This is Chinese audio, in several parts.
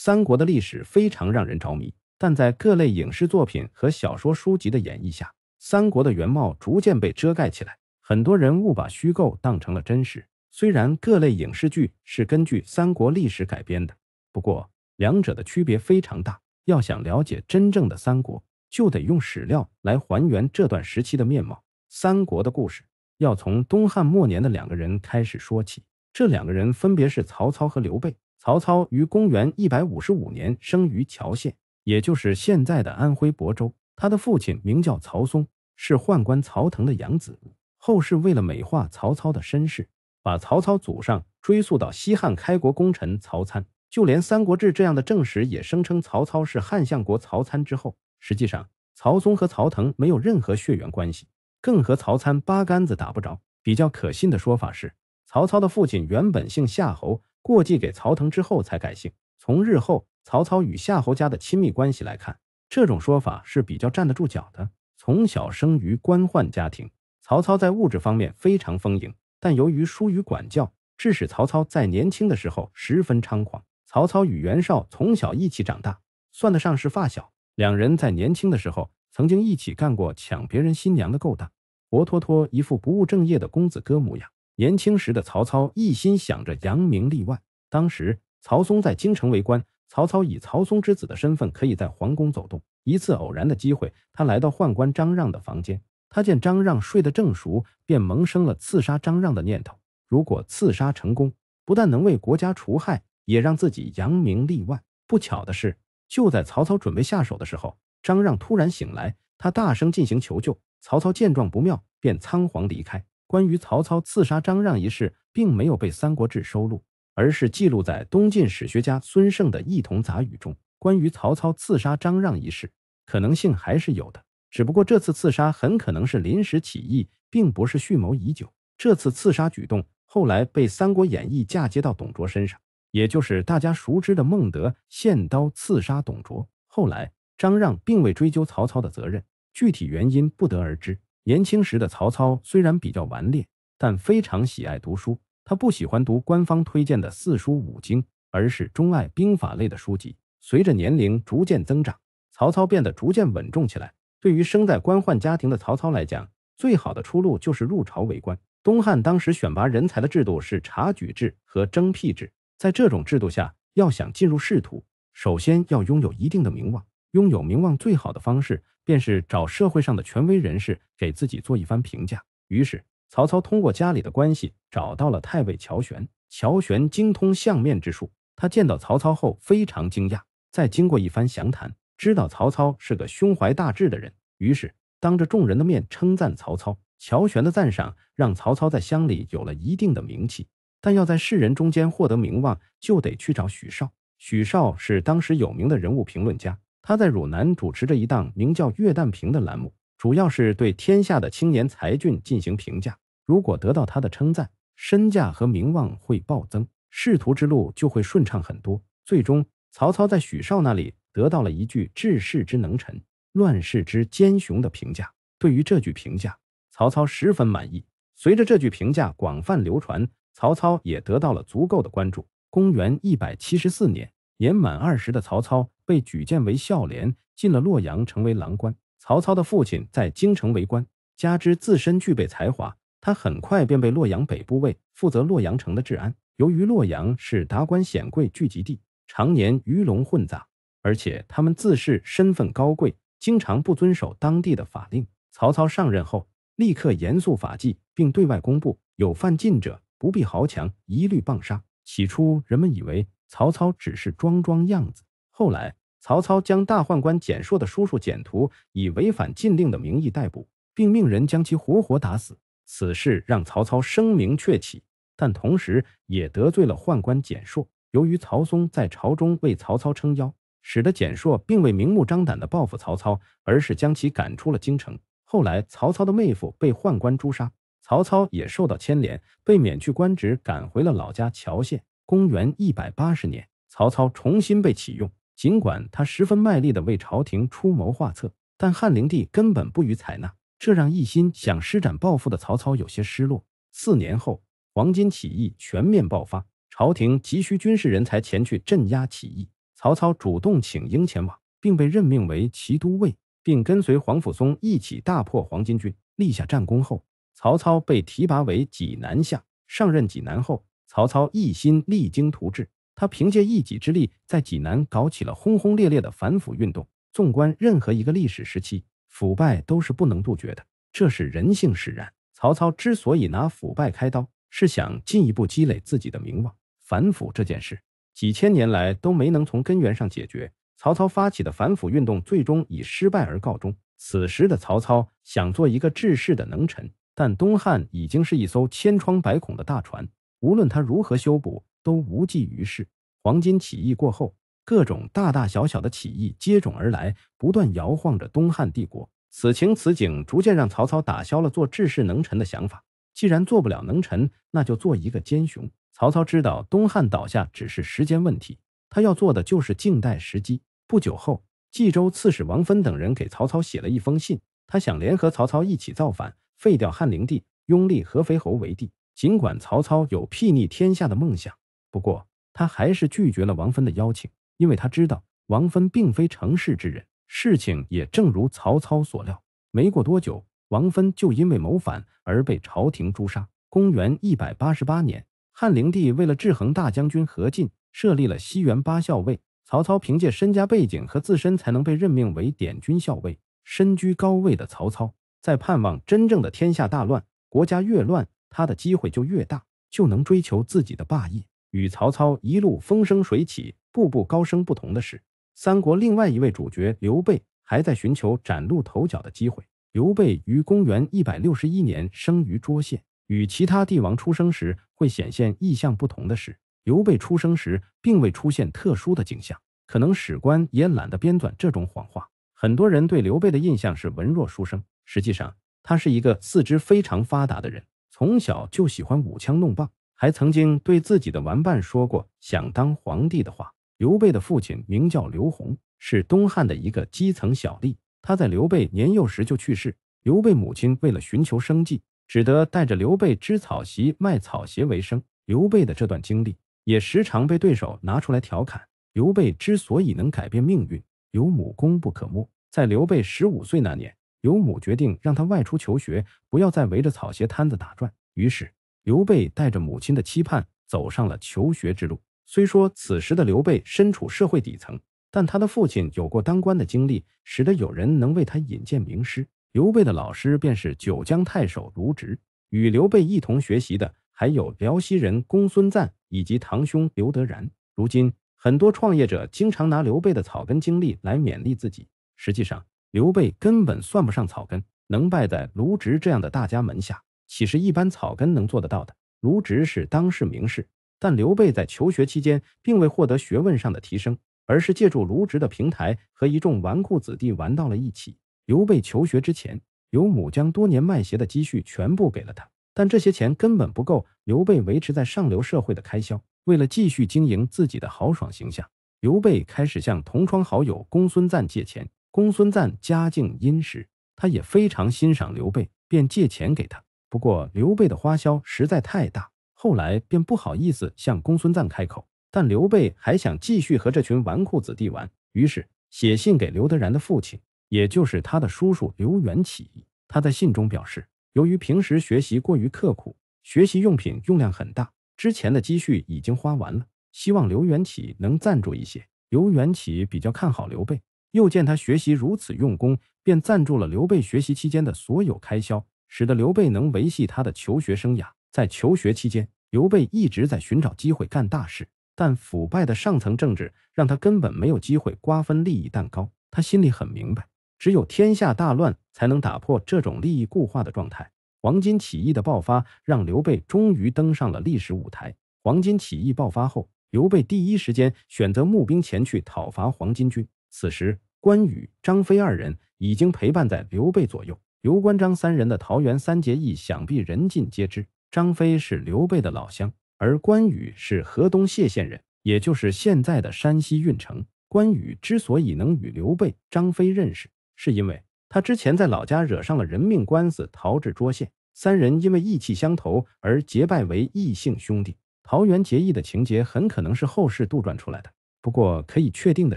三国的历史非常让人着迷，但在各类影视作品和小说书籍的演绎下，三国的原貌逐渐被遮盖起来。很多人误把虚构当成了真实。虽然各类影视剧是根据三国历史改编的，不过两者的区别非常大。要想了解真正的三国，就得用史料来还原这段时期的面貌。三国的故事要从东汉末年的两个人开始说起，这两个人分别是曹操和刘备。曹操于公元一百五十五年生于谯县，也就是现在的安徽亳州。他的父亲名叫曹嵩，是宦官曹腾的养子。后世为了美化曹操的身世，把曹操祖上追溯到西汉开国功臣曹参，就连《三国志》这样的正史也声称曹操是汉相国曹参之后。实际上，曹嵩和曹腾没有任何血缘关系，更和曹参八竿子打不着。比较可信的说法是，曹操的父亲原本姓夏侯。过继给曹腾之后才改姓。从日后曹操与夏侯家的亲密关系来看，这种说法是比较站得住脚的。从小生于官宦家庭，曹操在物质方面非常丰盈，但由于疏于管教，致使曹操在年轻的时候十分猖狂。曹操与袁绍从小一起长大，算得上是发小。两人在年轻的时候曾经一起干过抢别人新娘的勾当，活脱脱一副不务正业的公子哥模样。年轻时的曹操一心想着扬名立万。当时，曹嵩在京城为官，曹操以曹嵩之子的身份，可以在皇宫走动。一次偶然的机会，他来到宦官张让的房间，他见张让睡得正熟，便萌生了刺杀张让的念头。如果刺杀成功，不但能为国家除害，也让自己扬名立万。不巧的是，就在曹操准备下手的时候，张让突然醒来，他大声进行求救。曹操见状不妙，便仓皇离开。关于曹操刺杀张让一事，并没有被《三国志》收录。而是记录在东晋史学家孙盛的《异同杂语》中，关于曹操刺杀张让一事，可能性还是有的。只不过这次刺杀很可能是临时起意，并不是蓄谋已久。这次刺杀举动后来被《三国演义》嫁接到董卓身上，也就是大家熟知的孟德献刀刺杀董卓。后来张让并未追究曹操的责任，具体原因不得而知。年轻时的曹操虽然比较顽劣，但非常喜爱读书。他不喜欢读官方推荐的四书五经，而是钟爱兵法类的书籍。随着年龄逐渐增长，曹操变得逐渐稳重起来。对于生在官宦家庭的曹操来讲，最好的出路就是入朝为官。东汉当时选拔人才的制度是察举制和征辟制。在这种制度下，要想进入仕途，首先要拥有一定的名望。拥有名望最好的方式，便是找社会上的权威人士给自己做一番评价。于是。曹操通过家里的关系找到了太尉乔玄。乔玄精通相面之术，他见到曹操后非常惊讶。在经过一番详谈，知道曹操是个胸怀大志的人，于是当着众人的面称赞曹操。乔玄的赞赏让曹操在乡里有了一定的名气。但要在世人中间获得名望，就得去找许绍。许绍是当时有名的人物评论家，他在汝南主持着一档名叫《月旦评》的栏目。主要是对天下的青年才俊进行评价，如果得到他的称赞，身价和名望会暴增，仕途之路就会顺畅很多。最终，曹操在许绍那里得到了一句“治世之能臣，乱世之奸雄”的评价。对于这句评价，曹操十分满意。随着这句评价广泛流传，曹操也得到了足够的关注。公元一百七十四年，年满二十的曹操被举荐为孝廉，进了洛阳，成为郎官。曹操的父亲在京城为官，加之自身具备才华，他很快便被洛阳北部尉负责洛阳城的治安。由于洛阳是达官显贵聚集地，常年鱼龙混杂，而且他们自恃身份高贵，经常不遵守当地的法令。曹操上任后，立刻严肃法纪，并对外公布：有犯禁者，不必豪强，一律棒杀。起初，人们以为曹操只是装装样子，后来。曹操将大宦官蹇硕的叔叔蹇图以违反禁令的名义逮捕，并命人将其活活打死。此事让曹操声名鹊起，但同时也得罪了宦官蹇硕。由于曹嵩在朝中为曹操撑腰，使得蹇硕并未明目张胆地报复曹操，而是将其赶出了京城。后来，曹操的妹夫被宦官诛杀，曹操也受到牵连，被免去官职，赶回了老家谯县。公元一百八十年，曹操重新被启用。尽管他十分卖力地为朝廷出谋划策，但汉灵帝根本不予采纳，这让一心想施展抱负的曹操有些失落。四年后，黄巾起义全面爆发，朝廷急需军事人才前去镇压起义，曹操主动请缨前往，并被任命为骑都尉，并跟随黄甫嵩一起大破黄巾军，立下战功后，曹操被提拔为济南相。上任济南后，曹操一心励精图治。他凭借一己之力，在济南搞起了轰轰烈烈的反腐运动。纵观任何一个历史时期，腐败都是不能杜绝的，这是人性使然。曹操之所以拿腐败开刀，是想进一步积累自己的名望。反腐这件事，几千年来都没能从根源上解决。曹操发起的反腐运动，最终以失败而告终。此时的曹操想做一个治世的能臣，但东汉已经是一艘千疮百孔的大船，无论他如何修补。都无济于事。黄巾起义过后，各种大大小小的起义接踵而来，不断摇晃着东汉帝国。此情此景，逐渐让曹操打消了做治世能臣的想法。既然做不了能臣，那就做一个奸雄。曹操知道东汉倒下只是时间问题，他要做的就是静待时机。不久后，冀州刺史王芬等人给曹操写了一封信，他想联合曹操一起造反，废掉汉灵帝，拥立合肥侯为帝。尽管曹操有睥睨天下的梦想。不过，他还是拒绝了王芬的邀请，因为他知道王芬并非成事之人。事情也正如曹操所料，没过多久，王芬就因为谋反而被朝廷诛杀。公元一百八十八年，汉灵帝为了制衡大将军何进，设立了西园八校尉。曹操凭借身家背景和自身才能，被任命为点军校尉。身居高位的曹操，在盼望真正的天下大乱，国家越乱，他的机会就越大，就能追求自己的霸业。与曹操一路风生水起、步步高升不同的是，三国另外一位主角刘备还在寻求崭露头角的机会。刘备于公元一百六十一年生于涿县。与其他帝王出生时会显现异象不同的是，刘备出生时并未出现特殊的景象，可能史官也懒得编纂这种谎话。很多人对刘备的印象是文弱书生，实际上他是一个四肢非常发达的人，从小就喜欢舞枪弄棒。还曾经对自己的玩伴说过想当皇帝的话。刘备的父亲名叫刘宏，是东汉的一个基层小吏。他在刘备年幼时就去世。刘备母亲为了寻求生计，只得带着刘备织草席、卖草鞋为生。刘备的这段经历也时常被对手拿出来调侃。刘备之所以能改变命运，有母功不可没。在刘备十五岁那年，有母决定让他外出求学，不要再围着草鞋摊子打转。于是。刘备带着母亲的期盼，走上了求学之路。虽说此时的刘备身处社会底层，但他的父亲有过当官的经历，使得有人能为他引荐名师。刘备的老师便是九江太守卢植，与刘备一同学习的还有辽西人公孙瓒以及堂兄刘德然。如今，很多创业者经常拿刘备的草根经历来勉励自己。实际上，刘备根本算不上草根，能拜在卢植这样的大家门下。岂是一般草根能做得到的？卢植是当世名士，但刘备在求学期间并未获得学问上的提升，而是借助卢植的平台和一众纨绔子弟玩到了一起。刘备求学之前，刘母将多年卖鞋的积蓄全部给了他，但这些钱根本不够刘备维持在上流社会的开销。为了继续经营自己的豪爽形象，刘备开始向同窗好友公孙瓒借钱。公孙瓒家境殷实，他也非常欣赏刘备，便借钱给他。不过刘备的花销实在太大，后来便不好意思向公孙瓒开口。但刘备还想继续和这群纨绔子弟玩，于是写信给刘德然的父亲，也就是他的叔叔刘元起。他在信中表示，由于平时学习过于刻苦，学习用品用量很大，之前的积蓄已经花完了，希望刘元起能赞助一些。刘元起比较看好刘备，又见他学习如此用功，便赞助了刘备学习期间的所有开销。使得刘备能维系他的求学生涯。在求学期间，刘备一直在寻找机会干大事，但腐败的上层政治让他根本没有机会瓜分利益蛋糕。他心里很明白，只有天下大乱，才能打破这种利益固化的状态。黄巾起义的爆发，让刘备终于登上了历史舞台。黄巾起义爆发后，刘备第一时间选择募兵前去讨伐黄巾军。此时，关羽、张飞二人已经陪伴在刘备左右。刘关张三人的桃园三结义想必人尽皆知。张飞是刘备的老乡，而关羽是河东解县人，也就是现在的山西运城。关羽之所以能与刘备、张飞认识，是因为他之前在老家惹上了人命官司，逃至涿县。三人因为义气相投而结拜为异姓兄弟。桃园结义的情节很可能是后世杜撰出来的，不过可以确定的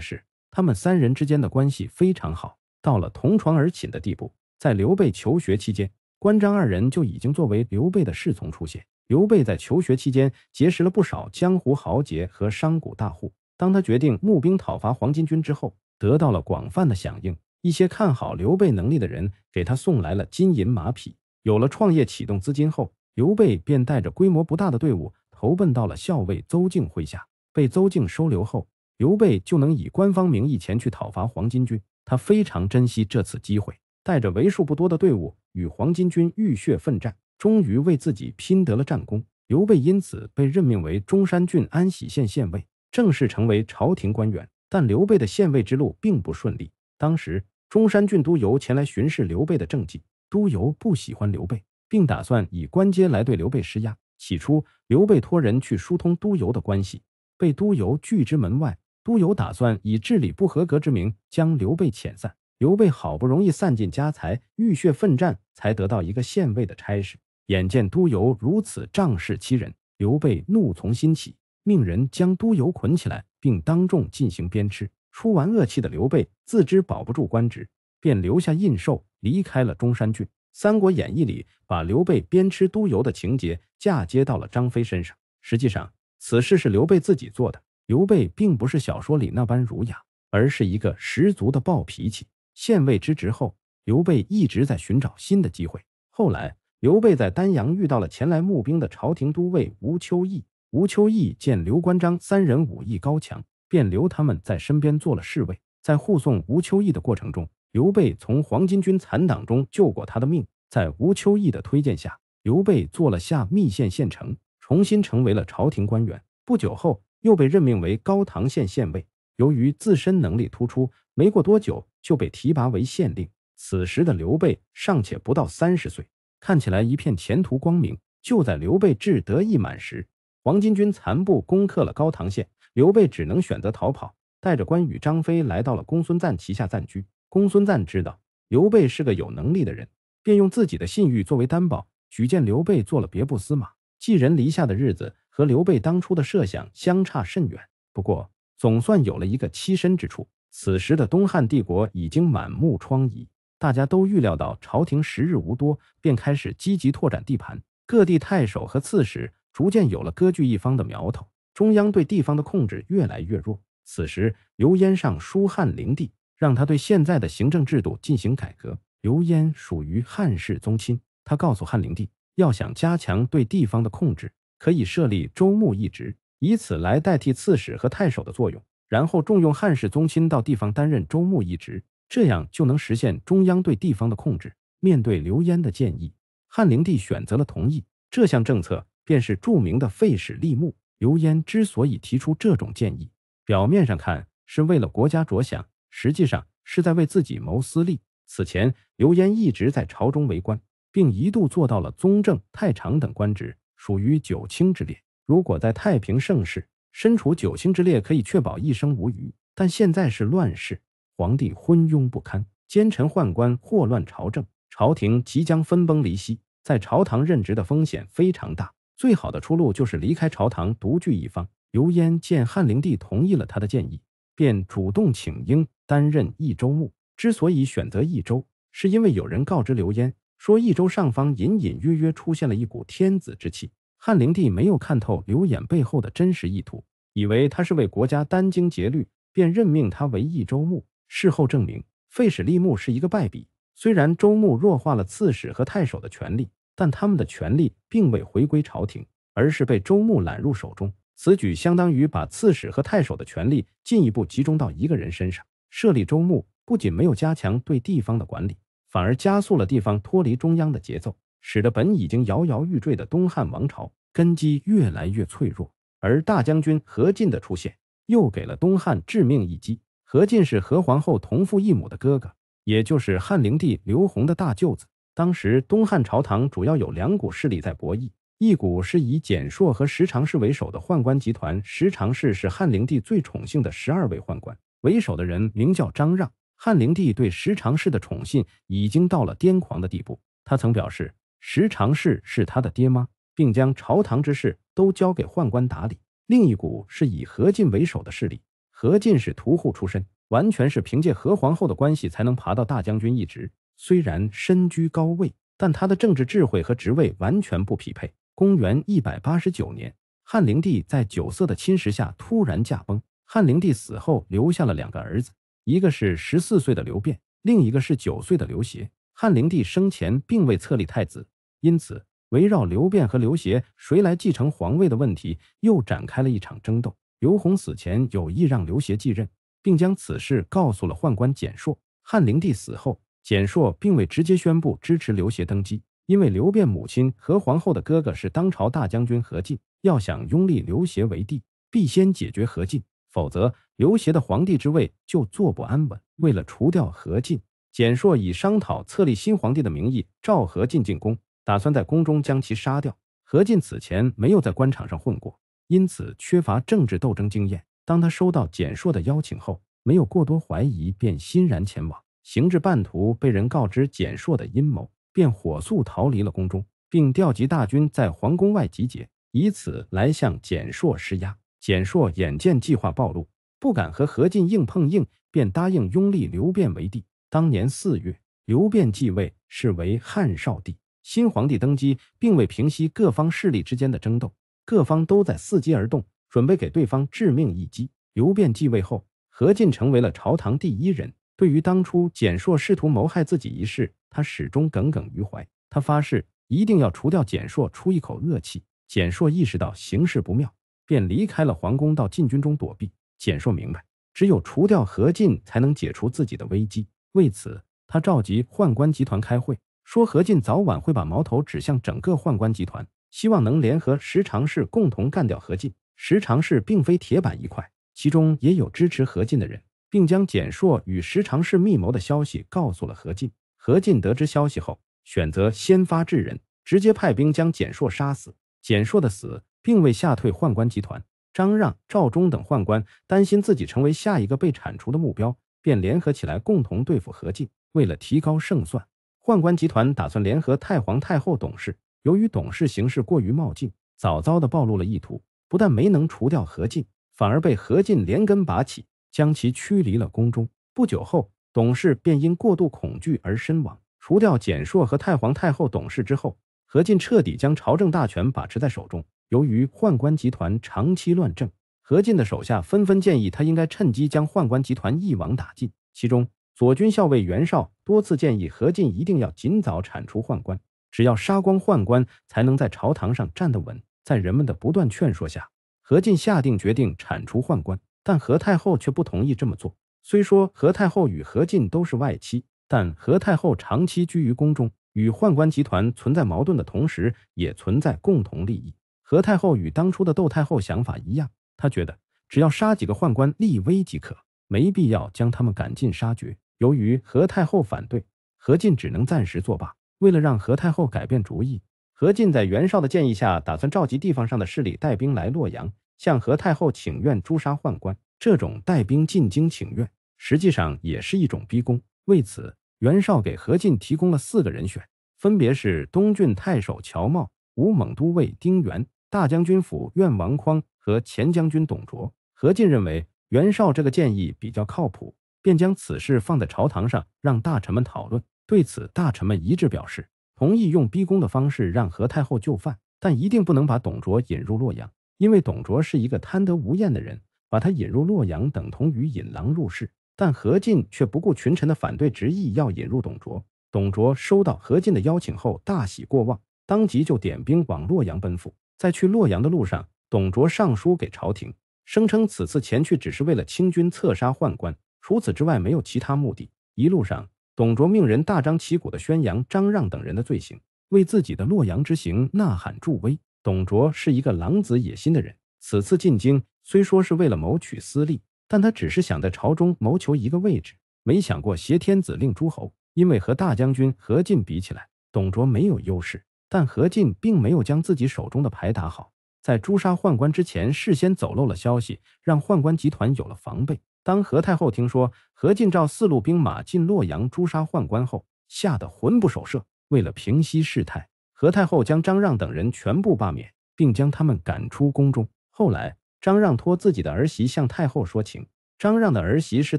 是，他们三人之间的关系非常好，到了同床而寝的地步。在刘备求学期间，关张二人就已经作为刘备的侍从出现。刘备在求学期间结识了不少江湖豪杰和商贾大户。当他决定募兵讨伐黄巾军之后，得到了广泛的响应。一些看好刘备能力的人给他送来了金银马匹。有了创业启动资金后，刘备便带着规模不大的队伍投奔到了校尉邹靖麾下。被邹靖收留后，刘备就能以官方名义前去讨伐黄巾军。他非常珍惜这次机会。带着为数不多的队伍与黄巾军浴血奋战，终于为自己拼得了战功。刘备因此被任命为中山郡安喜县县尉，正式成为朝廷官员。但刘备的县尉之路并不顺利。当时中山郡都游前来巡视刘备的政绩，都游不喜欢刘备，并打算以官阶来对刘备施压。起初，刘备托人去疏通都游的关系，被都游拒之门外。都游打算以治理不合格之名将刘备遣散。刘备好不容易散尽家财，浴血奋战，才得到一个县尉的差事。眼见督邮如此仗势欺人，刘备怒从心起，命人将督邮捆起来，并当众进行鞭笞。出完恶气的刘备自知保不住官职，便留下印绶离开了中山郡。《三国演义》里把刘备鞭笞督邮的情节嫁接到了张飞身上。实际上，此事是刘备自己做的。刘备并不是小说里那般儒雅，而是一个十足的暴脾气。县尉之职后，刘备一直在寻找新的机会。后来，刘备在丹阳遇到了前来募兵的朝廷都尉吴秋义。吴秋义见刘关张三人武艺高强，便留他们在身边做了侍卫。在护送吴秋义的过程中，刘备从黄巾军残党中救过他的命。在吴秋义的推荐下，刘备做了下密县县丞，重新成为了朝廷官员。不久后，又被任命为高唐县县尉。由于自身能力突出，没过多久。就被提拔为县令。此时的刘备尚且不到三十岁，看起来一片前途光明。就在刘备志得意满时，黄巾军残部攻克了高唐县，刘备只能选择逃跑，带着关羽、张飞来到了公孙瓒旗下暂居。公孙瓒知道刘备是个有能力的人，便用自己的信誉作为担保，举荐刘备做了别部司马。寄人篱下的日子和刘备当初的设想相差甚远，不过总算有了一个栖身之处。此时的东汉帝国已经满目疮痍，大家都预料到朝廷时日无多，便开始积极拓展地盘。各地太守和刺史逐渐有了割据一方的苗头，中央对地方的控制越来越弱。此时，刘焉上书汉灵帝，让他对现在的行政制度进行改革。刘焉属于汉室宗亲，他告诉汉灵帝，要想加强对地方的控制，可以设立州牧一职，以此来代替刺史和太守的作用。然后重用汉室宗亲到地方担任州牧一职，这样就能实现中央对地方的控制。面对刘焉的建议，汉灵帝选择了同意这项政策，便是著名的废史立牧。刘焉之所以提出这种建议，表面上看是为了国家着想，实际上是在为自己谋私利。此前，刘焉一直在朝中为官，并一度做到了宗正、太常等官职，属于九卿之列。如果在太平盛世，身处九星之列，可以确保一生无虞。但现在是乱世，皇帝昏庸不堪，奸臣宦官祸乱朝政，朝廷即将分崩离析，在朝堂任职的风险非常大。最好的出路就是离开朝堂，独居一方。刘焉见汉灵帝同意了他的建议，便主动请缨，担任益州牧。之所以选择益州，是因为有人告知刘焉，说益州上方隐隐约约出现了一股天子之气。汉灵帝没有看透刘演背后的真实意图，以为他是为国家殚精竭虑，便任命他为益州牧。事后证明，废史立牧是一个败笔。虽然州牧弱化了刺史和太守的权力，但他们的权力并未回归朝廷，而是被州牧揽入手中。此举相当于把刺史和太守的权力进一步集中到一个人身上。设立州牧不仅没有加强对地方的管理，反而加速了地方脱离中央的节奏。使得本已经摇摇欲坠的东汉王朝根基越来越脆弱，而大将军何进的出现又给了东汉致命一击。何进是何皇后同父异母的哥哥，也就是汉灵帝刘宏的大舅子。当时东汉朝堂主要有两股势力在博弈，一股是以蹇硕和石常氏为首的宦官集团。石常氏是汉灵帝最宠幸的十二位宦官，为首的人名叫张让。汉灵帝对石常氏的宠信已经到了癫狂的地步，他曾表示。石长氏是他的爹妈，并将朝堂之事都交给宦官打理。另一股是以何进为首的势力。何进是屠户出身，完全是凭借何皇后的关系才能爬到大将军一职。虽然身居高位，但他的政治智慧和职位完全不匹配。公元一百八十九年，汉灵帝在酒色的侵蚀下突然驾崩。汉灵帝死后留下了两个儿子，一个是十四岁的刘辩，另一个是九岁的刘协。汉灵帝生前并未册立太子。因此，围绕刘辩和刘协谁来继承皇位的问题，又展开了一场争斗。刘宏死前有意让刘协继任，并将此事告诉了宦官蹇硕。汉灵帝死后，蹇硕并未直接宣布支持刘协登基，因为刘辩母亲和皇后的哥哥是当朝大将军何进，要想拥立刘协为帝，必先解决何进，否则刘协的皇帝之位就坐不安稳。为了除掉何进，蹇硕以商讨册立新皇帝的名义召何进进宫。打算在宫中将其杀掉。何进此前没有在官场上混过，因此缺乏政治斗争经验。当他收到蹇硕的邀请后，没有过多怀疑，便欣然前往。行至半途，被人告知蹇硕的阴谋，便火速逃离了宫中，并调集大军在皇宫外集结，以此来向蹇硕施压。蹇硕眼见计划暴露，不敢和何进硬碰硬，便答应拥立刘辩为帝。当年四月，刘辩继位，是为汉少帝。新皇帝登基，并未平息各方势力之间的争斗，各方都在伺机而动，准备给对方致命一击。刘辩继位后，何进成为了朝堂第一人。对于当初蹇硕试图谋害自己一事，他始终耿耿于怀。他发誓一定要除掉蹇硕，出一口恶气。蹇硕意识到形势不妙，便离开了皇宫，到禁军中躲避。蹇硕明白，只有除掉何进，才能解除自己的危机。为此，他召集宦官集团开会。说何进早晚会把矛头指向整个宦官集团，希望能联合十常氏共同干掉何进。十常氏并非铁板一块，其中也有支持何进的人，并将简硕与十常氏密谋的消息告诉了何进。何进得知消息后，选择先发制人，直接派兵将简硕杀死。简硕的死并未吓退宦官集团，张让、赵忠等宦官担心自己成为下一个被铲除的目标，便联合起来共同对付何进。为了提高胜算。宦官集团打算联合太皇太后董氏，由于董氏行事过于冒进，早早地暴露了意图，不但没能除掉何进，反而被何进连根拔起，将其驱离了宫中。不久后，董氏便因过度恐惧而身亡。除掉蹇硕和太皇太后董氏之后，何进彻底将朝政大权把持在手中。由于宦官集团长期乱政，何进的手下纷纷建议他应该趁机将宦官集团一网打尽，其中。左军校尉袁绍多次建议何进一定要尽早铲除宦官，只要杀光宦官，才能在朝堂上站得稳。在人们的不断劝说下，何进下定决定铲除宦官，但何太后却不同意这么做。虽说何太后与何进都是外戚，但何太后长期居于宫中，与宦官集团存在矛盾的同时，也存在共同利益。何太后与当初的窦太后想法一样，她觉得只要杀几个宦官立威即可，没必要将他们赶尽杀绝。由于何太后反对，何进只能暂时作罢。为了让何太后改变主意，何进在袁绍的建议下，打算召集地方上的势力带兵来洛阳，向何太后请愿诛杀宦官。这种带兵进京请愿，实际上也是一种逼宫。为此，袁绍给何进提供了四个人选，分别是东郡太守乔瑁、吴猛都尉丁原、大将军府院王匡和前将军董卓。何进认为袁绍这个建议比较靠谱。便将此事放在朝堂上，让大臣们讨论。对此，大臣们一致表示同意用逼宫的方式让何太后就范，但一定不能把董卓引入洛阳，因为董卓是一个贪得无厌的人，把他引入洛阳等同于引狼入室。但何进却不顾群臣的反对，执意要引入董卓。董卓收到何进的邀请后，大喜过望，当即就点兵往洛阳奔赴。在去洛阳的路上，董卓上书给朝廷，声称此次前去只是为了清军策杀宦官。除此之外，没有其他目的。一路上，董卓命人大张旗鼓的宣扬张让等人的罪行，为自己的洛阳之行呐喊助威。董卓是一个狼子野心的人，此次进京虽说是为了谋取私利，但他只是想在朝中谋求一个位置，没想过挟天子令诸侯。因为和大将军何进比起来，董卓没有优势。但何进并没有将自己手中的牌打好，在诛杀宦官之前，事先走漏了消息，让宦官集团有了防备。当何太后听说何进召四路兵马进洛阳诛杀宦官后，吓得魂不守舍。为了平息事态，何太后将张让等人全部罢免，并将他们赶出宫中。后来，张让托自己的儿媳向太后说情。张让的儿媳是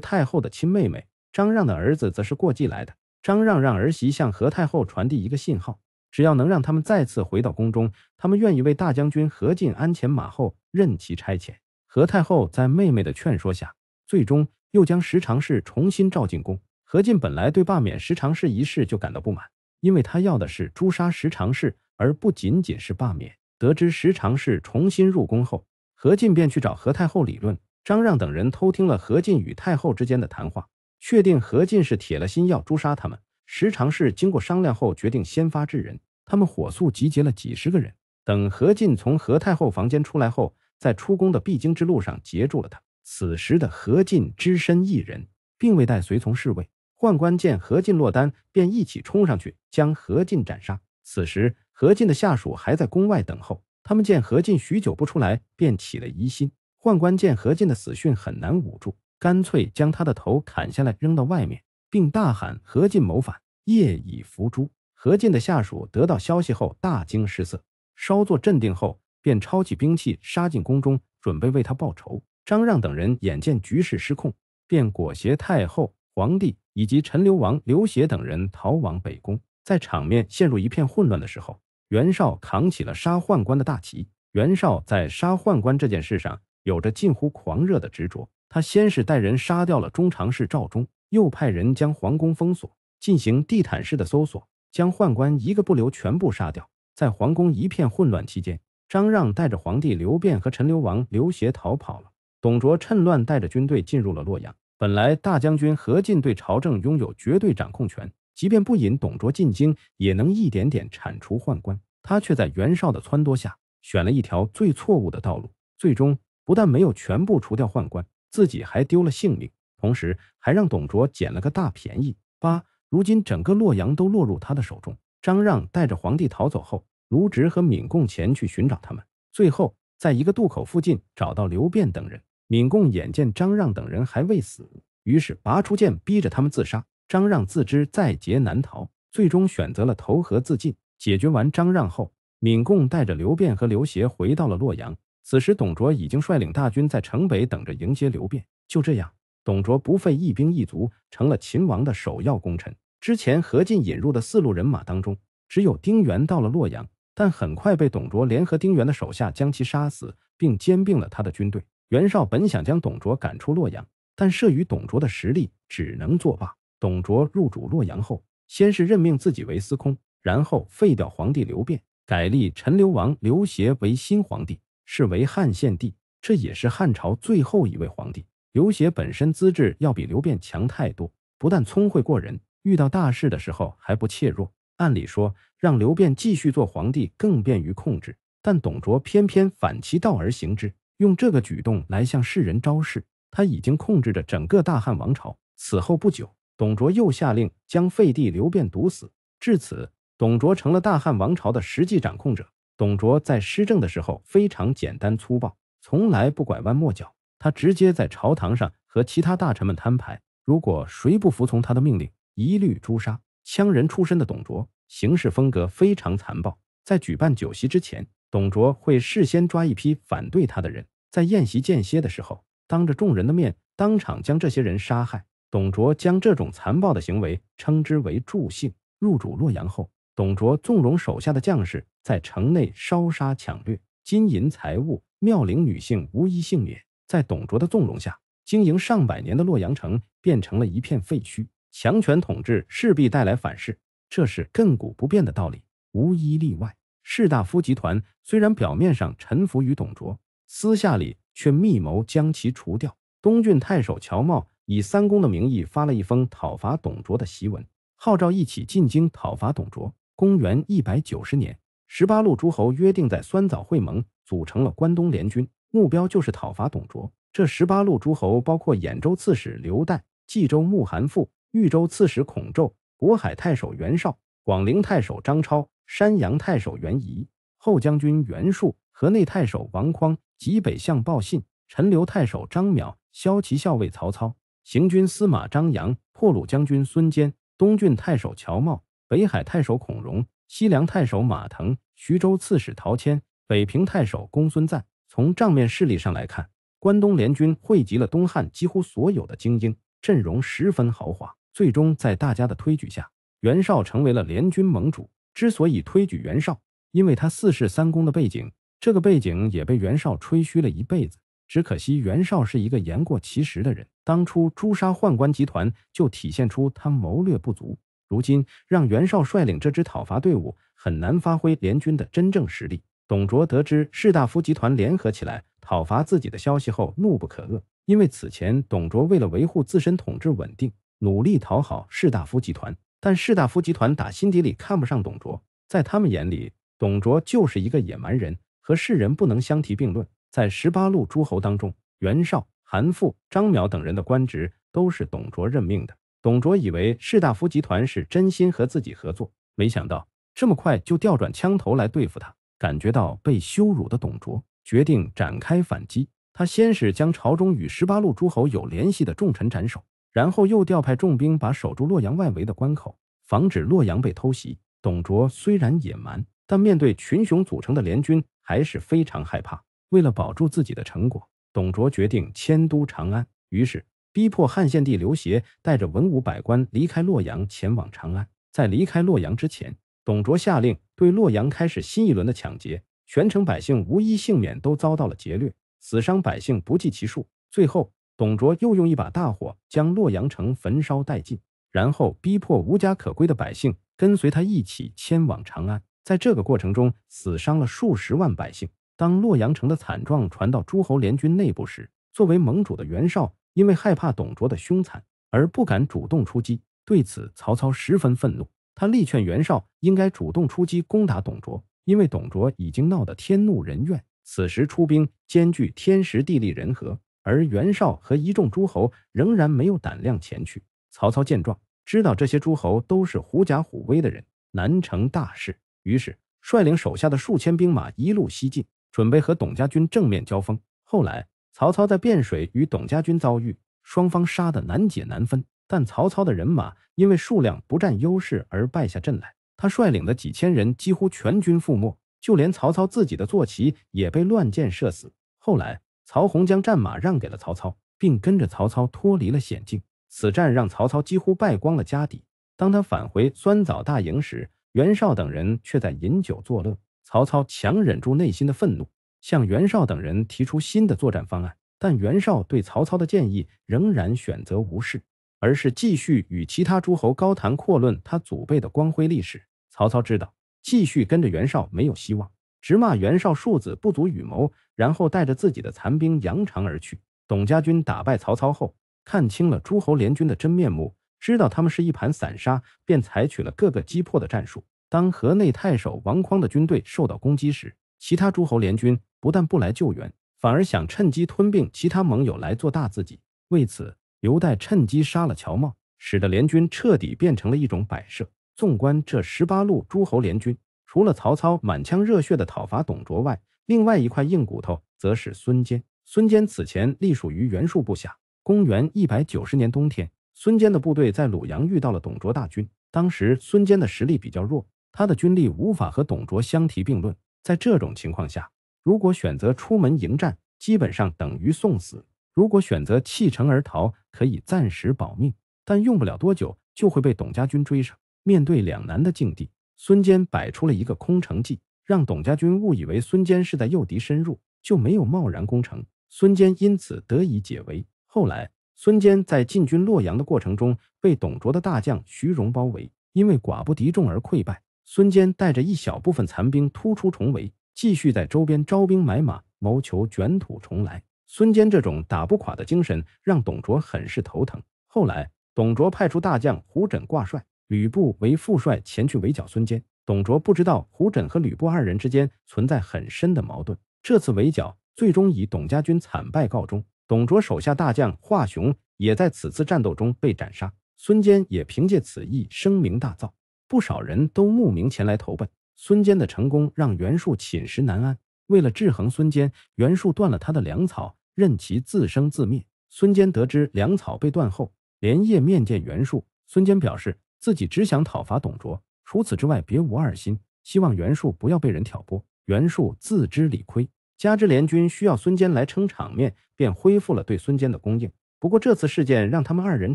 太后的亲妹妹，张让的儿子则是过继来的。张让让儿媳向何太后传递一个信号：只要能让他们再次回到宫中，他们愿意为大将军何进鞍前马后，任其差遣。何太后在妹妹的劝说下。最终又将石常侍重新召进宫。何进本来对罢免石常侍一事就感到不满，因为他要的是诛杀石常侍，而不仅仅是罢免。得知石常侍重新入宫后，何进便去找何太后理论。张让等人偷听了何进与太后之间的谈话，确定何进是铁了心要诛杀他们。石常侍经过商量后，决定先发制人。他们火速集结了几十个人，等何进从何太后房间出来后，在出宫的必经之路上截住了他。此时的何进只身一人，并未带随从侍卫。宦官见何进落单，便一起冲上去将何进斩杀。此时何进的下属还在宫外等候，他们见何进许久不出来，便起了疑心。宦官见何进的死讯很难捂住，干脆将他的头砍下来扔到外面，并大喊：“何进谋反，夜已伏诛。”何进的下属得到消息后大惊失色，稍作镇定后，便抄起兵器杀进宫中，准备为他报仇。张让等人眼见局势失控，便裹挟太后、皇帝以及陈留王刘协等人逃往北宫。在场面陷入一片混乱的时候，袁绍扛起了杀宦官的大旗。袁绍在杀宦官这件事上有着近乎狂热的执着。他先是带人杀掉了中常侍赵忠，又派人将皇宫封锁，进行地毯式的搜索，将宦官一个不留全部杀掉。在皇宫一片混乱期间，张让带着皇帝刘辩和陈留王刘协逃跑了。董卓趁乱带着军队进入了洛阳。本来大将军何进对朝政拥有绝对掌控权，即便不引董卓进京，也能一点点铲除宦官。他却在袁绍的撺掇下，选了一条最错误的道路。最终不但没有全部除掉宦官，自己还丢了性命，同时还让董卓捡了个大便宜。八，如今整个洛阳都落入他的手中。张让带着皇帝逃走后，卢植和闵贡前去寻找他们，最后在一个渡口附近找到刘辩等人。闵贡眼见张让等人还未死，于是拔出剑，逼着他们自杀。张让自知在劫难逃，最终选择了投河自尽。解决完张让后，闵贡带着刘辩和刘协回到了洛阳。此时，董卓已经率领大军在城北等着迎接刘辩。就这样，董卓不费一兵一卒，成了秦王的首要功臣。之前何进引入的四路人马当中，只有丁原到了洛阳，但很快被董卓联合丁原的手下将其杀死，并兼并了他的军队。袁绍本想将董卓赶出洛阳，但慑于董卓的实力，只能作罢。董卓入主洛阳后，先是任命自己为司空，然后废掉皇帝刘辩，改立陈留王刘协为新皇帝，是为汉献帝，这也是汉朝最后一位皇帝。刘协本身资质要比刘辩强太多，不但聪慧过人，遇到大事的时候还不怯弱。按理说，让刘辩继续做皇帝更便于控制，但董卓偏偏反其道而行之。用这个举动来向世人昭示，他已经控制着整个大汉王朝。此后不久，董卓又下令将废帝刘辩毒死。至此，董卓成了大汉王朝的实际掌控者。董卓在施政的时候非常简单粗暴，从来不拐弯抹角，他直接在朝堂上和其他大臣们摊牌，如果谁不服从他的命令，一律诛杀。羌人出身的董卓，行事风格非常残暴。在举办酒席之前。董卓会事先抓一批反对他的人，在宴席间歇的时候，当着众人的面，当场将这些人杀害。董卓将这种残暴的行为称之为“助兴”。入主洛阳后，董卓纵容手下的将士在城内烧杀抢掠，金银财物、妙龄女性无一幸免。在董卓的纵容下，经营上百年的洛阳城变成了一片废墟。强权统治势必带来反噬，这是亘古不变的道理，无一例外。士大夫集团虽然表面上臣服于董卓，私下里却密谋将其除掉。东郡太守乔瑁以三公的名义发了一封讨伐董卓的檄文，号召一起进京讨伐董卓。公元一百九十年，十八路诸侯约定在酸枣会盟，组成了关东联军，目标就是讨伐董卓。这十八路诸侯包括兖州刺史刘岱、冀州牧韩馥、豫州刺史孔宙、渤海太守袁绍、广陵太守张超。山阳太守袁宜，后将军袁术、河内太守王匡、及北相鲍信、陈留太守张邈、萧齐校尉曹操、行军司马张杨、破虏将军孙坚、东郡太守乔瑁、北海太守孔融、西凉太守马腾、徐州刺史陶谦、北平太守公孙瓒。从账面势力上来看，关东联军汇集了东汉几乎所有的精英，阵容十分豪华。最终，在大家的推举下，袁绍成为了联军盟主。之所以推举袁绍，因为他四世三公的背景，这个背景也被袁绍吹嘘了一辈子。只可惜袁绍是一个言过其实的人，当初诛杀宦官集团就体现出他谋略不足。如今让袁绍率领这支讨伐队伍，很难发挥联军的真正实力。董卓得知士大夫集团联合起来讨伐自己的消息后，怒不可遏，因为此前董卓为了维护自身统治稳定，努力讨好士大夫集团。但士大夫集团打心底里看不上董卓，在他们眼里，董卓就是一个野蛮人，和世人不能相提并论。在十八路诸侯当中，袁绍、韩馥、张邈等人的官职都是董卓任命的。董卓以为士大夫集团是真心和自己合作，没想到这么快就调转枪头来对付他。感觉到被羞辱的董卓决定展开反击，他先是将朝中与十八路诸侯有联系的重臣斩首。然后又调派重兵把守住洛阳外围的关口，防止洛阳被偷袭。董卓虽然野蛮，但面对群雄组成的联军，还是非常害怕。为了保住自己的成果，董卓决定迁都长安，于是逼迫汉献帝刘协带着文武百官离开洛阳，前往长安。在离开洛阳之前，董卓下令对洛阳开始新一轮的抢劫，全城百姓无一幸免，都遭到了劫掠，死伤百姓不计其数。最后。董卓又用一把大火将洛阳城焚烧殆尽，然后逼迫无家可归的百姓跟随他一起迁往长安。在这个过程中，死伤了数十万百姓。当洛阳城的惨状传到诸侯联军内部时，作为盟主的袁绍因为害怕董卓的凶残而不敢主动出击。对此，曹操十分愤怒，他力劝袁绍应该主动出击攻打董卓，因为董卓已经闹得天怒人怨，此时出兵兼具天时地利人和。而袁绍和一众诸侯仍然没有胆量前去。曹操见状，知道这些诸侯都是狐假虎威的人，难成大事，于是率领手下的数千兵马一路西进，准备和董家军正面交锋。后来，曹操在汴水与董家军遭遇，双方杀得难解难分，但曹操的人马因为数量不占优势而败下阵来。他率领的几千人几乎全军覆没，就连曹操自己的坐骑也被乱箭射死。后来，曹洪将战马让给了曹操，并跟着曹操脱离了险境。此战让曹操几乎败光了家底。当他返回酸枣大营时，袁绍等人却在饮酒作乐。曹操强忍住内心的愤怒，向袁绍等人提出新的作战方案，但袁绍对曹操的建议仍然选择无视，而是继续与其他诸侯高谈阔论他祖辈的光辉历史。曹操知道，继续跟着袁绍没有希望。直骂袁绍庶子不足与谋，然后带着自己的残兵扬长而去。董家军打败曹操后，看清了诸侯联军的真面目，知道他们是一盘散沙，便采取了各个击破的战术。当河内太守王匡的军队受到攻击时，其他诸侯联军不但不来救援，反而想趁机吞并其他盟友来做大自己。为此，刘岱趁机杀了乔瑁，使得联军彻底变成了一种摆设。纵观这十八路诸侯联军。除了曹操满腔热血的讨伐董卓外，另外一块硬骨头则是孙坚。孙坚此前隶属于袁术部下。公元一百九十年冬天，孙坚的部队在鲁阳遇到了董卓大军。当时孙坚的实力比较弱，他的军力无法和董卓相提并论。在这种情况下，如果选择出门迎战，基本上等于送死；如果选择弃城而逃，可以暂时保命，但用不了多久就会被董家军追上。面对两难的境地。孙坚摆出了一个空城计，让董家军误以为孙坚是在诱敌深入，就没有贸然攻城。孙坚因此得以解围。后来，孙坚在进军洛阳的过程中，被董卓的大将徐荣包围，因为寡不敌众而溃败。孙坚带着一小部分残兵突出重围，继续在周边招兵买马，谋求卷土重来。孙坚这种打不垮的精神让董卓很是头疼。后来，董卓派出大将胡轸挂帅。吕布为副帅前去围剿孙坚。董卓不知道胡轸和吕布二人之间存在很深的矛盾。这次围剿最终以董家军惨败告终。董卓手下大将华雄也在此次战斗中被斩杀。孙坚也凭借此役声名大噪，不少人都慕名前来投奔。孙坚的成功让袁术寝食难安。为了制衡孙坚，袁术断了他的粮草，任其自生自灭。孙坚得知粮草被断后，连夜面见袁术。孙坚表示。自己只想讨伐董卓，除此之外别无二心。希望袁术不要被人挑拨。袁术自知理亏，加之联军需要孙坚来撑场面，便恢复了对孙坚的供应。不过这次事件让他们二人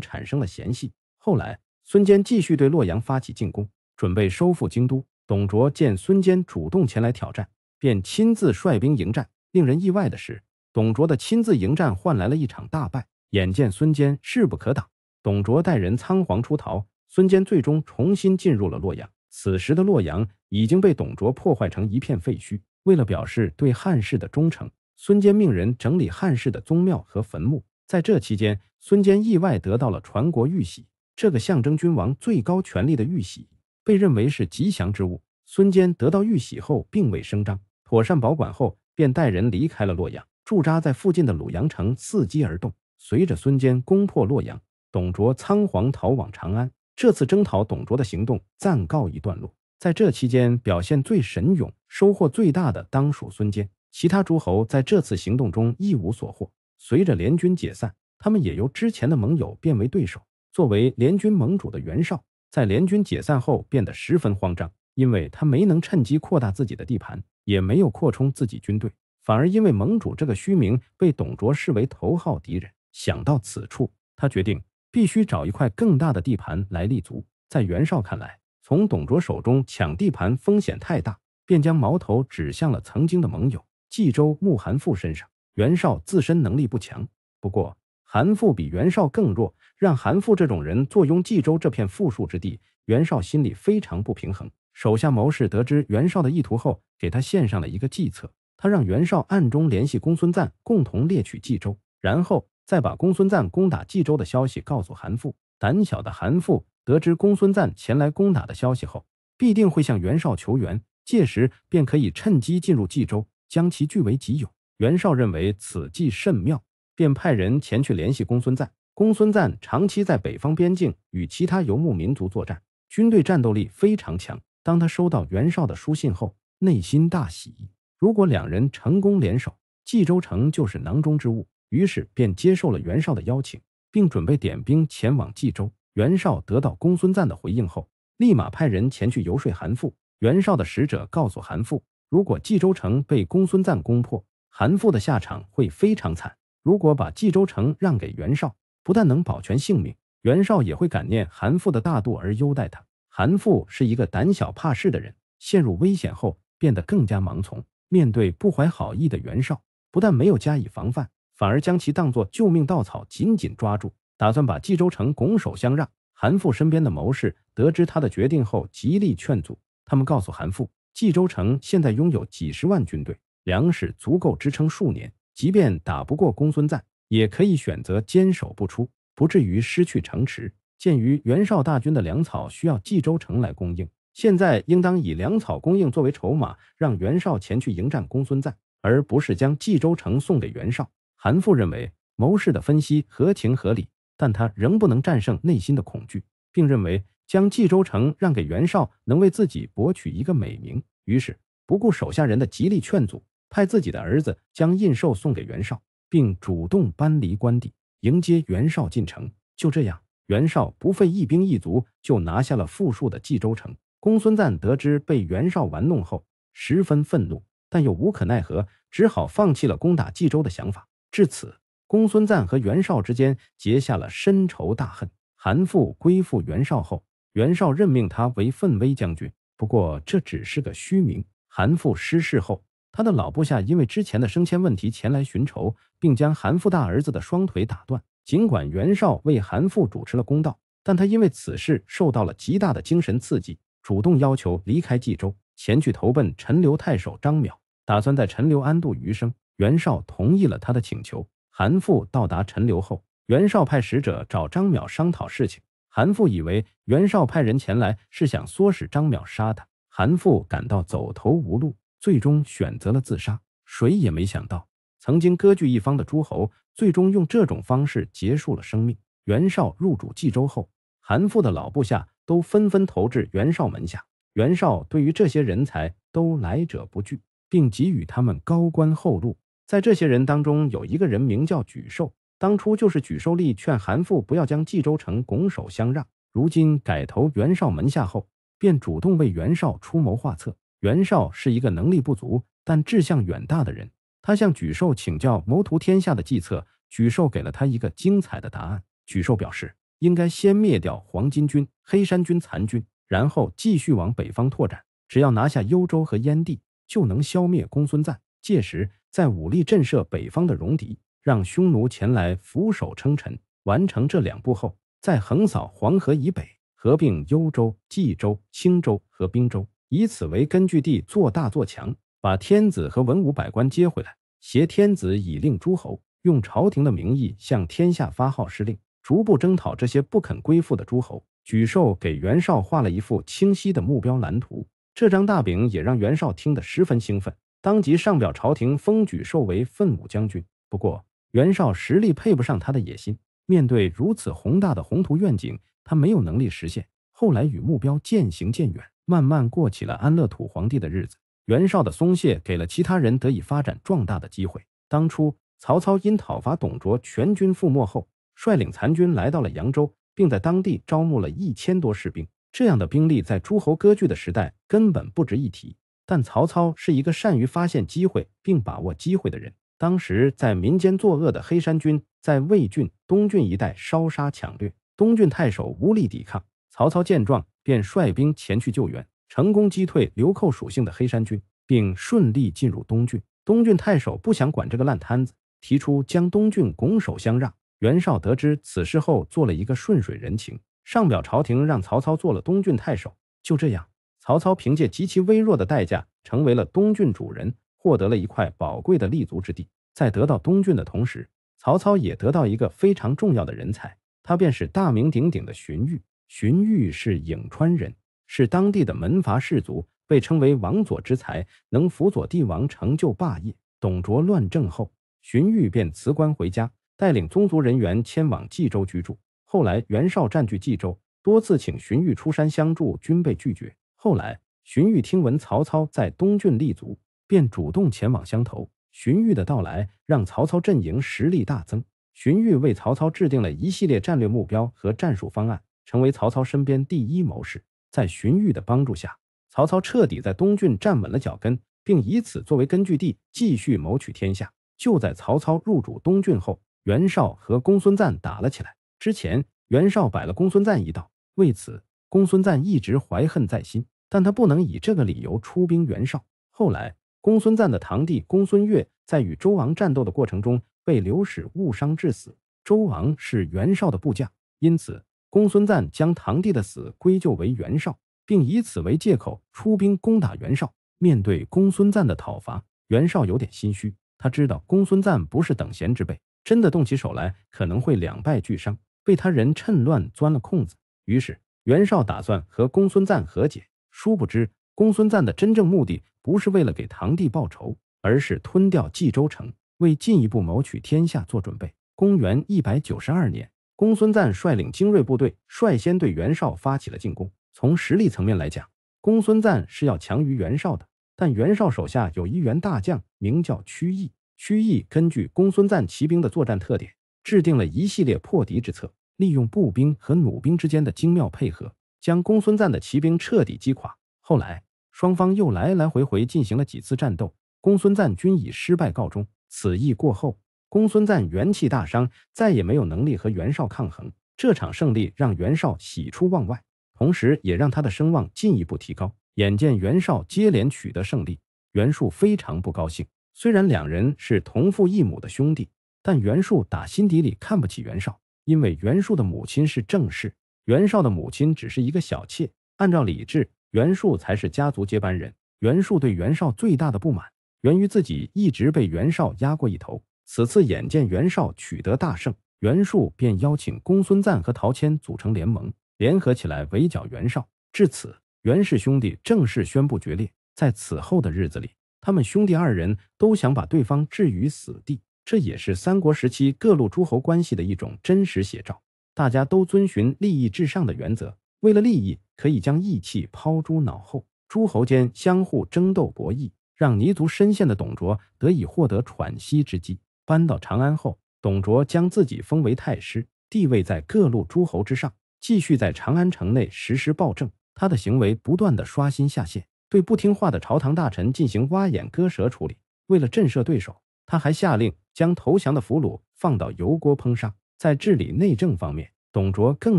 产生了嫌隙。后来，孙坚继续对洛阳发起进攻，准备收复京都。董卓见孙坚主动前来挑战，便亲自率兵迎战。令人意外的是，董卓的亲自迎战换来了一场大败。眼见孙坚势不可挡，董卓带人仓皇出逃。孙坚最终重新进入了洛阳，此时的洛阳已经被董卓破坏成一片废墟。为了表示对汉室的忠诚，孙坚命人整理汉室的宗庙和坟墓。在这期间，孙坚意外得到了传国玉玺，这个象征君王最高权力的玉玺，被认为是吉祥之物。孙坚得到玉玺后，并未声张，妥善保管后便带人离开了洛阳，驻扎在附近的鲁阳城，伺机而动。随着孙坚攻破洛阳，董卓仓皇逃往长安。这次征讨董卓的行动暂告一段落，在这期间表现最神勇、收获最大的当属孙坚，其他诸侯在这次行动中一无所获。随着联军解散，他们也由之前的盟友变为对手。作为联军盟主的袁绍，在联军解散后变得十分慌张，因为他没能趁机扩大自己的地盘，也没有扩充自己军队，反而因为盟主这个虚名被董卓视为头号敌人。想到此处，他决定。必须找一块更大的地盘来立足。在袁绍看来，从董卓手中抢地盘风险太大，便将矛头指向了曾经的盟友冀州牧韩馥身上。袁绍自身能力不强，不过韩馥比袁绍更弱，让韩馥这种人坐拥冀州这片富庶之地，袁绍心里非常不平衡。手下谋士得知袁绍的意图后，给他献上了一个计策，他让袁绍暗中联系公孙瓒，共同猎取冀州，然后。再把公孙瓒攻打冀州的消息告诉韩馥，胆小的韩馥得知公孙瓒前来攻打的消息后，必定会向袁绍求援，届时便可以趁机进入冀州，将其据为己有。袁绍认为此计甚妙，便派人前去联系公孙瓒。公孙瓒长期在北方边境与其他游牧民族作战，军队战斗力非常强。当他收到袁绍的书信后，内心大喜。如果两人成功联手，冀州城就是囊中之物。于是便接受了袁绍的邀请，并准备点兵前往冀州。袁绍得到公孙瓒的回应后，立马派人前去游说韩馥。袁绍的使者告诉韩馥，如果冀州城被公孙瓒攻破，韩馥的下场会非常惨；如果把冀州城让给袁绍，不但能保全性命，袁绍也会感念韩馥的大度而优待他。韩馥是一个胆小怕事的人，陷入危险后变得更加盲从，面对不怀好意的袁绍，不但没有加以防范。反而将其当作救命稻草，紧紧抓住，打算把冀州城拱手相让。韩馥身边的谋士得知他的决定后，极力劝阻。他们告诉韩馥，冀州城现在拥有几十万军队，粮食足够支撑数年，即便打不过公孙瓒，也可以选择坚守不出，不至于失去城池。鉴于袁绍大军的粮草需要冀州城来供应，现在应当以粮草供应作为筹码，让袁绍前去迎战公孙瓒，而不是将冀州城送给袁绍。韩馥认为谋士的分析合情合理，但他仍不能战胜内心的恐惧，并认为将冀州城让给袁绍能为自己博取一个美名，于是不顾手下人的极力劝阻，派自己的儿子将印绶送给袁绍，并主动搬离官邸，迎接袁绍进城。就这样，袁绍不费一兵一卒就拿下了富庶的冀州城。公孙瓒得知被袁绍玩弄后，十分愤怒，但又无可奈何，只好放弃了攻打冀州的想法。至此，公孙瓒和袁绍之间结下了深仇大恨。韩馥归附袁绍后，袁绍任命他为奋威将军，不过这只是个虚名。韩馥失势后，他的老部下因为之前的升迁问题前来寻仇，并将韩馥大儿子的双腿打断。尽管袁绍为韩馥主持了公道，但他因为此事受到了极大的精神刺激，主动要求离开冀州，前去投奔陈留太守张邈，打算在陈留安度余生。袁绍同意了他的请求。韩馥到达陈留后，袁绍派使者找张淼商讨事情。韩馥以为袁绍派人前来是想唆使张淼杀他，韩馥感到走投无路，最终选择了自杀。谁也没想到，曾经割据一方的诸侯，最终用这种方式结束了生命。袁绍入主冀州后，韩馥的老部下都纷纷投至袁绍门下，袁绍对于这些人才都来者不拒，并给予他们高官厚禄。在这些人当中，有一个人名叫沮授，当初就是沮授力劝韩馥不要将冀州城拱手相让。如今改投袁绍门下后，便主动为袁绍出谋划策。袁绍是一个能力不足但志向远大的人，他向沮授请教谋图天下的计策，沮授给了他一个精彩的答案。沮授表示，应该先灭掉黄巾军、黑山军残军，然后继续往北方拓展。只要拿下幽州和燕地，就能消灭公孙瓒。届时，在武力震慑北方的戎狄，让匈奴前来俯首称臣。完成这两步后，再横扫黄河以北，合并幽州、冀州、青州和并州，以此为根据地做大做强，把天子和文武百官接回来，挟天子以令诸侯，用朝廷的名义向天下发号施令，逐步征讨这些不肯归附的诸侯。沮授给袁绍画了一幅清晰的目标蓝图，这张大饼也让袁绍听得十分兴奋。当即上表朝廷，封举授为奋武将军。不过，袁绍实力配不上他的野心。面对如此宏大的宏图愿景，他没有能力实现。后来与目标渐行渐远，慢慢过起了安乐土皇帝的日子。袁绍的松懈，给了其他人得以发展壮大的机会。当初，曹操因讨伐董卓全军覆没后，率领残军来到了扬州，并在当地招募了一千多士兵。这样的兵力，在诸侯割据的时代根本不值一提。但曹操是一个善于发现机会并把握机会的人。当时，在民间作恶的黑山军在魏郡、东郡一带烧杀抢掠，东郡太守无力抵抗。曹操见状，便率兵前去救援，成功击退流寇属性的黑山军，并顺利进入东郡。东郡太守不想管这个烂摊子，提出将东郡拱手相让。袁绍得知此事后，做了一个顺水人情，上表朝廷让曹操做了东郡太守。就这样。曹操凭借极其微弱的代价，成为了东郡主人，获得了一块宝贵的立足之地。在得到东郡的同时，曹操也得到一个非常重要的人才，他便是大名鼎鼎的荀彧。荀彧是颍川人，是当地的门阀士族，被称为王佐之才，能辅佐帝王成就霸业。董卓乱政后，荀彧便辞官回家，带领宗族人员迁往冀州居住。后来袁绍占据冀州，多次请荀彧出山相助，均被拒绝。后来，荀彧听闻曹操在东郡立足，便主动前往相投。荀彧的到来让曹操阵营实力大增。荀彧为曹操制定了一系列战略目标和战术方案，成为曹操身边第一谋士。在荀彧的帮助下，曹操彻底在东郡站稳了脚跟，并以此作为根据地继续谋取天下。就在曹操入主东郡后，袁绍和公孙瓒打了起来。之前，袁绍摆了公孙瓒一道，为此。公孙瓒一直怀恨在心，但他不能以这个理由出兵袁绍。后来，公孙瓒的堂弟公孙越在与周王战斗的过程中被刘使误伤致死。周王是袁绍的部将，因此公孙瓒将堂弟的死归咎为袁绍，并以此为借口出兵攻打袁绍。面对公孙瓒的讨伐，袁绍有点心虚。他知道公孙瓒不是等闲之辈，真的动起手来可能会两败俱伤，被他人趁乱钻了空子。于是。袁绍打算和公孙瓒和解，殊不知公孙瓒的真正目的不是为了给堂弟报仇，而是吞掉冀州城，为进一步谋取天下做准备。公元一百九十二年，公孙瓒率领精锐部队，率先对袁绍发起了进攻。从实力层面来讲，公孙瓒是要强于袁绍的，但袁绍手下有一员大将，名叫屈毅。屈毅根据公孙瓒骑兵的作战特点，制定了一系列破敌之策。利用步兵和弩兵之间的精妙配合，将公孙瓒的骑兵彻底击垮。后来，双方又来来回回进行了几次战斗，公孙瓒均以失败告终。此役过后，公孙瓒元气大伤，再也没有能力和袁绍抗衡。这场胜利让袁绍喜出望外，同时也让他的声望进一步提高。眼见袁绍接连取得胜利，袁术非常不高兴。虽然两人是同父异母的兄弟，但袁术打心底里看不起袁绍。因为袁术的母亲是正室，袁绍的母亲只是一个小妾。按照礼制，袁术才是家族接班人。袁术对袁绍最大的不满，源于自己一直被袁绍压过一头。此次眼见袁绍取得大胜，袁术便邀请公孙瓒和陶谦组成联盟，联合起来围剿袁绍。至此，袁氏兄弟正式宣布决裂。在此后的日子里，他们兄弟二人都想把对方置于死地。这也是三国时期各路诸侯关系的一种真实写照。大家都遵循利益至上的原则，为了利益可以将义气抛诸脑后。诸侯间相互争斗博弈，让泥足深陷的董卓得以获得喘息之机。搬到长安后，董卓将自己封为太师，地位在各路诸侯之上，继续在长安城内实施暴政。他的行为不断的刷新下限，对不听话的朝堂大臣进行挖眼割舌处理。为了震慑对手，他还下令。将投降的俘虏放到油锅烹杀。在治理内政方面，董卓更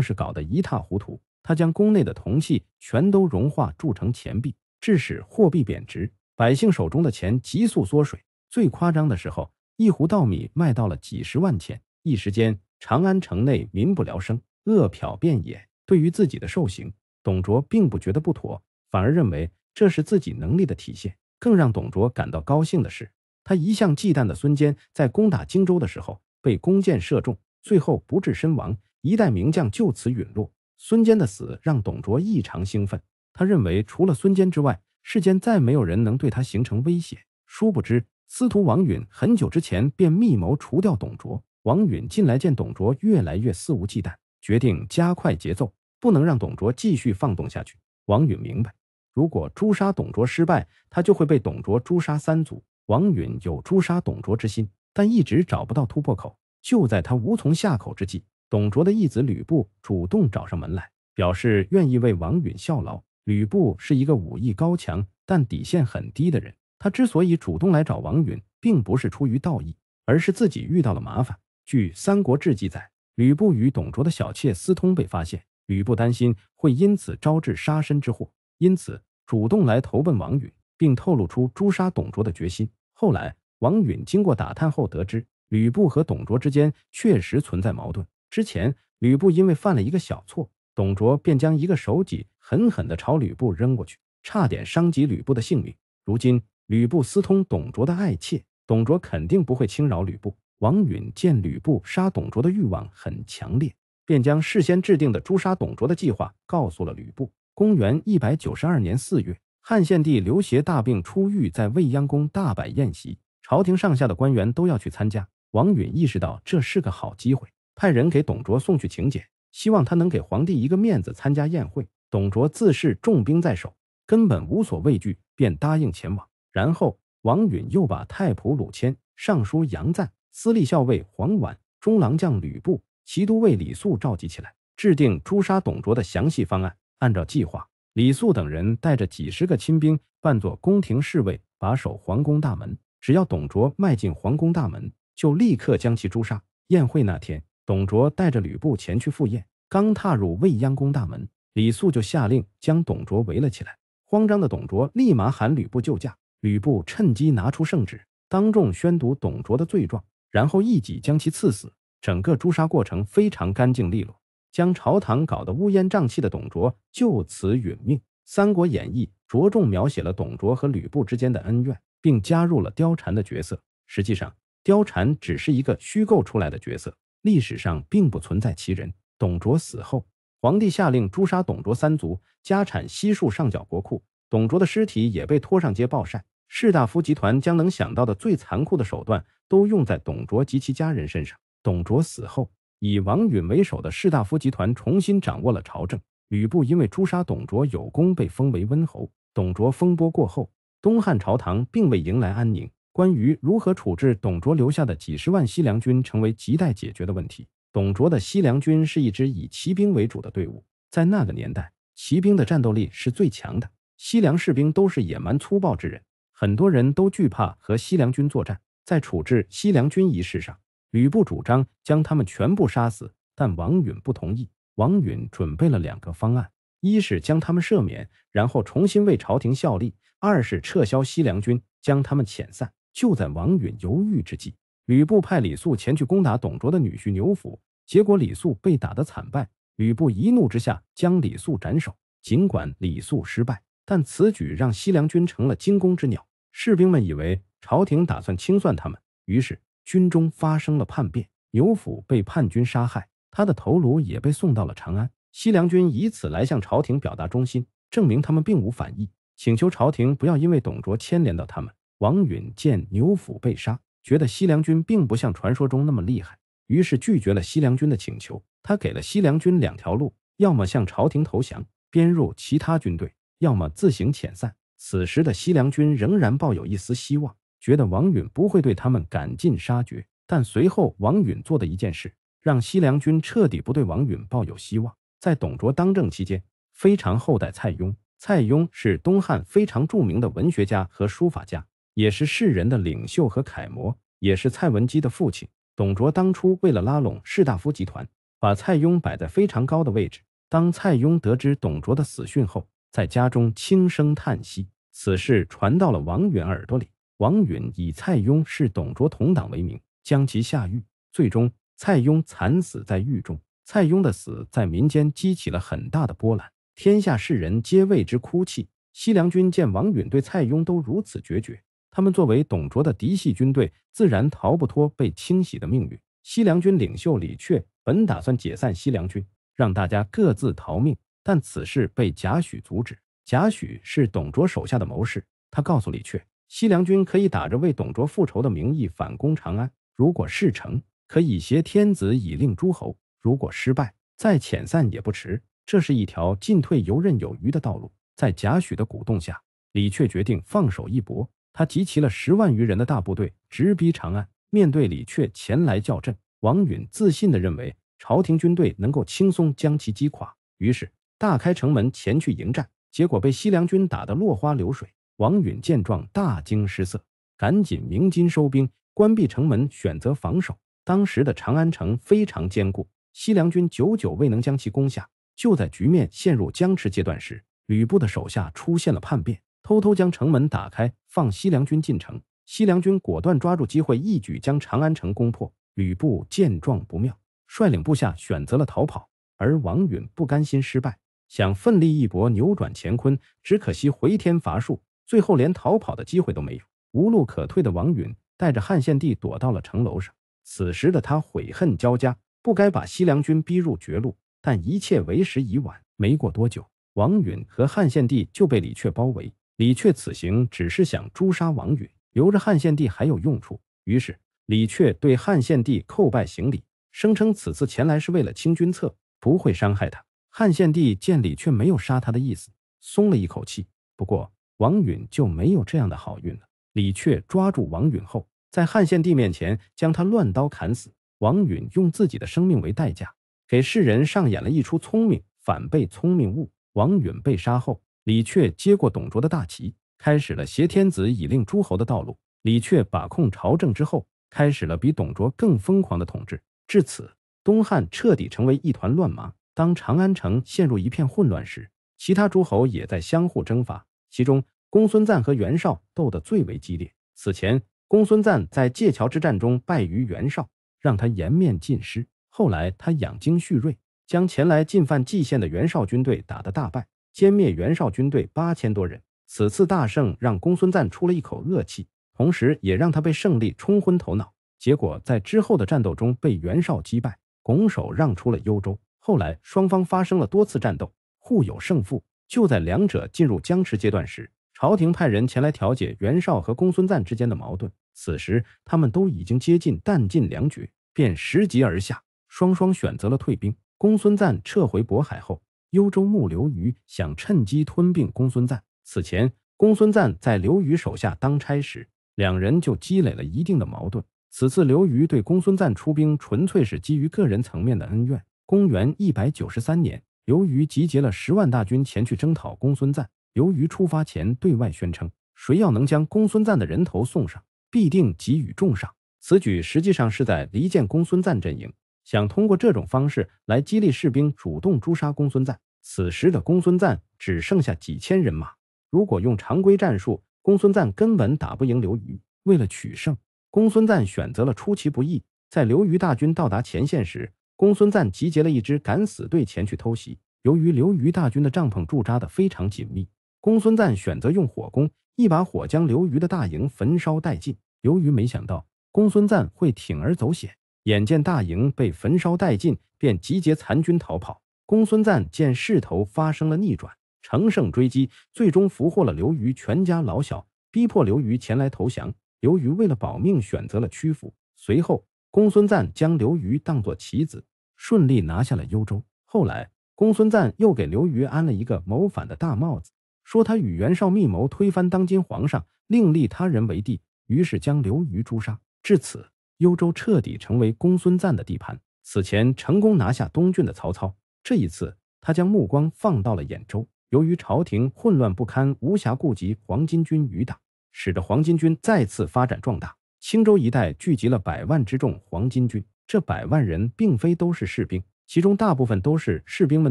是搞得一塌糊涂。他将宫内的铜器全都融化铸成钱币，致使货币贬值，百姓手中的钱急速缩水。最夸张的时候，一壶稻米卖到了几十万钱。一时间，长安城内民不聊生，饿殍遍野。对于自己的受刑，董卓并不觉得不妥，反而认为这是自己能力的体现。更让董卓感到高兴的是。他一向忌惮的孙坚，在攻打荆州的时候被弓箭射中，最后不治身亡。一代名将就此陨落。孙坚的死让董卓异常兴奋，他认为除了孙坚之外，世间再没有人能对他形成威胁。殊不知，司徒王允很久之前便密谋除掉董卓。王允近来见董卓越来越肆无忌惮，决定加快节奏，不能让董卓继续放纵下去。王允明白，如果诛杀董卓失败，他就会被董卓诛杀三族。王允有诛杀董卓之心，但一直找不到突破口。就在他无从下口之际，董卓的义子吕布主动找上门来，表示愿意为王允效劳。吕布是一个武艺高强但底线很低的人。他之所以主动来找王允，并不是出于道义，而是自己遇到了麻烦。据《三国志》记载，吕布与董卓的小妾私通被发现，吕布担心会因此招致杀身之祸，因此主动来投奔王允。并透露出诛杀董卓的决心。后来，王允经过打探后得知，吕布和董卓之间确实存在矛盾。之前，吕布因为犯了一个小错，董卓便将一个手戟狠狠地朝吕布扔过去，差点伤及吕布的性命。如今，吕布私通董卓的爱妾，董卓肯定不会轻饶吕布。王允见吕布杀董卓的欲望很强烈，便将事先制定的诛杀董卓的计划告诉了吕布。公元一百九十二年四月。汉献帝刘协大病初愈，在未央宫大摆宴席，朝廷上下的官员都要去参加。王允意识到这是个好机会，派人给董卓送去请柬，希望他能给皇帝一个面子参加宴会。董卓自恃重兵在手，根本无所畏惧，便答应前往。然后，王允又把太仆鲁谦、尚书杨瓒、司隶校尉黄绾、中郎将吕布、骑都尉李肃召集起来，制定诛杀董卓的详细方案。按照计划。李肃等人带着几十个亲兵，扮作宫廷侍卫，把守皇宫大门。只要董卓迈进皇宫大门，就立刻将其诛杀。宴会那天，董卓带着吕布前去赴宴，刚踏入未央宫大门，李肃就下令将董卓围了起来。慌张的董卓立马喊吕布救驾，吕布趁机拿出圣旨，当众宣读董卓的罪状，然后一戟将其刺死。整个诛杀过程非常干净利落。将朝堂搞得乌烟瘴气的董卓就此殒命。《三国演义》着重描写了董卓和吕布之间的恩怨，并加入了貂蝉的角色。实际上，貂蝉只是一个虚构出来的角色，历史上并不存在其人。董卓死后，皇帝下令诛杀董卓三族，家产悉数上缴国库。董卓的尸体也被拖上街暴晒。士大夫集团将能想到的最残酷的手段都用在董卓及其家人身上。董卓死后。以王允为首的士大夫集团重新掌握了朝政。吕布因为诛杀董卓有功，被封为温侯。董卓风波过后，东汉朝堂并未迎来安宁。关于如何处置董卓留下的几十万西凉军，成为亟待解决的问题。董卓的西凉军是一支以骑兵为主的队伍，在那个年代，骑兵的战斗力是最强的。西凉士兵都是野蛮粗暴之人，很多人都惧怕和西凉军作战。在处置西凉军一事上。吕布主张将他们全部杀死，但王允不同意。王允准备了两个方案：一是将他们赦免，然后重新为朝廷效力；二是撤销西凉军，将他们遣散。就在王允犹豫之际，吕布派李肃前去攻打董卓的女婿牛辅，结果李肃被打得惨败。吕布一怒之下将李肃斩首。尽管李肃失败，但此举让西凉军成了惊弓之鸟，士兵们以为朝廷打算清算他们，于是。军中发生了叛变，牛辅被叛军杀害，他的头颅也被送到了长安。西凉军以此来向朝廷表达忠心，证明他们并无反意，请求朝廷不要因为董卓牵连到他们。王允见牛辅被杀，觉得西凉军并不像传说中那么厉害，于是拒绝了西凉军的请求。他给了西凉军两条路：要么向朝廷投降，编入其他军队；要么自行遣散。此时的西凉军仍然抱有一丝希望。觉得王允不会对他们赶尽杀绝，但随后王允做的一件事，让西凉军彻底不对王允抱有希望。在董卓当政期间，非常厚待蔡邕。蔡邕是东汉非常著名的文学家和书法家，也是世人的领袖和楷模，也是蔡文姬的父亲。董卓当初为了拉拢士大夫集团，把蔡邕摆在非常高的位置。当蔡邕得知董卓的死讯后，在家中轻声叹息。此事传到了王允耳朵里。王允以蔡邕是董卓同党为名，将其下狱，最终蔡邕惨死在狱中。蔡邕的死在民间激起了很大的波澜，天下世人皆为之哭泣。西凉军见王允对蔡邕都如此决绝，他们作为董卓的嫡系军队，自然逃不脱被清洗的命运。西凉军领袖李榷本打算解散西凉军，让大家各自逃命，但此事被贾诩阻止。贾诩是董卓手下的谋士，他告诉李榷。西凉军可以打着为董卓复仇的名义反攻长安，如果事成，可以挟天子以令诸侯；如果失败，再遣散也不迟。这是一条进退游刃有余的道路。在贾诩的鼓动下，李榷决定放手一搏。他集齐了十万余人的大部队，直逼长安。面对李榷前来叫阵，王允自信地认为朝廷军队能够轻松将其击垮，于是大开城门前去迎战。结果被西凉军打得落花流水。王允见状大惊失色，赶紧鸣金收兵，关闭城门，选择防守。当时的长安城非常坚固，西凉军久久未能将其攻下。就在局面陷入僵持阶段时，吕布的手下出现了叛变，偷偷将城门打开，放西凉军进城。西凉军果断抓住机会，一举将长安城攻破。吕布见状不妙，率领部下选择了逃跑。而王允不甘心失败，想奋力一搏，扭转乾坤，只可惜回天乏术。最后连逃跑的机会都没有，无路可退的王允带着汉献帝躲到了城楼上。此时的他悔恨交加，不该把西凉军逼入绝路，但一切为时已晚。没过多久，王允和汉献帝就被李榷包围。李榷此行只是想诛杀王允，留着汉献帝还有用处。于是，李榷对汉献帝叩拜行礼，声称此次前来是为了清君侧，不会伤害他。汉献帝见李榷没有杀他的意思，松了一口气。不过，王允就没有这样的好运了。李榷抓住王允后，在汉献帝面前将他乱刀砍死。王允用自己的生命为代价，给世人上演了一出“聪明反被聪明误”。王允被杀后，李榷接过董卓的大旗，开始了挟天子以令诸侯的道路。李榷把控朝政之后，开始了比董卓更疯狂的统治。至此，东汉彻底成为一团乱麻。当长安城陷入一片混乱时，其他诸侯也在相互征伐，其中。公孙瓒和袁绍斗得最为激烈。此前，公孙瓒在界桥之战中败于袁绍，让他颜面尽失。后来，他养精蓄锐，将前来进犯蓟县的袁绍军队打得大败，歼灭袁绍军队八千多人。此次大胜让公孙瓒出了一口恶气，同时也让他被胜利冲昏头脑，结果在之后的战斗中被袁绍击败，拱手让出了幽州。后来，双方发生了多次战斗，互有胜负。就在两者进入僵持阶段时，朝廷派人前来调解袁绍和公孙瓒之间的矛盾。此时他们都已经接近弹尽粮绝，便拾级而下，双双选择了退兵。公孙瓒撤回渤海后，幽州牧刘虞想趁机吞并公孙瓒。此前，公孙瓒在刘虞手下当差时，两人就积累了一定的矛盾。此次刘虞对公孙瓒出兵，纯粹是基于个人层面的恩怨。公元一百九十三年，刘虞集结了十万大军前去征讨公孙瓒。由于出发前对外宣称，谁要能将公孙瓒的人头送上，必定给予重赏。此举实际上是在离间公孙瓒阵营，想通过这种方式来激励士兵主动诛杀公孙瓒。此时的公孙瓒只剩下几千人马，如果用常规战术，公孙瓒根本打不赢刘瑜。为了取胜，公孙瓒选择了出其不意。在刘瑜大军到达前线时，公孙瓒集结了一支敢死队前去偷袭。由于刘瑜大军的帐篷驻扎的非常紧密。公孙瓒选择用火攻，一把火将刘虞的大营焚烧殆尽。刘虞没想到公孙瓒会铤而走险，眼见大营被焚烧殆尽，便集结残军逃跑。公孙瓒见势头发生了逆转，乘胜追击，最终俘获了刘虞全家老小，逼迫刘虞前来投降。刘瑜为了保命，选择了屈服。随后，公孙瓒将刘虞当作棋子，顺利拿下了幽州。后来，公孙瓒又给刘虞安了一个谋反的大帽子。说他与袁绍密谋推翻当今皇上，另立他人为帝，于是将刘虞诛杀。至此，幽州彻底成为公孙瓒的地盘。此前成功拿下东郡的曹操，这一次他将目光放到了兖州。由于朝廷混乱不堪，无暇顾及黄巾军余党，使得黄巾军再次发展壮大。青州一带聚集了百万之众黄巾军，这百万人并非都是士兵，其中大部分都是士兵们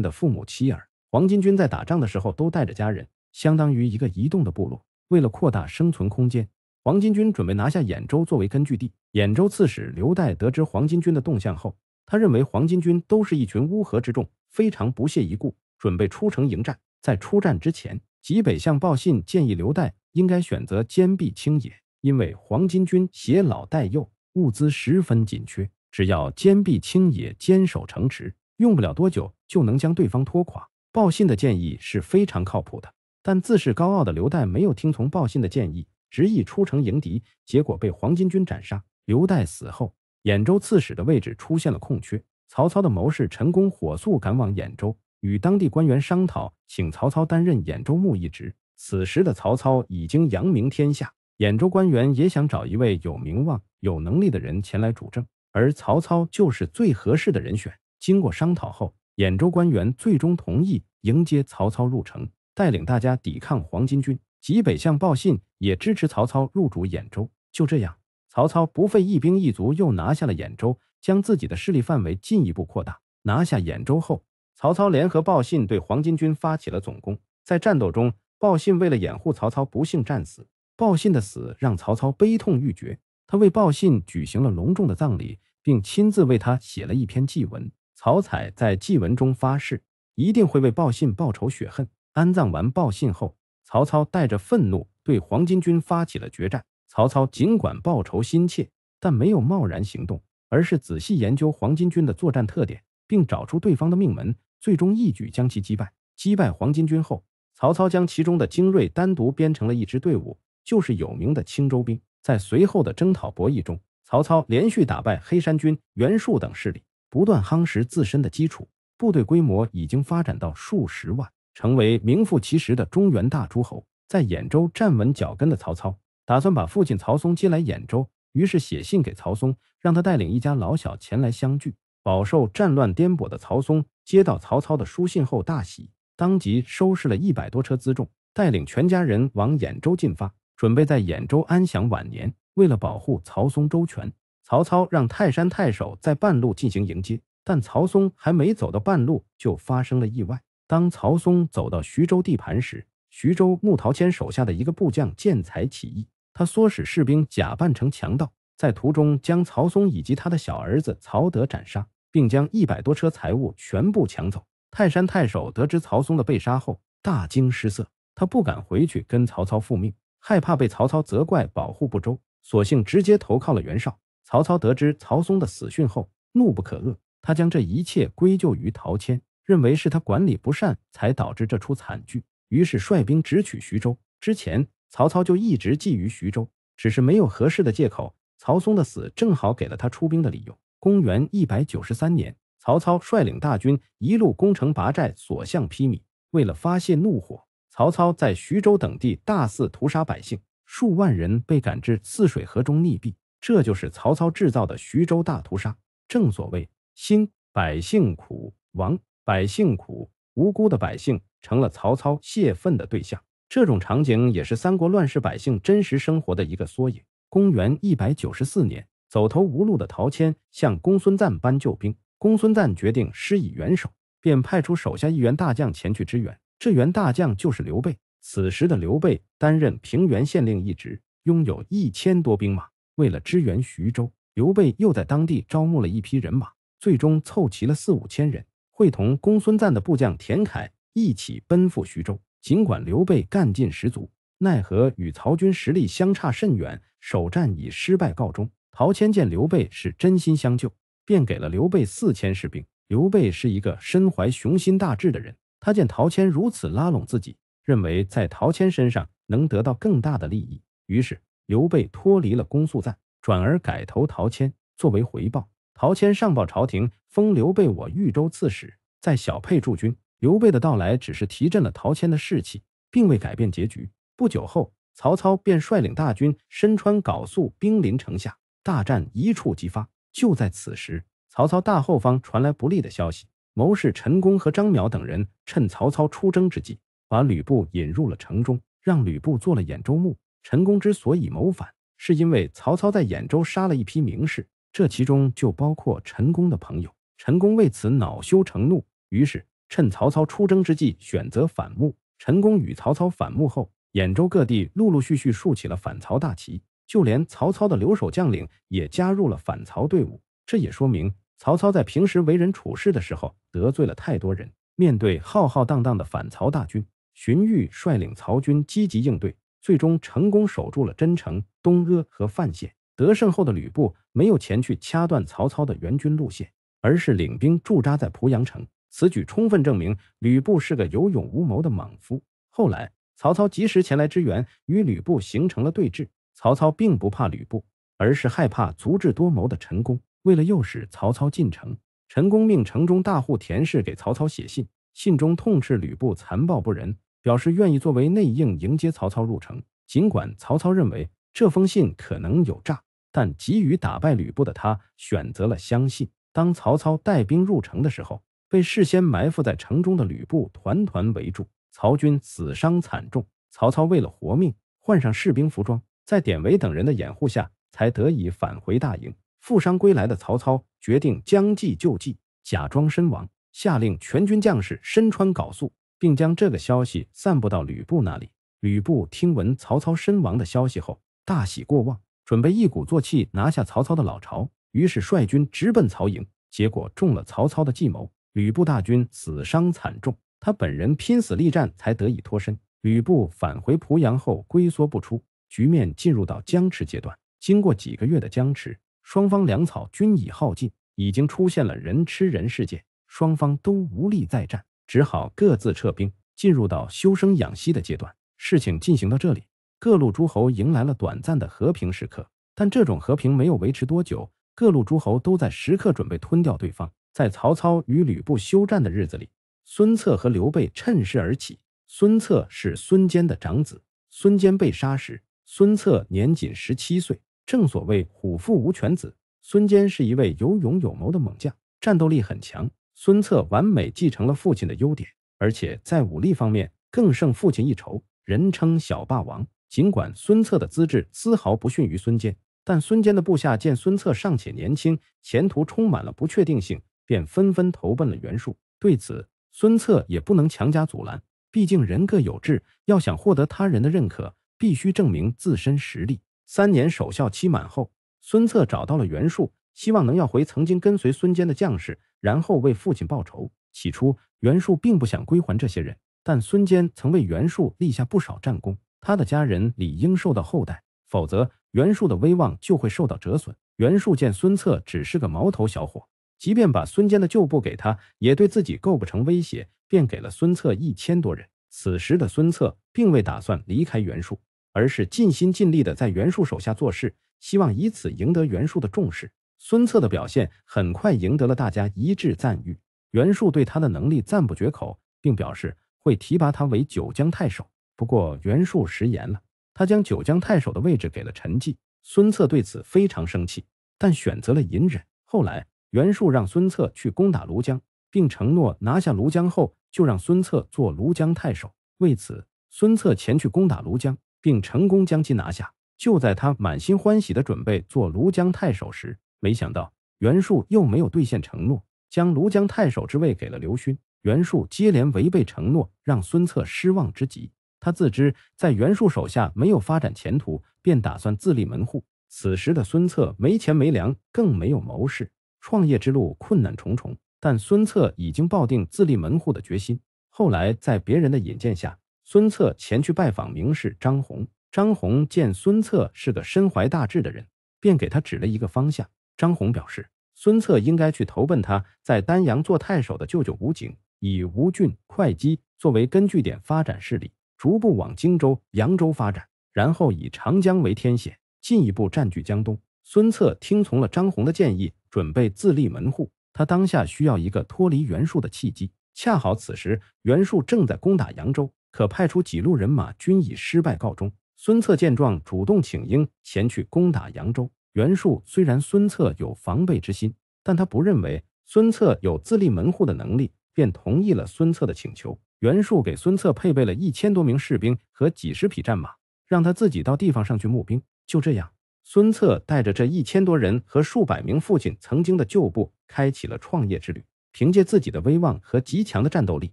的父母妻儿。黄巾军在打仗的时候都带着家人。相当于一个移动的部落，为了扩大生存空间，黄巾军准备拿下兖州作为根据地。兖州刺史刘岱得知黄巾军的动向后，他认为黄巾军都是一群乌合之众，非常不屑一顾，准备出城迎战。在出战之前，吉北向报信建议刘岱应该选择坚壁清野，因为黄巾军携老带幼，物资十分紧缺，只要坚壁清野，坚守城池，用不了多久就能将对方拖垮。报信的建议是非常靠谱的。但自恃高傲的刘岱没有听从报信的建议，执意出城迎敌，结果被黄巾军斩杀。刘岱死后，兖州刺史的位置出现了空缺。曹操的谋士陈宫火速赶往兖州，与当地官员商讨，请曹操担任兖州牧一职。此时的曹操已经扬名天下，兖州官员也想找一位有名望、有能力的人前来主政，而曹操就是最合适的人选。经过商讨后，兖州官员最终同意迎接曹操入城。带领大家抵抗黄巾军，及北向报信也支持曹操入主兖州。就这样，曹操不费一兵一卒，又拿下了兖州，将自己的势力范围进一步扩大。拿下兖州后，曹操联合报信对黄巾军发起了总攻。在战斗中，报信为了掩护曹操，不幸战死。报信的死让曹操悲痛欲绝，他为报信举行了隆重的葬礼，并亲自为他写了一篇祭文。曹丕在祭文中发誓，一定会为报信报仇雪恨。安葬完报信后，曹操带着愤怒对黄巾军发起了决战。曹操尽管报仇心切，但没有贸然行动，而是仔细研究黄巾军的作战特点，并找出对方的命门，最终一举将其击败。击败黄巾军后，曹操将其中的精锐单独编成了一支队伍，就是有名的青州兵。在随后的征讨博弈中，曹操连续打败黑山军、袁术等势力，不断夯实自身的基础，部队规模已经发展到数十万。成为名副其实的中原大诸侯，在兖州站稳脚跟的曹操，打算把父亲曹嵩接来兖州，于是写信给曹嵩，让他带领一家老小前来相聚。饱受战乱颠簸的曹嵩，接到曹操的书信后大喜，当即收拾了一百多车辎重，带领全家人往兖州进发，准备在兖州安享晚年。为了保护曹嵩周全，曹操让泰山太守在半路进行迎接，但曹嵩还没走到半路，就发生了意外。当曹松走到徐州地盘时，徐州牧陶谦手下的一个部将见财起意，他唆使士兵假扮成强盗，在途中将曹松以及他的小儿子曹德斩杀，并将一百多车财物全部抢走。泰山太守得知曹松的被杀后，大惊失色，他不敢回去跟曹操复命，害怕被曹操责怪保护不周，索性直接投靠了袁绍。曹操得知曹松的死讯后，怒不可遏，他将这一切归咎于陶谦。认为是他管理不善才导致这出惨剧，于是率兵直取徐州。之前曹操就一直觊觎徐州，只是没有合适的借口。曹嵩的死正好给了他出兵的理由。公元一百九十三年，曹操率领大军一路攻城拔寨，所向披靡。为了发泄怒火，曹操在徐州等地大肆屠杀百姓，数万人被赶至泗水河中溺毙。这就是曹操制造的徐州大屠杀。正所谓“兴，百姓苦；亡”。百姓苦，无辜的百姓成了曹操泄愤的对象。这种场景也是三国乱世百姓真实生活的一个缩影。公元一百九十四年，走投无路的陶谦向公孙瓒搬救兵，公孙瓒决定施以援手，便派出手下一员大将前去支援。这员大将就是刘备。此时的刘备担任平原县令一职，拥有一千多兵马。为了支援徐州，刘备又在当地招募了一批人马，最终凑齐了四五千人。会同公孙瓒的部将田凯一起奔赴徐州。尽管刘备干劲十足，奈何与曹军实力相差甚远，首战以失败告终。陶谦见刘备是真心相救，便给了刘备四千士兵。刘备是一个身怀雄心大志的人，他见陶谦如此拉拢自己，认为在陶谦身上能得到更大的利益，于是刘备脱离了公孙瓒，转而改投陶谦。作为回报。陶谦上报朝廷，封刘备我豫州刺史，在小沛驻军。刘备的到来只是提振了陶谦的士气，并未改变结局。不久后，曹操便率领大军，身穿缟素，兵临城下，大战一触即发。就在此时，曹操大后方传来不利的消息，谋士陈宫和张邈等人趁曹操出征之际，把吕布引入了城中，让吕布做了兖州牧。陈宫之所以谋反，是因为曹操在兖州杀了一批名士。这其中就包括陈宫的朋友，陈宫为此恼羞成怒，于是趁曹操出征之际选择反目。陈宫与曹操反目后，兖州各地陆陆续续竖起了反曹大旗，就连曹操的留守将领也加入了反曹队伍。这也说明曹操在平时为人处事的时候得罪了太多人。面对浩浩荡荡的反曹大军，荀彧率领曹军积极应对，最终成功守住了真城、东阿和范县。得胜后的吕布没有前去掐断曹操的援军路线，而是领兵驻扎在濮阳城。此举充分证明吕布是个有勇无谋的莽夫。后来，曹操及时前来支援，与吕布形成了对峙。曹操并不怕吕布，而是害怕足智多谋的陈宫。为了诱使曹操进城，陈宫命城中大户田氏给曹操写信，信中痛斥吕布残暴不仁，表示愿意作为内应迎接曹操入城。尽管曹操认为这封信可能有诈。但急于打败吕布的他选择了相信。当曹操带兵入城的时候，被事先埋伏在城中的吕布团团围住，曹军死伤惨重。曹操为了活命，换上士兵服装，在典韦等人的掩护下，才得以返回大营。负伤归来的曹操决定将计就计，假装身亡，下令全军将士身穿缟素，并将这个消息散布到吕布那里。吕布听闻曹操身亡的消息后，大喜过望。准备一鼓作气拿下曹操的老巢，于是率军直奔曹营，结果中了曹操的计谋，吕布大军死伤惨重，他本人拼死力战才得以脱身。吕布返回濮阳后，龟缩不出，局面进入到僵持阶段。经过几个月的僵持，双方粮草均已耗尽，已经出现了人吃人事件，双方都无力再战，只好各自撤兵，进入到休生养息的阶段。事情进行到这里。各路诸侯迎来了短暂的和平时刻，但这种和平没有维持多久。各路诸侯都在时刻准备吞掉对方。在曹操与吕布休战的日子里，孙策和刘备趁势而起。孙策是孙坚的长子，孙坚被杀时，孙策年仅十七岁。正所谓虎父无犬子，孙坚是一位有勇有谋的猛将，战斗力很强。孙策完美继承了父亲的优点，而且在武力方面更胜父亲一筹，人称小霸王。尽管孙策的资质丝毫不逊于孙坚，但孙坚的部下见孙策尚且年轻，前途充满了不确定性，便纷纷投奔了袁术。对此，孙策也不能强加阻拦，毕竟人各有志，要想获得他人的认可，必须证明自身实力。三年守孝期满后，孙策找到了袁术，希望能要回曾经跟随孙坚的将士，然后为父亲报仇。起初，袁术并不想归还这些人，但孙坚曾为袁术立下不少战功。他的家人理应受到厚待，否则袁术的威望就会受到折损。袁术见孙策只是个毛头小伙，即便把孙坚的旧部给他，也对自己构不成威胁，便给了孙策一千多人。此时的孙策并未打算离开袁术，而是尽心尽力的在袁术手下做事，希望以此赢得袁术的重视。孙策的表现很快赢得了大家一致赞誉，袁术对他的能力赞不绝口，并表示会提拔他为九江太守。不过袁术食言了，他将九江太守的位置给了陈济。孙策对此非常生气，但选择了隐忍。后来袁术让孙策去攻打庐江，并承诺拿下庐江后就让孙策做庐江太守。为此，孙策前去攻打庐江，并成功将其拿下。就在他满心欢喜的准备做庐江太守时，没想到袁术又没有兑现承诺，将庐江太守之位给了刘勋。袁术接连违背承诺，让孙策失望之极。他自知在袁术手下没有发展前途，便打算自立门户。此时的孙策没钱没粮，更没有谋士，创业之路困难重重。但孙策已经抱定自立门户的决心。后来在别人的引荐下，孙策前去拜访名士张宏。张宏见孙策是个身怀大志的人，便给他指了一个方向。张宏表示，孙策应该去投奔他在丹阳做太守的舅舅吴景，以吴郡会稽作为根据点发展势力。逐步往荆州、扬州发展，然后以长江为天险，进一步占据江东。孙策听从了张宏的建议，准备自立门户。他当下需要一个脱离袁术的契机。恰好此时，袁术正在攻打扬州，可派出几路人马，均以失败告终。孙策见状，主动请缨，前去攻打扬州。袁术虽然孙策有防备之心，但他不认为孙策有自立门户的能力，便同意了孙策的请求。袁术给孙策配备了一千多名士兵和几十匹战马，让他自己到地方上去募兵。就这样，孙策带着这一千多人和数百名父亲曾经的旧部，开启了创业之旅。凭借自己的威望和极强的战斗力，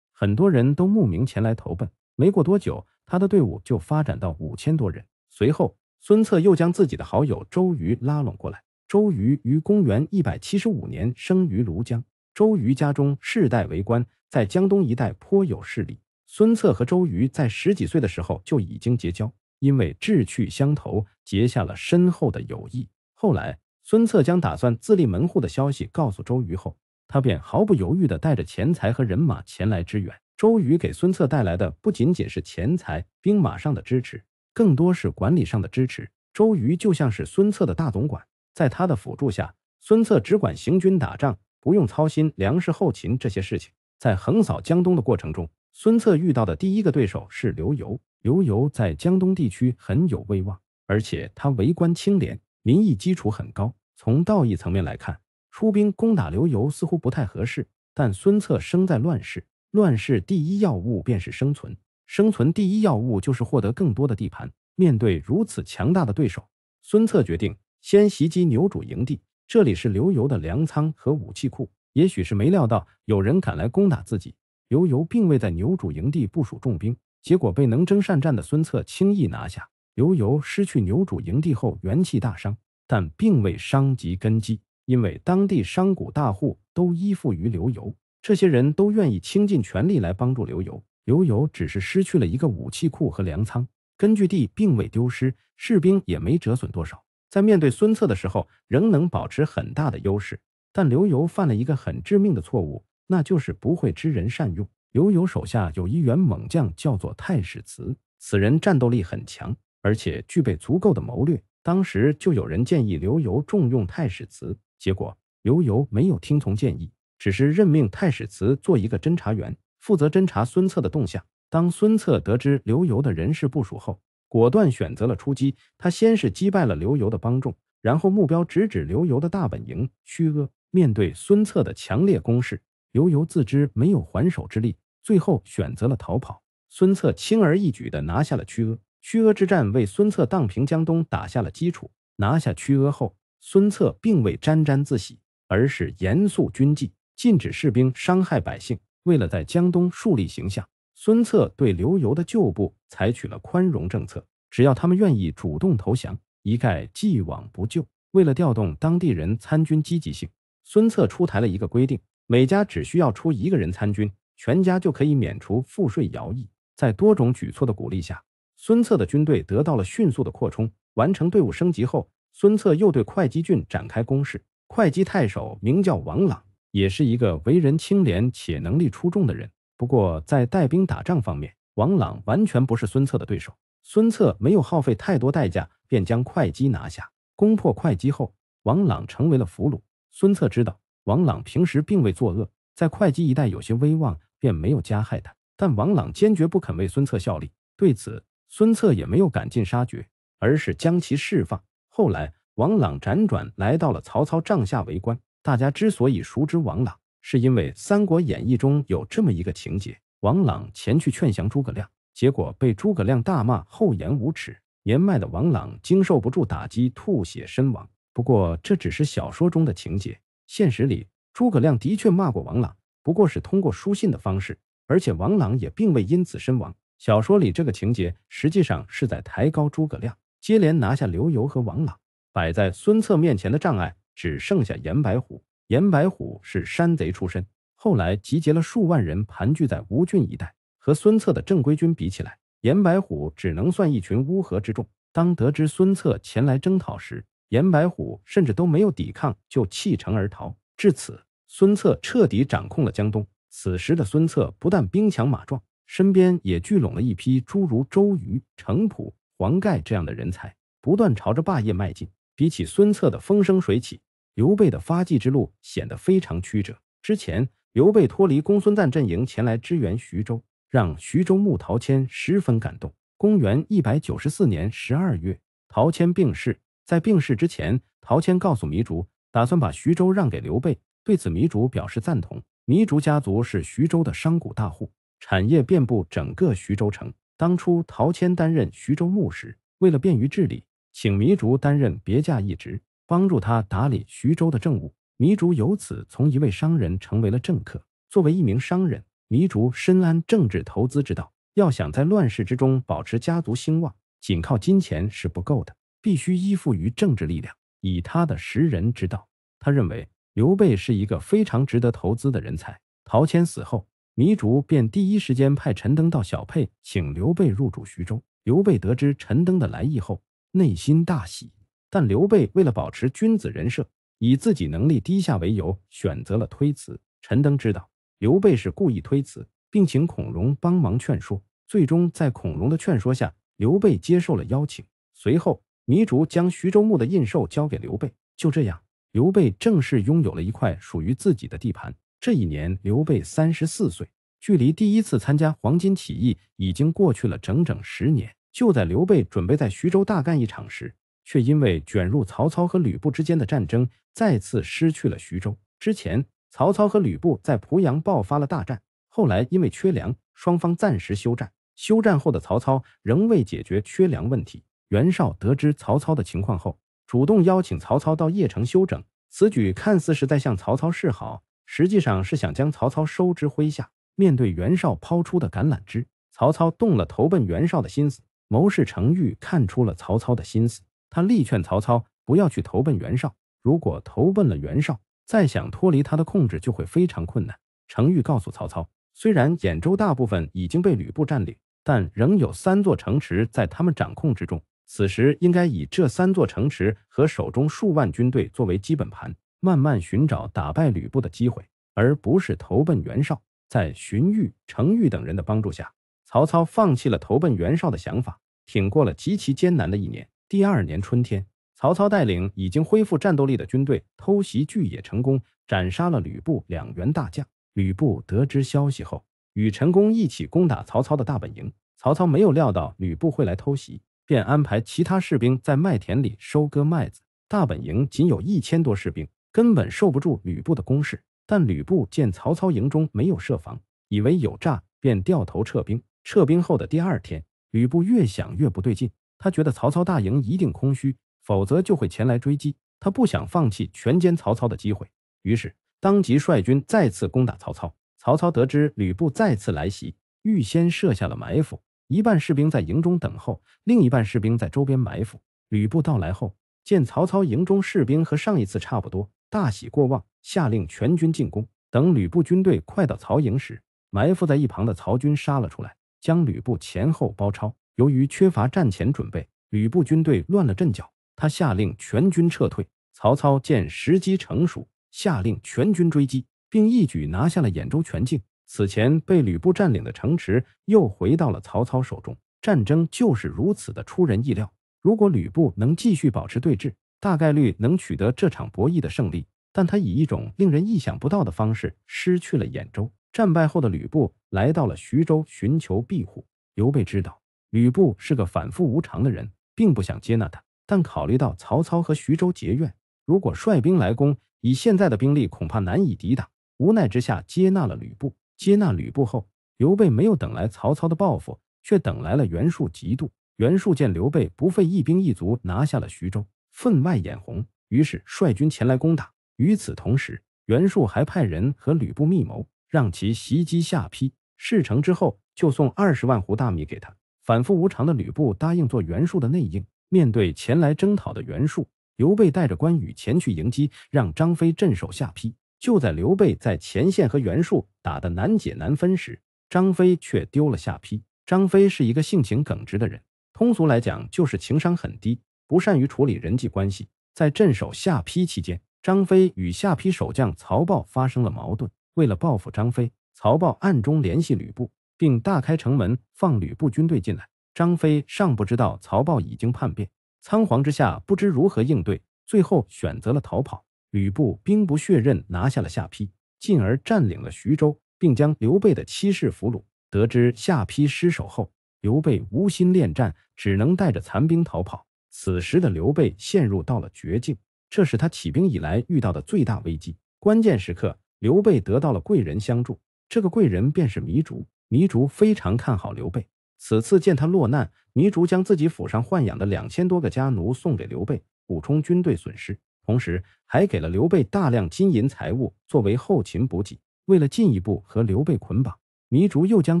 很多人都慕名前来投奔。没过多久，他的队伍就发展到五千多人。随后，孙策又将自己的好友周瑜拉拢过来。周瑜于公元一百七十五年生于庐江，周瑜家中世代为官。在江东一带颇有势力。孙策和周瑜在十几岁的时候就已经结交，因为志趣相投，结下了深厚的友谊。后来，孙策将打算自立门户的消息告诉周瑜后，他便毫不犹豫地带着钱财和人马前来支援。周瑜给孙策带来的不仅仅是钱财、兵马上的支持，更多是管理上的支持。周瑜就像是孙策的大总管，在他的辅助下，孙策只管行军打仗，不用操心粮食后勤这些事情。在横扫江东的过程中，孙策遇到的第一个对手是刘繇。刘繇在江东地区很有威望，而且他为官清廉，民意基础很高。从道义层面来看，出兵攻打刘繇似乎不太合适。但孙策生在乱世，乱世第一要务便是生存，生存第一要务就是获得更多的地盘。面对如此强大的对手，孙策决定先袭击牛渚营地，这里是刘繇的粮仓和武器库。也许是没料到有人赶来攻打自己，刘游并未在牛主营地部署重兵，结果被能征善战的孙策轻易拿下。刘游失去牛主营地后元气大伤，但并未伤及根基，因为当地商贾大户都依附于刘游，这些人都愿意倾尽全力来帮助刘游。刘游只是失去了一个武器库和粮仓，根据地并未丢失，士兵也没折损多少，在面对孙策的时候仍能保持很大的优势。但刘游犯了一个很致命的错误，那就是不会知人善用。刘游手下有一员猛将，叫做太史慈，此人战斗力很强，而且具备足够的谋略。当时就有人建议刘游重用太史慈，结果刘游没有听从建议，只是任命太史慈做一个侦查员，负责侦查孙策的动向。当孙策得知刘游的人事部署后，果断选择了出击。他先是击败了刘游的帮众，然后目标直指刘游的大本营曲阿。面对孙策的强烈攻势，刘繇自知没有还手之力，最后选择了逃跑。孙策轻而易举地拿下了曲阿。曲阿之战为孙策荡平江东打下了基础。拿下曲阿后，孙策并未沾沾自喜，而是严肃军纪，禁止士兵伤害百姓。为了在江东树立形象，孙策对刘繇的旧部采取了宽容政策，只要他们愿意主动投降，一概既往不咎。为了调动当地人参军积极性，孙策出台了一个规定，每家只需要出一个人参军，全家就可以免除赋税徭役。在多种举措的鼓励下，孙策的军队得到了迅速的扩充。完成队伍升级后，孙策又对会稽郡展开攻势。会稽太守名叫王朗，也是一个为人清廉且能力出众的人。不过在带兵打仗方面，王朗完全不是孙策的对手。孙策没有耗费太多代价，便将会稽拿下。攻破会稽后，王朗成为了俘虏。孙策知道王朗平时并未作恶，在会稽一带有些威望，便没有加害他。但王朗坚决不肯为孙策效力，对此，孙策也没有赶尽杀绝，而是将其释放。后来，王朗辗转来到了曹操帐下为官。大家之所以熟知王朗，是因为《三国演义》中有这么一个情节：王朗前去劝降诸葛亮，结果被诸葛亮大骂厚颜无耻。年迈的王朗经受不住打击，吐血身亡。不过这只是小说中的情节，现实里诸葛亮的确骂过王朗，不过是通过书信的方式，而且王朗也并未因此身亡。小说里这个情节实际上是在抬高诸葛亮，接连拿下刘繇和王朗，摆在孙策面前的障碍只剩下严白虎。严白虎是山贼出身，后来集结了数万人，盘踞在吴郡一带。和孙策的正规军比起来，严白虎只能算一群乌合之众。当得知孙策前来征讨时，严白虎甚至都没有抵抗，就弃城而逃。至此，孙策彻底掌控了江东。此时的孙策不但兵强马壮，身边也聚拢了一批诸如周瑜、程普、黄盖这样的人才，不断朝着霸业迈进。比起孙策的风生水起，刘备的发迹之路显得非常曲折。之前，刘备脱离公孙瓒阵营，前来支援徐州，让徐州牧陶谦十分感动。公元一百九十四年十二月，陶谦病逝。在病逝之前，陶谦告诉糜竺，打算把徐州让给刘备。对此，糜竺表示赞同。糜竺家族是徐州的商贾大户，产业遍布整个徐州城。当初，陶谦担任徐州牧时，为了便于治理，请糜竺担任别驾一职，帮助他打理徐州的政务。糜竺由此从一位商人成为了政客。作为一名商人，糜竺深谙政治投资之道。要想在乱世之中保持家族兴旺，仅靠金钱是不够的。必须依附于政治力量。以他的识人之道，他认为刘备是一个非常值得投资的人才。陶谦死后，糜竺便第一时间派陈登到小沛，请刘备入主徐州。刘备得知陈登的来意后，内心大喜。但刘备为了保持君子人设，以自己能力低下为由，选择了推辞。陈登知道刘备是故意推辞，并请孔融帮忙劝说。最终在孔融的劝说下，刘备接受了邀请。随后。糜竺将徐州牧的印绶交给刘备，就这样，刘备正式拥有了一块属于自己的地盘。这一年，刘备三十四岁，距离第一次参加黄巾起义已经过去了整整十年。就在刘备准备在徐州大干一场时，却因为卷入曹操和吕布之间的战争，再次失去了徐州。之前，曹操和吕布在濮阳爆发了大战，后来因为缺粮，双方暂时休战。休战后的曹操仍未解决缺粮问题。袁绍得知曹操的情况后，主动邀请曹操到邺城休整。此举看似是在向曹操示好，实际上是想将曹操收之麾下。面对袁绍抛出的橄榄枝，曹操动了投奔袁绍的心思。谋士程昱看出了曹操的心思，他力劝曹操不要去投奔袁绍。如果投奔了袁绍，再想脱离他的控制就会非常困难。程昱告诉曹操，虽然兖州大部分已经被吕布占领，但仍有三座城池在他们掌控之中。此时应该以这三座城池和手中数万军队作为基本盘，慢慢寻找打败吕布的机会，而不是投奔袁绍。在荀彧、程昱等人的帮助下，曹操放弃了投奔袁绍的想法，挺过了极其艰难的一年。第二年春天，曹操带领已经恢复战斗力的军队偷袭巨野，成功斩杀了吕布两员大将。吕布得知消息后，与陈宫一起攻打曹操的大本营。曹操没有料到吕布会来偷袭。便安排其他士兵在麦田里收割麦子。大本营仅有一千多士兵，根本受不住吕布的攻势。但吕布见曹操营中没有设防，以为有诈，便掉头撤兵。撤兵后的第二天，吕布越想越不对劲，他觉得曹操大营一定空虚，否则就会前来追击。他不想放弃全歼曹操的机会，于是当即率军再次攻打曹操。曹操得知吕布再次来袭，预先设下了埋伏。一半士兵在营中等候，另一半士兵在周边埋伏。吕布到来后，见曹操营中士兵和上一次差不多，大喜过望，下令全军进攻。等吕布军队快到曹营时，埋伏在一旁的曹军杀了出来，将吕布前后包抄。由于缺乏战前准备，吕布军队乱了阵脚，他下令全军撤退。曹操见时机成熟，下令全军追击，并一举拿下了兖州全境。此前被吕布占领的城池又回到了曹操手中，战争就是如此的出人意料。如果吕布能继续保持对峙，大概率能取得这场博弈的胜利。但他以一种令人意想不到的方式失去了兖州。战败后的吕布来到了徐州寻求庇护。刘备知道吕布是个反复无常的人，并不想接纳他。但考虑到曹操和徐州结怨，如果率兵来攻，以现在的兵力恐怕难以抵挡。无奈之下，接纳了吕布。接纳吕布后，刘备没有等来曹操的报复，却等来了袁术嫉妒。袁术见刘备不费一兵一卒拿下了徐州，分外眼红，于是率军前来攻打。与此同时，袁术还派人和吕布密谋，让其袭击下邳。事成之后，就送二十万斛大米给他。反复无常的吕布答应做袁术的内应。面对前来征讨的袁术，刘备带着关羽前去迎击，让张飞镇守下邳。就在刘备在前线和袁术打得难解难分时，张飞却丢了下邳。张飞是一个性情耿直的人，通俗来讲就是情商很低，不善于处理人际关系。在镇守下邳期间，张飞与下邳守将曹豹发生了矛盾。为了报复张飞，曹豹暗中联系吕布，并大开城门放吕布军队进来。张飞尚不知道曹豹已经叛变，仓皇之下不知如何应对，最后选择了逃跑。吕布兵不血刃拿下了下邳，进而占领了徐州，并将刘备的妻室俘虏。得知下邳失守后，刘备无心恋战，只能带着残兵逃跑。此时的刘备陷入到了绝境，这是他起兵以来遇到的最大危机。关键时刻，刘备得到了贵人相助，这个贵人便是糜竺。糜竺非常看好刘备，此次见他落难，糜竺将自己府上豢养的两千多个家奴送给刘备，补充军队损失。同时还给了刘备大量金银财物作为后勤补给。为了进一步和刘备捆绑，糜竺又将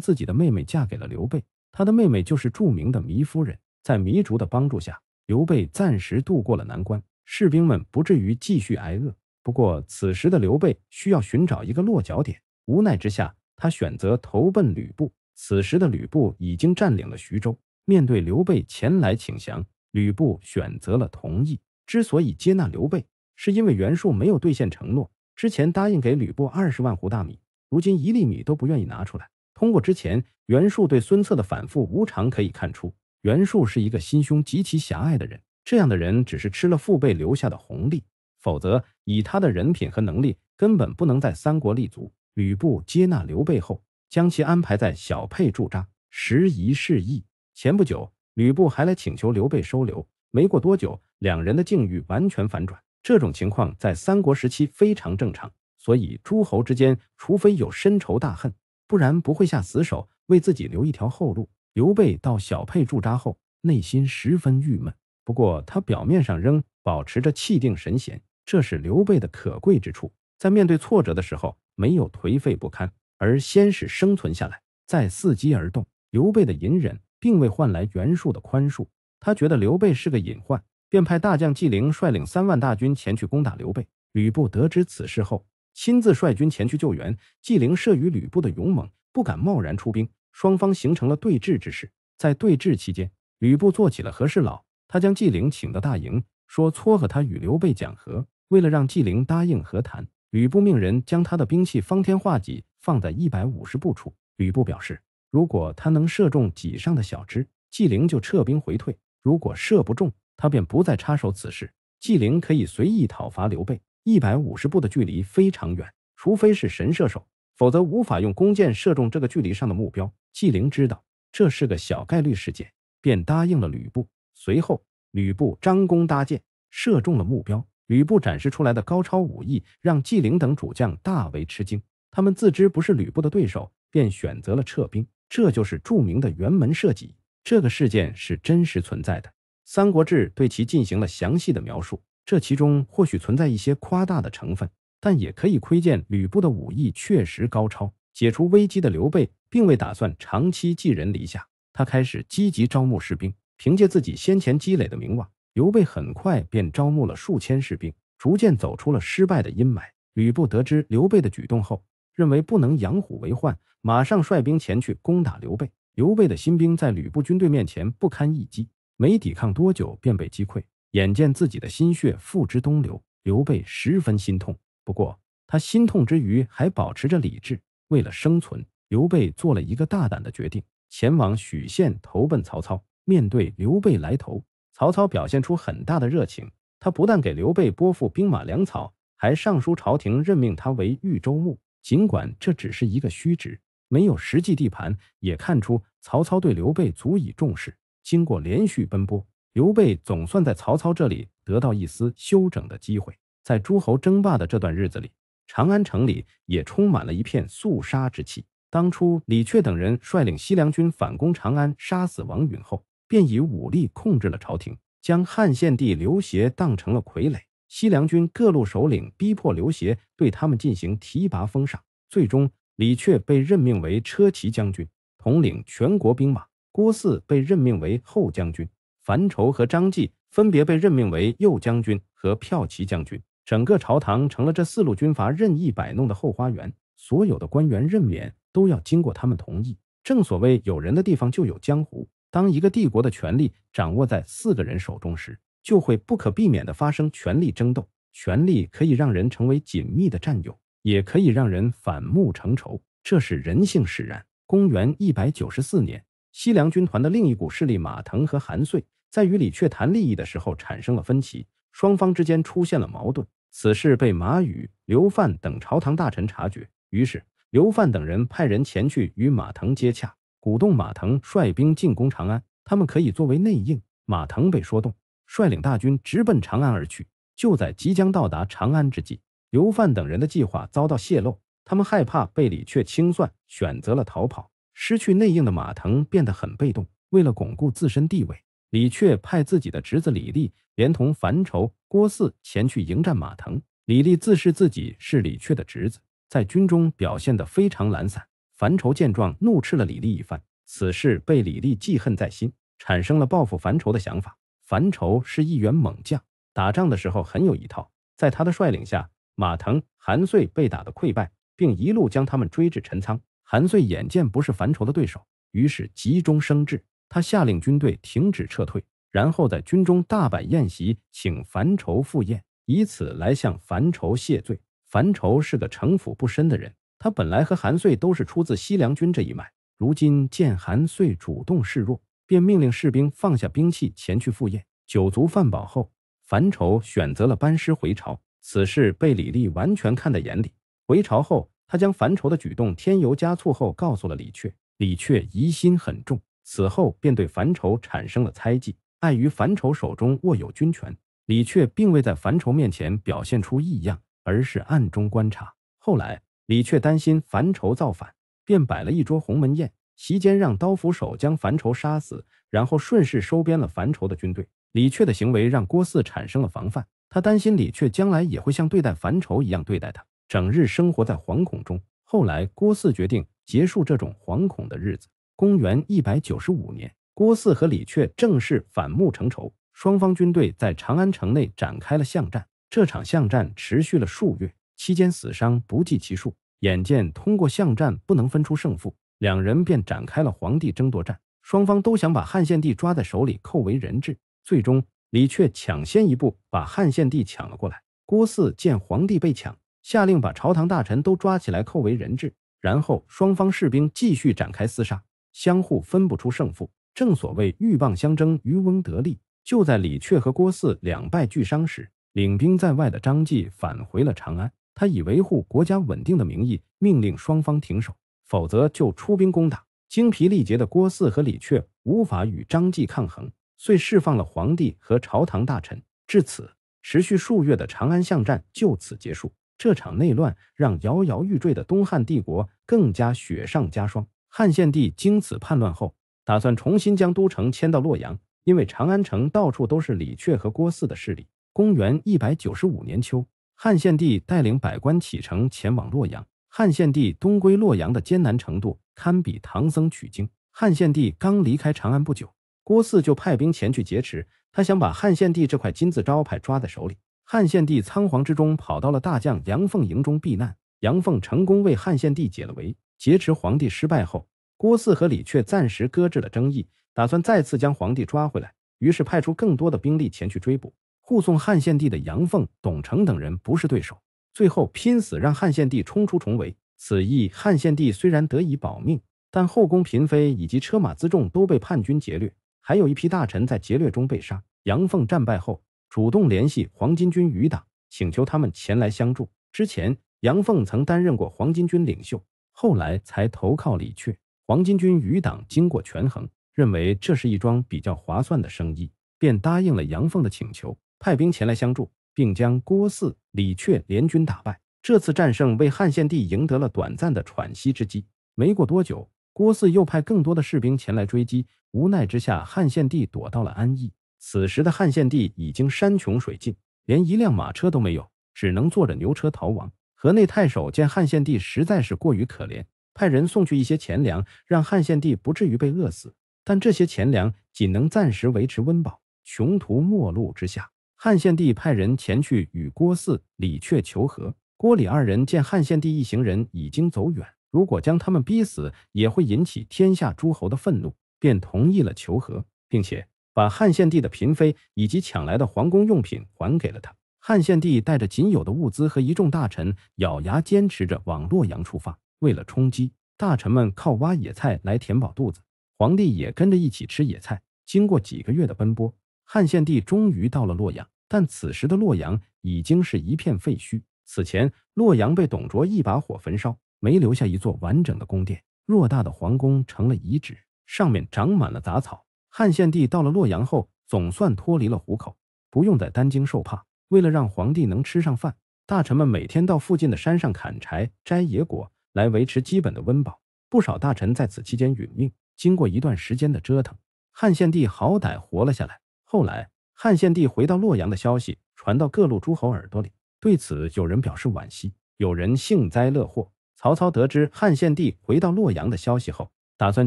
自己的妹妹嫁给了刘备。他的妹妹就是著名的糜夫人。在糜竺的帮助下，刘备暂时渡过了难关，士兵们不至于继续挨饿。不过，此时的刘备需要寻找一个落脚点。无奈之下，他选择投奔吕布。此时的吕布已经占领了徐州，面对刘备前来请降，吕布选择了同意。之所以接纳刘备，是因为袁术没有兑现承诺，之前答应给吕布二十万斛大米，如今一粒米都不愿意拿出来。通过之前袁术对孙策的反复无常可以看出，袁术是一个心胸极其狭隘的人。这样的人只是吃了父辈留下的红利，否则以他的人品和能力，根本不能在三国立足。吕布接纳刘备后，将其安排在小沛驻扎，时移世易。前不久，吕布还来请求刘备收留。没过多久，两人的境遇完全反转。这种情况在三国时期非常正常，所以诸侯之间，除非有深仇大恨，不然不会下死手，为自己留一条后路。刘备到小沛驻扎后，内心十分郁闷，不过他表面上仍保持着气定神闲，这是刘备的可贵之处。在面对挫折的时候，没有颓废不堪，而先是生存下来，再伺机而动。刘备的隐忍，并未换来袁术的宽恕。他觉得刘备是个隐患，便派大将纪灵率领三万大军前去攻打刘备。吕布得知此事后，亲自率军前去救援。纪灵慑于吕布的勇猛，不敢贸然出兵，双方形成了对峙之势。在对峙期间，吕布做起了和事佬，他将纪灵请到大营，说撮合他与刘备讲和。为了让纪灵答应和谈，吕布命人将他的兵器方天画戟放在一百五十步处。吕布表示，如果他能射中戟上的小枝，纪灵就撤兵回退。如果射不中，他便不再插手此事。纪灵可以随意讨伐刘备。一百五十步的距离非常远，除非是神射手，否则无法用弓箭射中这个距离上的目标。纪灵知道这是个小概率事件，便答应了吕布。随后，吕布张弓搭箭，射中了目标。吕布展示出来的高超武艺，让纪灵等主将大为吃惊。他们自知不是吕布的对手，便选择了撤兵。这就是著名的辕门射戟。这个事件是真实存在的，《三国志》对其进行了详细的描述。这其中或许存在一些夸大的成分，但也可以窥见吕布的武艺确实高超。解除危机的刘备，并未打算长期寄人篱下，他开始积极招募士兵。凭借自己先前积累的名望，刘备很快便招募了数千士兵，逐渐走出了失败的阴霾。吕布得知刘备的举动后，认为不能养虎为患，马上率兵前去攻打刘备。刘备的新兵在吕布军队面前不堪一击，没抵抗多久便被击溃。眼见自己的心血付之东流，刘备十分心痛。不过，他心痛之余还保持着理智。为了生存，刘备做了一个大胆的决定，前往许县投奔曹操。面对刘备来投，曹操表现出很大的热情。他不但给刘备拨付兵马粮草，还上书朝廷任命他为豫州牧。尽管这只是一个虚职。没有实际地盘，也看出曹操对刘备足以重视。经过连续奔波，刘备总算在曹操这里得到一丝休整的机会。在诸侯争霸的这段日子里，长安城里也充满了一片肃杀之气。当初李榷等人率领西凉军反攻长安，杀死王允后，便以武力控制了朝廷，将汉献帝刘协当成了傀儡。西凉军各路首领逼迫刘协对他们进行提拔封赏，最终。李榷被任命为车骑将军，统领全国兵马；郭汜被任命为后将军；樊稠和张继分别被任命为右将军和骠骑将军。整个朝堂成了这四路军阀任意摆弄的后花园，所有的官员任免都要经过他们同意。正所谓有人的地方就有江湖。当一个帝国的权力掌握在四个人手中时，就会不可避免的发生权力争斗。权力可以让人成为紧密的战友。也可以让人反目成仇，这是人性使然。公元一百九十四年，西凉军团的另一股势力马腾和韩遂，在与李榷谈利益的时候产生了分歧，双方之间出现了矛盾。此事被马宇、刘范等朝堂大臣察觉，于是刘范等人派人前去与马腾接洽，鼓动马腾率兵进攻长安，他们可以作为内应。马腾被说动，率领大军直奔长安而去。就在即将到达长安之际。刘范等人的计划遭到泄露，他们害怕被李榷清算，选择了逃跑。失去内应的马腾变得很被动。为了巩固自身地位，李榷派自己的侄子李立，连同樊稠、郭汜前去迎战马腾。李立自视自己是李榷的侄子，在军中表现得非常懒散。樊稠见状，怒斥了李立一番。此事被李立记恨在心，产生了报复樊稠的想法。樊稠是一员猛将，打仗的时候很有一套，在他的率领下。马腾、韩遂被打得溃败，并一路将他们追至陈仓。韩遂眼见不是樊稠的对手，于是急中生智，他下令军队停止撤退，然后在军中大摆宴席，请樊稠赴宴，以此来向樊稠谢罪。樊稠是个城府不深的人，他本来和韩遂都是出自西凉军这一脉，如今见韩遂主动示弱，便命令士兵放下兵器前去赴宴。酒足饭饱后，樊稠选择了班师回朝。此事被李立完全看在眼里。回朝后，他将樊稠的举动添油加醋后告诉了李确。李确疑心很重，此后便对樊稠产生了猜忌。碍于樊稠手中握有军权，李确并未在樊稠面前表现出异样，而是暗中观察。后来，李确担心樊稠造反，便摆了一桌鸿门宴，席间让刀斧手将樊稠杀死，然后顺势收编了樊稠的军队。李确的行为让郭汜产生了防范。他担心李却将来也会像对待樊稠一样对待他，整日生活在惶恐中。后来，郭汜决定结束这种惶恐的日子。公元一百九十五年，郭汜和李却正式反目成仇，双方军队在长安城内展开了巷战。这场巷战持续了数月，期间死伤不计其数。眼见通过巷战不能分出胜负，两人便展开了皇帝争夺战，双方都想把汉献帝抓在手里扣为人质。最终。李榷抢先一步把汉献帝抢了过来。郭汜见皇帝被抢，下令把朝堂大臣都抓起来扣为人质，然后双方士兵继续展开厮杀，相互分不出胜负。正所谓鹬蚌相争，渔翁得利。就在李榷和郭汜两败俱伤时，领兵在外的张继返回了长安。他以维护国家稳定的名义命令双方停手，否则就出兵攻打。精疲力竭的郭汜和李榷无法与张继抗衡。遂释放了皇帝和朝堂大臣。至此，持续数月的长安巷战就此结束。这场内乱让摇摇欲坠的东汉帝国更加雪上加霜。汉献帝经此叛乱后，打算重新将都城迁到洛阳，因为长安城到处都是李榷和郭汜的势力。公元一百九十五年秋，汉献帝带领百官启程前往洛阳。汉献帝东归洛阳的艰难程度堪比唐僧取经。汉献帝刚离开长安不久。郭汜就派兵前去劫持他，想把汉献帝这块金字招牌抓在手里。汉献帝仓皇之中跑到了大将杨奉营中避难，杨奉成功为汉献帝解了围。劫持皇帝失败后，郭汜和李榷暂时搁置了争议，打算再次将皇帝抓回来，于是派出更多的兵力前去追捕护送汉献帝的杨奉、董承等人不是对手，最后拼死让汉献帝冲出重围。此役，汉献帝虽然得以保命，但后宫嫔妃以及车马辎重都被叛军劫掠。还有一批大臣在劫掠中被杀。杨凤战败后，主动联系黄巾军余党，请求他们前来相助。之前，杨凤曾担任过黄巾军领袖，后来才投靠李榷。黄巾军余党经过权衡，认为这是一桩比较划算的生意，便答应了杨凤的请求，派兵前来相助，并将郭汜、李榷联军打败。这次战胜为汉献帝赢得了短暂的喘息之机。没过多久。郭汜又派更多的士兵前来追击，无奈之下，汉献帝躲到了安邑。此时的汉献帝已经山穷水尽，连一辆马车都没有，只能坐着牛车逃亡。河内太守见汉献帝实在是过于可怜，派人送去一些钱粮，让汉献帝不至于被饿死。但这些钱粮仅能暂时维持温饱。穷途末路之下，汉献帝派人前去与郭汜、李榷求和。郭李二人见汉献帝一行人已经走远。如果将他们逼死，也会引起天下诸侯的愤怒，便同意了求和，并且把汉献帝的嫔妃以及抢来的皇宫用品还给了他。汉献帝带着仅有的物资和一众大臣，咬牙坚持着往洛阳出发。为了充饥，大臣们靠挖野菜来填饱肚子，皇帝也跟着一起吃野菜。经过几个月的奔波，汉献帝终于到了洛阳，但此时的洛阳已经是一片废墟。此前，洛阳被董卓一把火焚烧。没留下一座完整的宫殿，偌大的皇宫成了遗址，上面长满了杂草。汉献帝到了洛阳后，总算脱离了虎口，不用再担惊受怕。为了让皇帝能吃上饭，大臣们每天到附近的山上砍柴、摘野果，来维持基本的温饱。不少大臣在此期间殒命。经过一段时间的折腾，汉献帝好歹活了下来。后来，汉献帝回到洛阳的消息传到各路诸侯耳朵里，对此有人表示惋惜，有人幸灾乐祸。曹操得知汉献帝回到洛阳的消息后，打算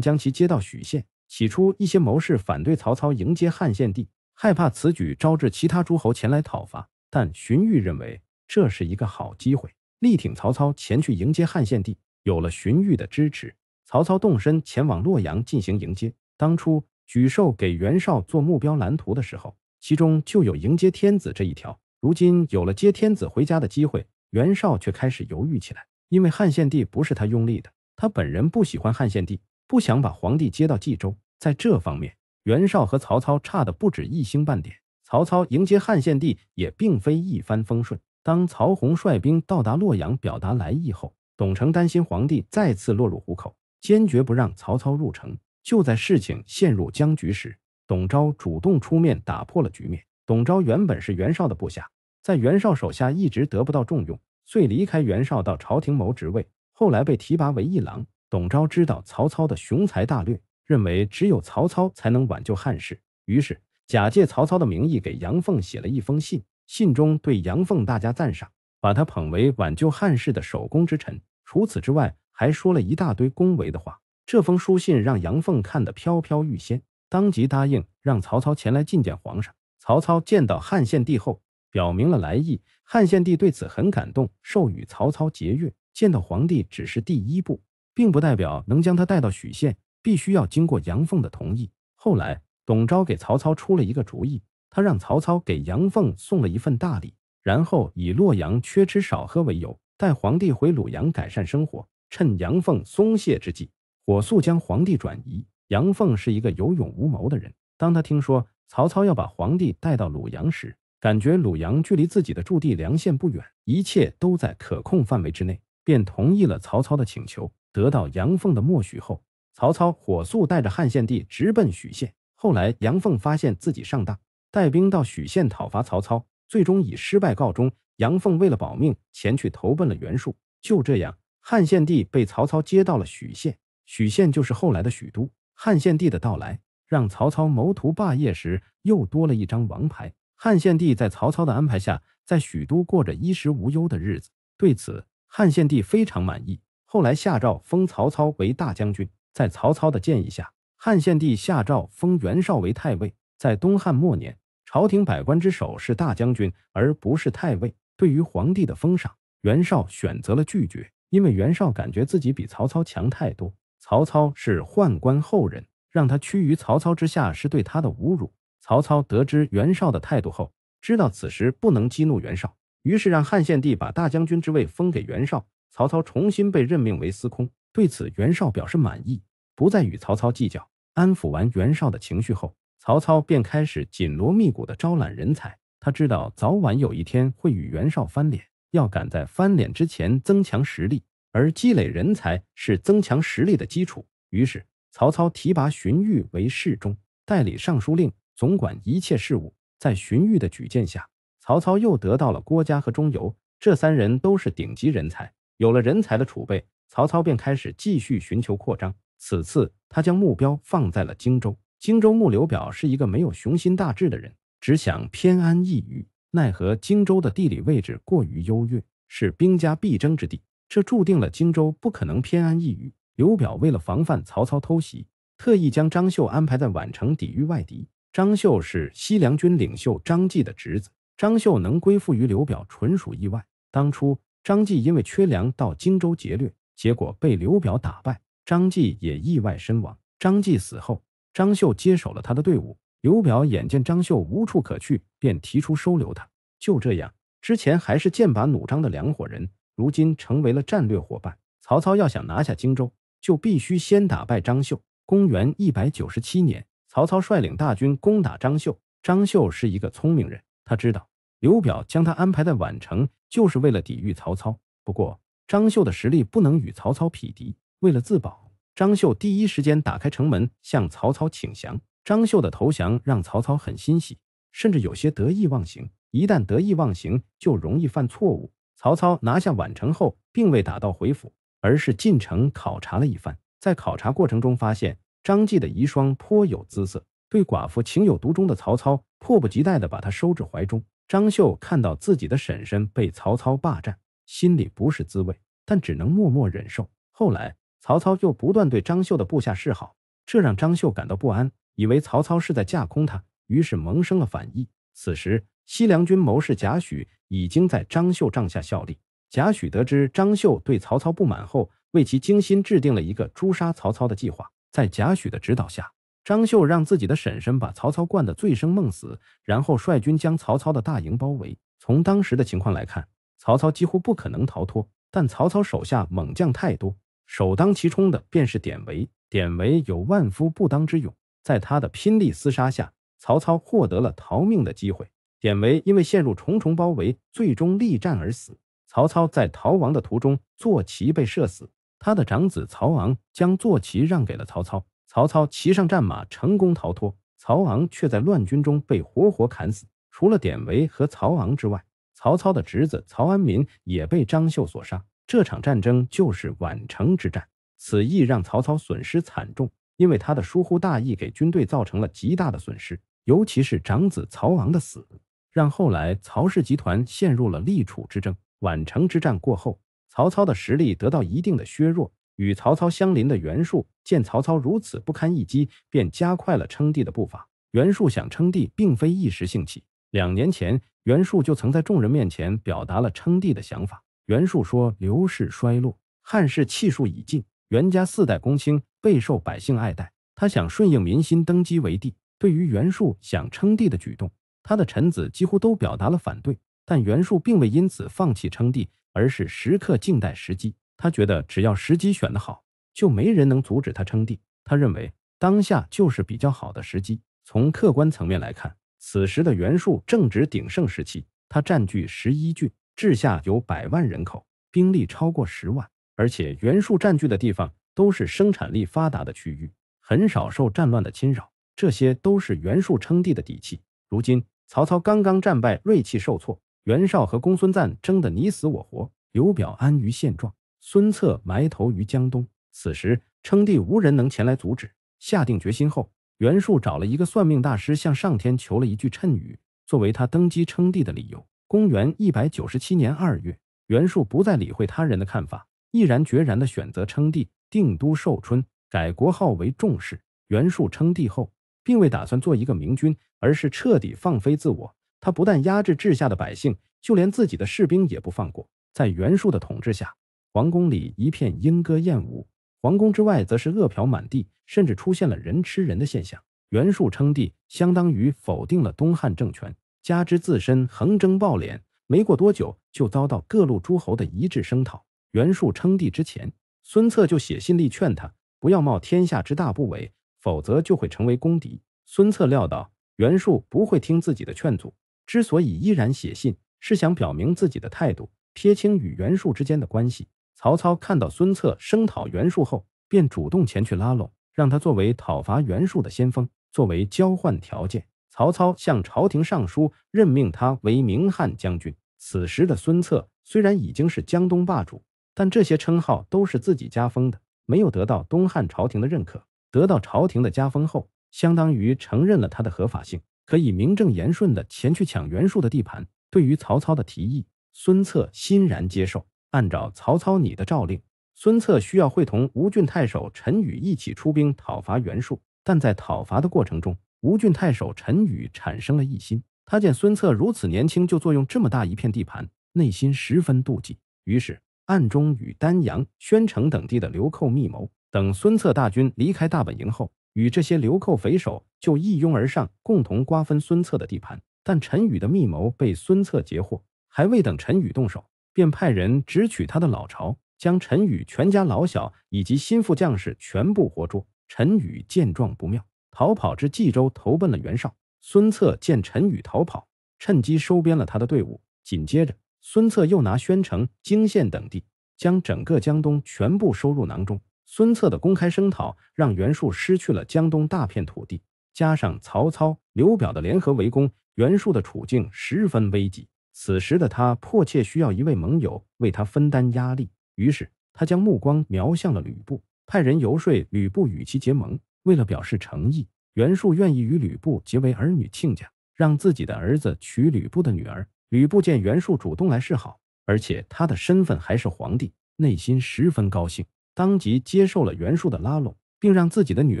将其接到许县。起初，一些谋士反对曹操迎接汉献帝，害怕此举招致其他诸侯前来讨伐。但荀彧认为这是一个好机会，力挺曹操前去迎接汉献帝。有了荀彧的支持，曹操动身前往洛阳进行迎接。当初沮授给袁绍做目标蓝图的时候，其中就有迎接天子这一条。如今有了接天子回家的机会，袁绍却开始犹豫起来。因为汉献帝不是他拥立的，他本人不喜欢汉献帝，不想把皇帝接到冀州。在这方面，袁绍和曹操差的不止一星半点。曹操迎接汉献帝也并非一帆风顺。当曹洪率兵到达洛阳，表达来意后，董承担心皇帝再次落入虎口，坚决不让曹操入城。就在事情陷入僵局时，董昭主动出面打破了局面。董昭原本是袁绍的部下，在袁绍手下一直得不到重用。遂离开袁绍，到朝廷谋职位。后来被提拔为议郎。董昭知道曹操的雄才大略，认为只有曹操才能挽救汉室，于是假借曹操的名义给杨凤写了一封信。信中对杨凤大加赞赏，把他捧为挽救汉室的首功之臣。除此之外，还说了一大堆恭维的话。这封书信让杨凤看得飘飘欲仙，当即答应让曹操前来觐见皇上。曹操见到汉献帝后，表明了来意。汉献帝对此很感动，授予曹操节钺。见到皇帝只是第一步，并不代表能将他带到许县，必须要经过杨凤的同意。后来，董昭给曹操出了一个主意，他让曹操给杨凤送了一份大礼，然后以洛阳缺吃少喝为由，带皇帝回鲁阳改善生活，趁杨凤松懈之际，火速将皇帝转移。杨凤是一个有勇无谋的人，当他听说曹操要把皇帝带到鲁阳时，感觉鲁阳距离自己的驻地梁县不远，一切都在可控范围之内，便同意了曹操的请求。得到杨凤的默许后，曹操火速带着汉献帝直奔许县。后来，杨凤发现自己上当，带兵到许县讨伐曹操，最终以失败告终。杨凤为了保命，前去投奔了袁术。就这样，汉献帝被曹操接到了许县。许县就是后来的许都。汉献帝的到来，让曹操谋图霸业时又多了一张王牌。汉献帝在曹操的安排下，在许都过着衣食无忧的日子。对此，汉献帝非常满意。后来下诏封曹操为大将军。在曹操的建议下，汉献帝下诏封袁绍为太尉。在东汉末年，朝廷百官之首是大将军，而不是太尉。对于皇帝的封赏，袁绍选择了拒绝，因为袁绍感觉自己比曹操强太多。曹操是宦官后人，让他屈于曹操之下是对他的侮辱。曹操得知袁绍的态度后，知道此时不能激怒袁绍，于是让汉献帝把大将军之位封给袁绍。曹操重新被任命为司空，对此袁绍表示满意，不再与曹操计较。安抚完袁绍的情绪后，曹操便开始紧锣密鼓的招揽人才。他知道早晚有一天会与袁绍翻脸，要赶在翻脸之前增强实力，而积累人才是增强实力的基础。于是曹操提拔荀彧为侍中，代理尚书令。总管一切事务，在荀彧的举荐下，曹操又得到了郭嘉和钟繇这三人都是顶级人才。有了人才的储备，曹操便开始继续寻求扩张。此次，他将目标放在了荆州。荆州牧刘表是一个没有雄心大志的人，只想偏安一隅。奈何荆州的地理位置过于优越，是兵家必争之地，这注定了荆州不可能偏安一隅。刘表为了防范曹操偷袭，特意将张绣安排在宛城抵御外敌。张绣是西凉军领袖张继的侄子。张绣能归附于刘表，纯属意外。当初张继因为缺粮到荆州劫掠，结果被刘表打败，张继也意外身亡。张继死后，张绣接手了他的队伍。刘表眼见张绣无处可去，便提出收留他。就这样，之前还是剑拔弩张的两伙人，如今成为了战略伙伴。曹操要想拿下荆州，就必须先打败张绣。公元一百九十七年。曹操率领大军攻打张绣，张绣是一个聪明人，他知道刘表将他安排在宛城，就是为了抵御曹操。不过，张绣的实力不能与曹操匹敌，为了自保，张绣第一时间打开城门向曹操请降。张绣的投降让曹操很欣喜，甚至有些得意忘形。一旦得意忘形，就容易犯错误。曹操拿下宛城后，并未打道回府，而是进城考察了一番。在考察过程中，发现。张继的遗孀颇有姿色，对寡妇情有独钟的曹操迫不及待地把她收至怀中。张绣看到自己的婶婶被曹操霸占，心里不是滋味，但只能默默忍受。后来，曹操又不断对张绣的部下示好，这让张绣感到不安，以为曹操是在架空他，于是萌生了反意。此时，西凉军谋士贾诩已经在张绣帐下效力。贾诩得知张绣对曹操不满后，为其精心制定了一个诛杀曹操的计划。在贾诩的指导下，张绣让自己的婶婶把曹操灌得醉生梦死，然后率军将曹操的大营包围。从当时的情况来看，曹操几乎不可能逃脱。但曹操手下猛将太多，首当其冲的便是典韦。典韦有万夫不当之勇，在他的拼力厮杀下，曹操获得了逃命的机会。典韦因为陷入重重包围，最终力战而死。曹操在逃亡的途中，坐骑被射死。他的长子曹昂将坐骑让给了曹操，曹操骑上战马，成功逃脱。曹昂却在乱军中被活活砍死。除了典韦和曹昂之外，曹操的侄子曹安民也被张绣所杀。这场战争就是宛城之战，此役让曹操损失惨重，因为他的疏忽大意给军队造成了极大的损失，尤其是长子曹昂的死，让后来曹氏集团陷入了立储之争。宛城之战过后。曹操的实力得到一定的削弱，与曹操相邻的袁术见曹操如此不堪一击，便加快了称帝的步伐。袁术想称帝，并非一时兴起。两年前，袁术就曾在众人面前表达了称帝的想法。袁术说：“刘氏衰落，汉室气数已尽，袁家四代公卿，备受百姓爱戴。他想顺应民心，登基为帝。”对于袁术想称帝的举动，他的臣子几乎都表达了反对，但袁术并未因此放弃称帝。而是时刻静待时机。他觉得只要时机选得好，就没人能阻止他称帝。他认为当下就是比较好的时机。从客观层面来看，此时的袁术正值鼎盛时期，他占据十一郡，治下有百万人口，兵力超过十万，而且袁术占据的地方都是生产力发达的区域，很少受战乱的侵扰，这些都是袁术称帝的底气。如今曹操刚刚战败，锐气受挫。袁绍和公孙瓒争得你死我活，刘表安于现状，孙策埋头于江东。此时称帝无人能前来阻止。下定决心后，袁术找了一个算命大师，向上天求了一句谶语，作为他登基称帝的理由。公元一百九十七年二月，袁术不再理会他人的看法，毅然决然地选择称帝，定都寿春，改国号为仲氏。袁术称帝后，并未打算做一个明君，而是彻底放飞自我。他不但压制治下的百姓，就连自己的士兵也不放过。在袁术的统治下，皇宫里一片莺歌燕舞，皇宫之外则是饿殍满地，甚至出现了人吃人的现象。袁术称帝，相当于否定了东汉政权，加之自身横征暴敛，没过多久就遭到各路诸侯的一致声讨。袁术称帝之前，孙策就写信力劝他不要冒天下之大不韪，否则就会成为公敌。孙策料到袁术不会听自己的劝阻。之所以依然写信，是想表明自己的态度，撇清与袁术之间的关系。曹操看到孙策声讨袁术后，便主动前去拉拢，让他作为讨伐袁术的先锋。作为交换条件，曹操向朝廷上书，任命他为明汉将军。此时的孙策虽然已经是江东霸主，但这些称号都是自己加封的，没有得到东汉朝廷的认可。得到朝廷的加封后，相当于承认了他的合法性。可以名正言顺的前去抢袁术的地盘。对于曹操的提议，孙策欣然接受。按照曹操你的诏令，孙策需要会同吴郡太守陈宇一起出兵讨伐袁术。但在讨伐的过程中，吴郡太守陈宇产生了异心。他见孙策如此年轻就坐拥这么大一片地盘，内心十分妒忌，于是暗中与丹阳、宣城等地的流寇密谋。等孙策大军离开大本营后。与这些流寇匪首就一拥而上，共同瓜分孙策的地盘。但陈宇的密谋被孙策截获，还未等陈宇动手，便派人直取他的老巢，将陈宇全家老小以及心腹将士全部活捉。陈宇见状不妙，逃跑至冀州投奔了袁绍。孙策见陈宇逃跑，趁机收编了他的队伍。紧接着，孙策又拿宣城、泾县等地，将整个江东全部收入囊中。孙策的公开声讨，让袁术失去了江东大片土地，加上曹操、刘表的联合围攻，袁术的处境十分危急。此时的他迫切需要一位盟友为他分担压力，于是他将目光瞄向了吕布，派人游说吕布与其结盟。为了表示诚意，袁术愿意与吕布结为儿女亲家，让自己的儿子娶吕布的女儿。吕布见袁术主动来示好，而且他的身份还是皇帝，内心十分高兴。当即接受了袁术的拉拢，并让自己的女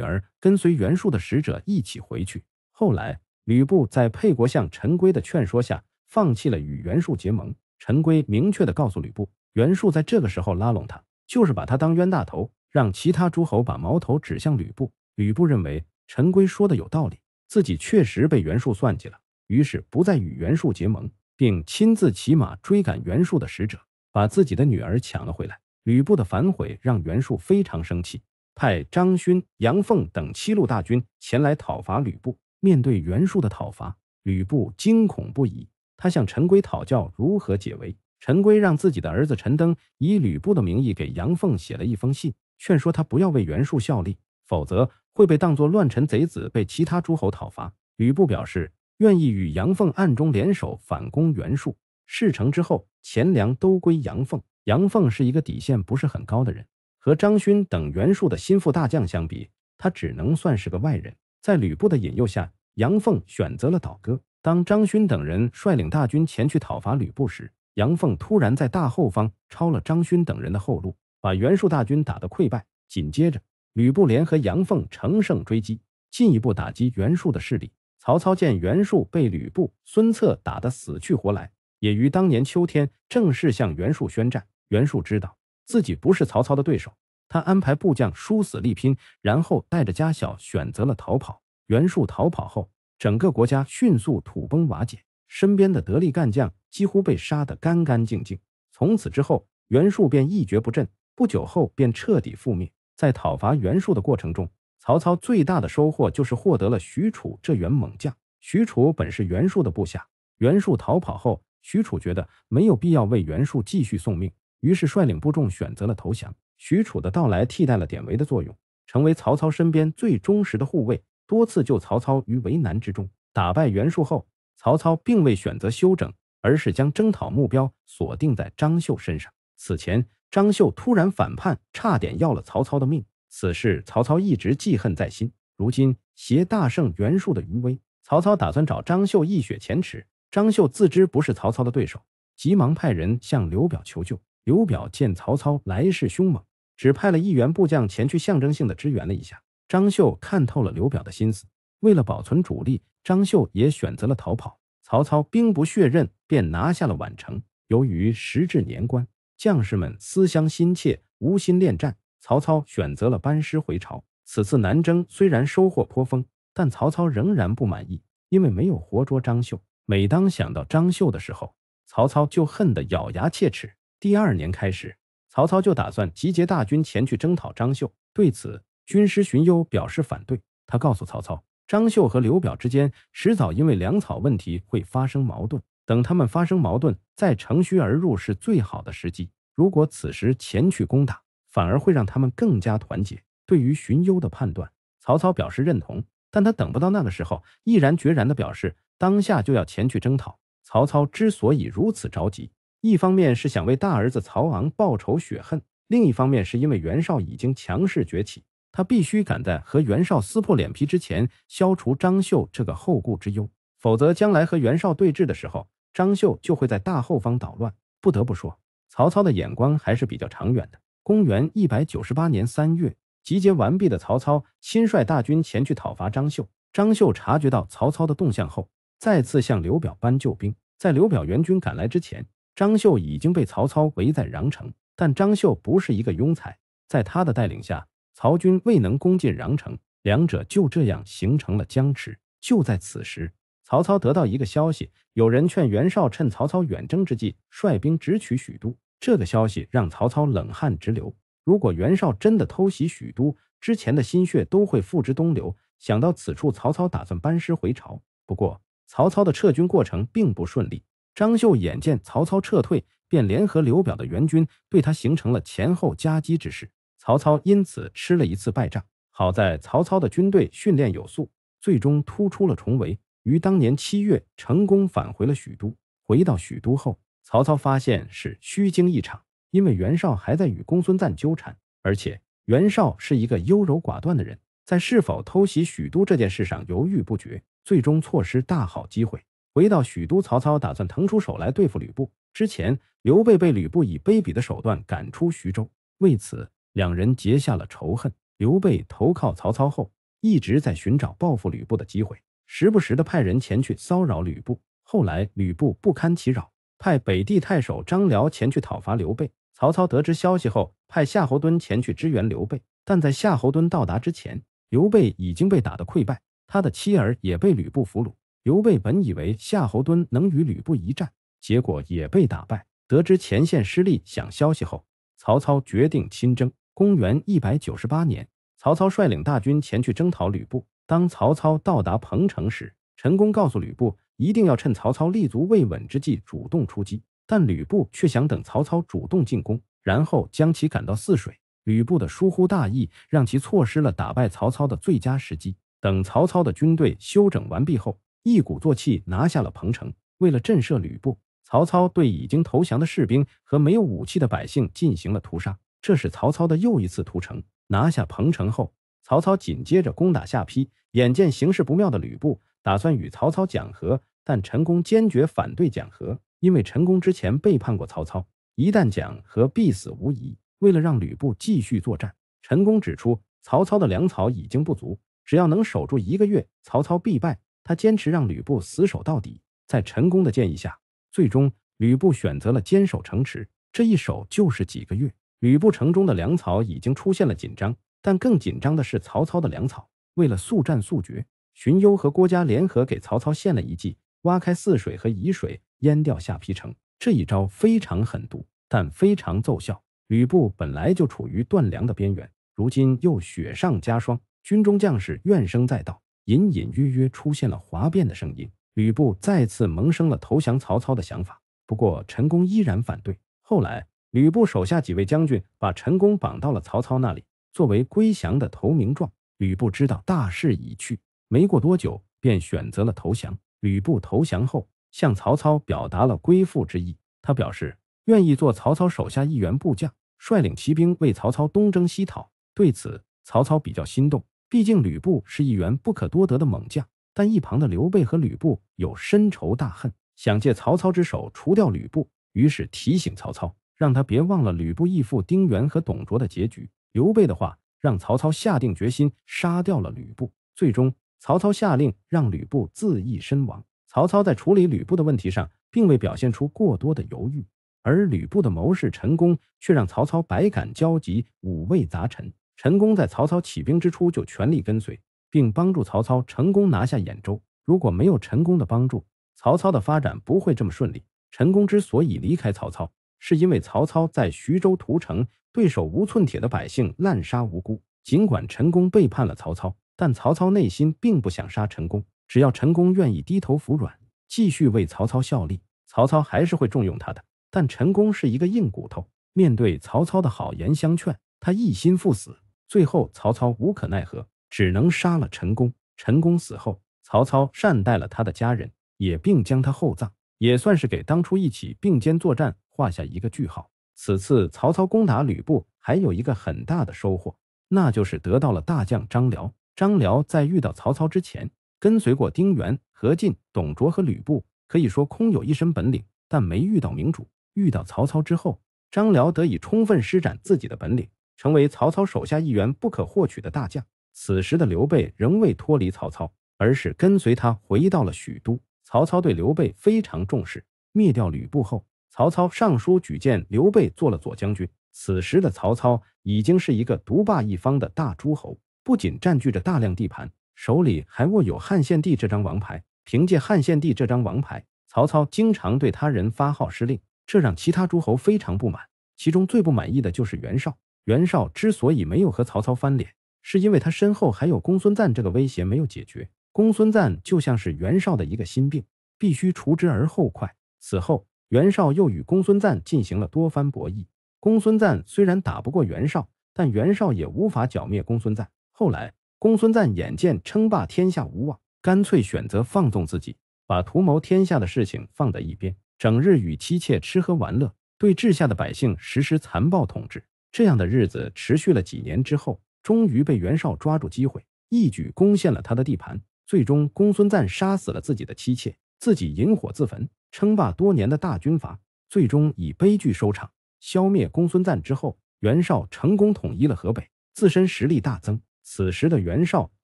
儿跟随袁术的使者一起回去。后来，吕布在沛国相陈规的劝说下，放弃了与袁术结盟。陈规明确地告诉吕布，袁术在这个时候拉拢他，就是把他当冤大头，让其他诸侯把矛头指向吕布。吕布认为陈规说的有道理，自己确实被袁术算计了，于是不再与袁术结盟，并亲自骑马追赶袁术的使者，把自己的女儿抢了回来。吕布的反悔让袁术非常生气，派张勋、杨凤等七路大军前来讨伐吕布。面对袁术的讨伐，吕布惊恐不已，他向陈规讨教如何解围。陈规让自己的儿子陈登以吕布的名义给杨凤写了一封信，劝说他不要为袁术效力，否则会被当作乱臣贼子被其他诸侯讨伐。吕布表示愿意与杨凤暗中联手反攻袁术，事成之后钱粮都归杨凤。杨凤是一个底线不是很高的人，和张勋等袁术的心腹大将相比，他只能算是个外人。在吕布的引诱下，杨凤选择了倒戈。当张勋等人率领大军前去讨伐吕布时，杨凤突然在大后方抄了张勋等人的后路，把袁术大军打得溃败。紧接着，吕布联合杨凤乘胜追击，进一步打击袁术的势力。曹操见袁术被吕布、孙策打得死去活来，也于当年秋天正式向袁术宣战。袁术知道自己不是曹操的对手，他安排部将殊死力拼，然后带着家小选择了逃跑。袁术逃跑后，整个国家迅速土崩瓦解，身边的得力干将几乎被杀得干干净净。从此之后，袁术便一蹶不振，不久后便彻底覆灭。在讨伐袁术的过程中，曹操最大的收获就是获得了许褚这员猛将。许褚本是袁术的部下，袁术逃跑后，许褚觉得没有必要为袁术继续送命。于是率领部众选择了投降。许褚的到来替代了典韦的作用，成为曹操身边最忠实的护卫，多次救曹操于危难之中。打败袁术后，曹操并未选择休整，而是将征讨目标锁定在张绣身上。此前，张绣突然反叛，差点要了曹操的命，此事曹操一直记恨在心。如今，携大胜袁术的余威，曹操打算找张绣一雪前耻。张绣自知不是曹操的对手，急忙派人向刘表求救。刘表见曹操来势凶猛，只派了一员部将前去，象征性的支援了一下。张绣看透了刘表的心思，为了保存主力，张绣也选择了逃跑。曹操兵不血刃，便拿下了宛城。由于时至年关，将士们思乡心切，无心恋战，曹操选择了班师回朝。此次南征虽然收获颇丰，但曹操仍然不满意，因为没有活捉张绣。每当想到张绣的时候，曹操就恨得咬牙切齿。第二年开始，曹操就打算集结大军前去征讨张绣。对此，军师荀攸表示反对。他告诉曹操，张绣和刘表之间迟早因为粮草问题会发生矛盾。等他们发生矛盾，再乘虚而入是最好的时机。如果此时前去攻打，反而会让他们更加团结。对于荀攸的判断，曹操表示认同。但他等不到那个时候，毅然决然地表示，当下就要前去征讨。曹操之所以如此着急。一方面是想为大儿子曹昂报仇雪恨，另一方面是因为袁绍已经强势崛起，他必须赶在和袁绍撕破脸皮之前消除张绣这个后顾之忧，否则将来和袁绍对峙的时候，张绣就会在大后方捣乱。不得不说，曹操的眼光还是比较长远的。公元一百九十八年三月，集结完毕的曹操亲率大军前去讨伐张绣。张绣察觉到曹操的动向后，再次向刘表搬救兵。在刘表援军赶来之前。张绣已经被曹操围在穰城，但张绣不是一个庸才，在他的带领下，曹军未能攻进穰城，两者就这样形成了僵持。就在此时，曹操得到一个消息，有人劝袁绍趁曹操远征之际，率兵直取许都。这个消息让曹操冷汗直流。如果袁绍真的偷袭许都，之前的心血都会付之东流。想到此处，曹操打算班师回朝。不过，曹操的撤军过程并不顺利。张绣眼见曹操撤退，便联合刘表的援军，对他形成了前后夹击之势。曹操因此吃了一次败仗。好在曹操的军队训练有素，最终突出了重围，于当年七月成功返回了许都。回到许都后，曹操发现是虚惊一场，因为袁绍还在与公孙瓒纠缠，而且袁绍是一个优柔寡断的人，在是否偷袭许都这件事上犹豫不决，最终错失大好机会。回到许都，曹操打算腾出手来对付吕布。之前，刘备被吕布以卑鄙的手段赶出徐州，为此两人结下了仇恨。刘备投靠曹操后，一直在寻找报复吕布的机会，时不时的派人前去骚扰吕布。后来，吕布不堪其扰，派北地太守张辽前去讨伐刘备。曹操得知消息后，派夏侯惇前去支援刘备。但在夏侯惇到达之前，刘备已经被打得溃败，他的妻儿也被吕布俘虏。刘备本以为夏侯惇能与吕布一战，结果也被打败。得知前线失利，想消息后，曹操决定亲征。公元一百九十八年，曹操率领大军前去征讨吕布。当曹操到达彭城时，陈宫告诉吕布，一定要趁曹操立足未稳之际主动出击。但吕布却想等曹操主动进攻，然后将其赶到泗水。吕布的疏忽大意，让其错失了打败曹操的最佳时机。等曹操的军队休整完毕后。一鼓作气拿下了彭城。为了震慑吕布，曹操对已经投降的士兵和没有武器的百姓进行了屠杀。这是曹操的又一次屠城。拿下彭城后，曹操紧接着攻打下邳。眼见形势不妙的吕布打算与曹操讲和，但陈宫坚决反对讲和，因为陈宫之前背叛过曹操，一旦讲和必死无疑。为了让吕布继续作战，陈宫指出曹操的粮草已经不足，只要能守住一个月，曹操必败。他坚持让吕布死守到底，在陈宫的建议下，最终吕布选择了坚守城池。这一守就是几个月，吕布城中的粮草已经出现了紧张，但更紧张的是曹操的粮草。为了速战速决，荀攸和郭嘉联合给曹操献了一计，挖开泗水和沂水，淹掉下邳城。这一招非常狠毒，但非常奏效。吕布本来就处于断粮的边缘，如今又雪上加霜，军中将士怨声载道。隐隐约约出现了哗变的声音，吕布再次萌生了投降曹操的想法。不过陈宫依然反对。后来，吕布手下几位将军把陈宫绑到了曹操那里，作为归降的投名状。吕布知道大势已去，没过多久便选择了投降。吕布投降后，向曹操表达了归附之意，他表示愿意做曹操手下一员部将，率领骑兵为曹操东征西讨。对此，曹操比较心动。毕竟吕布是一员不可多得的猛将，但一旁的刘备和吕布有深仇大恨，想借曹操之手除掉吕布，于是提醒曹操，让他别忘了吕布义父丁原和董卓的结局。刘备的话让曹操下定决心杀掉了吕布，最终曹操下令让吕布自缢身亡。曹操在处理吕布的问题上，并未表现出过多的犹豫，而吕布的谋士陈宫却让曹操百感交集，五味杂陈。陈宫在曹操起兵之初就全力跟随，并帮助曹操成功拿下兖州。如果没有陈宫的帮助，曹操的发展不会这么顺利。陈宫之所以离开曹操，是因为曹操在徐州屠城，对手无寸铁的百姓滥杀无辜。尽管陈宫背叛了曹操，但曹操内心并不想杀陈宫。只要陈宫愿意低头服软，继续为曹操效力，曹操还是会重用他的。但陈宫是一个硬骨头，面对曹操的好言相劝，他一心赴死。最后，曹操无可奈何，只能杀了陈宫。陈宫死后，曹操善待了他的家人，也并将他厚葬，也算是给当初一起并肩作战画下一个句号。此次曹操攻打吕布，还有一个很大的收获，那就是得到了大将张辽。张辽在遇到曹操之前，跟随过丁原、何进、董卓和吕布，可以说空有一身本领，但没遇到明主。遇到曹操之后，张辽得以充分施展自己的本领。成为曹操手下一员不可或缺的大将。此时的刘备仍未脱离曹操，而是跟随他回到了许都。曹操对刘备非常重视。灭掉吕布后，曹操上书举荐刘备做了左将军。此时的曹操已经是一个独霸一方的大诸侯，不仅占据着大量地盘，手里还握有汉献帝这张王牌。凭借汉献帝这张王牌，曹操经常对他人发号施令，这让其他诸侯非常不满。其中最不满意的就是袁绍。袁绍之所以没有和曹操翻脸，是因为他身后还有公孙瓒这个威胁没有解决。公孙瓒就像是袁绍的一个心病，必须除之而后快。此后，袁绍又与公孙瓒进行了多番博弈。公孙瓒虽然打不过袁绍，但袁绍也无法剿灭公孙瓒。后来，公孙瓒眼见称霸天下无望，干脆选择放纵自己，把图谋天下的事情放在一边，整日与妻妾吃喝玩乐，对治下的百姓实施残暴统治。这样的日子持续了几年之后，终于被袁绍抓住机会，一举攻陷了他的地盘。最终，公孙瓒杀死了自己的妻妾，自己引火自焚。称霸多年的大军阀，最终以悲剧收场。消灭公孙瓒之后，袁绍成功统一了河北，自身实力大增。此时的袁绍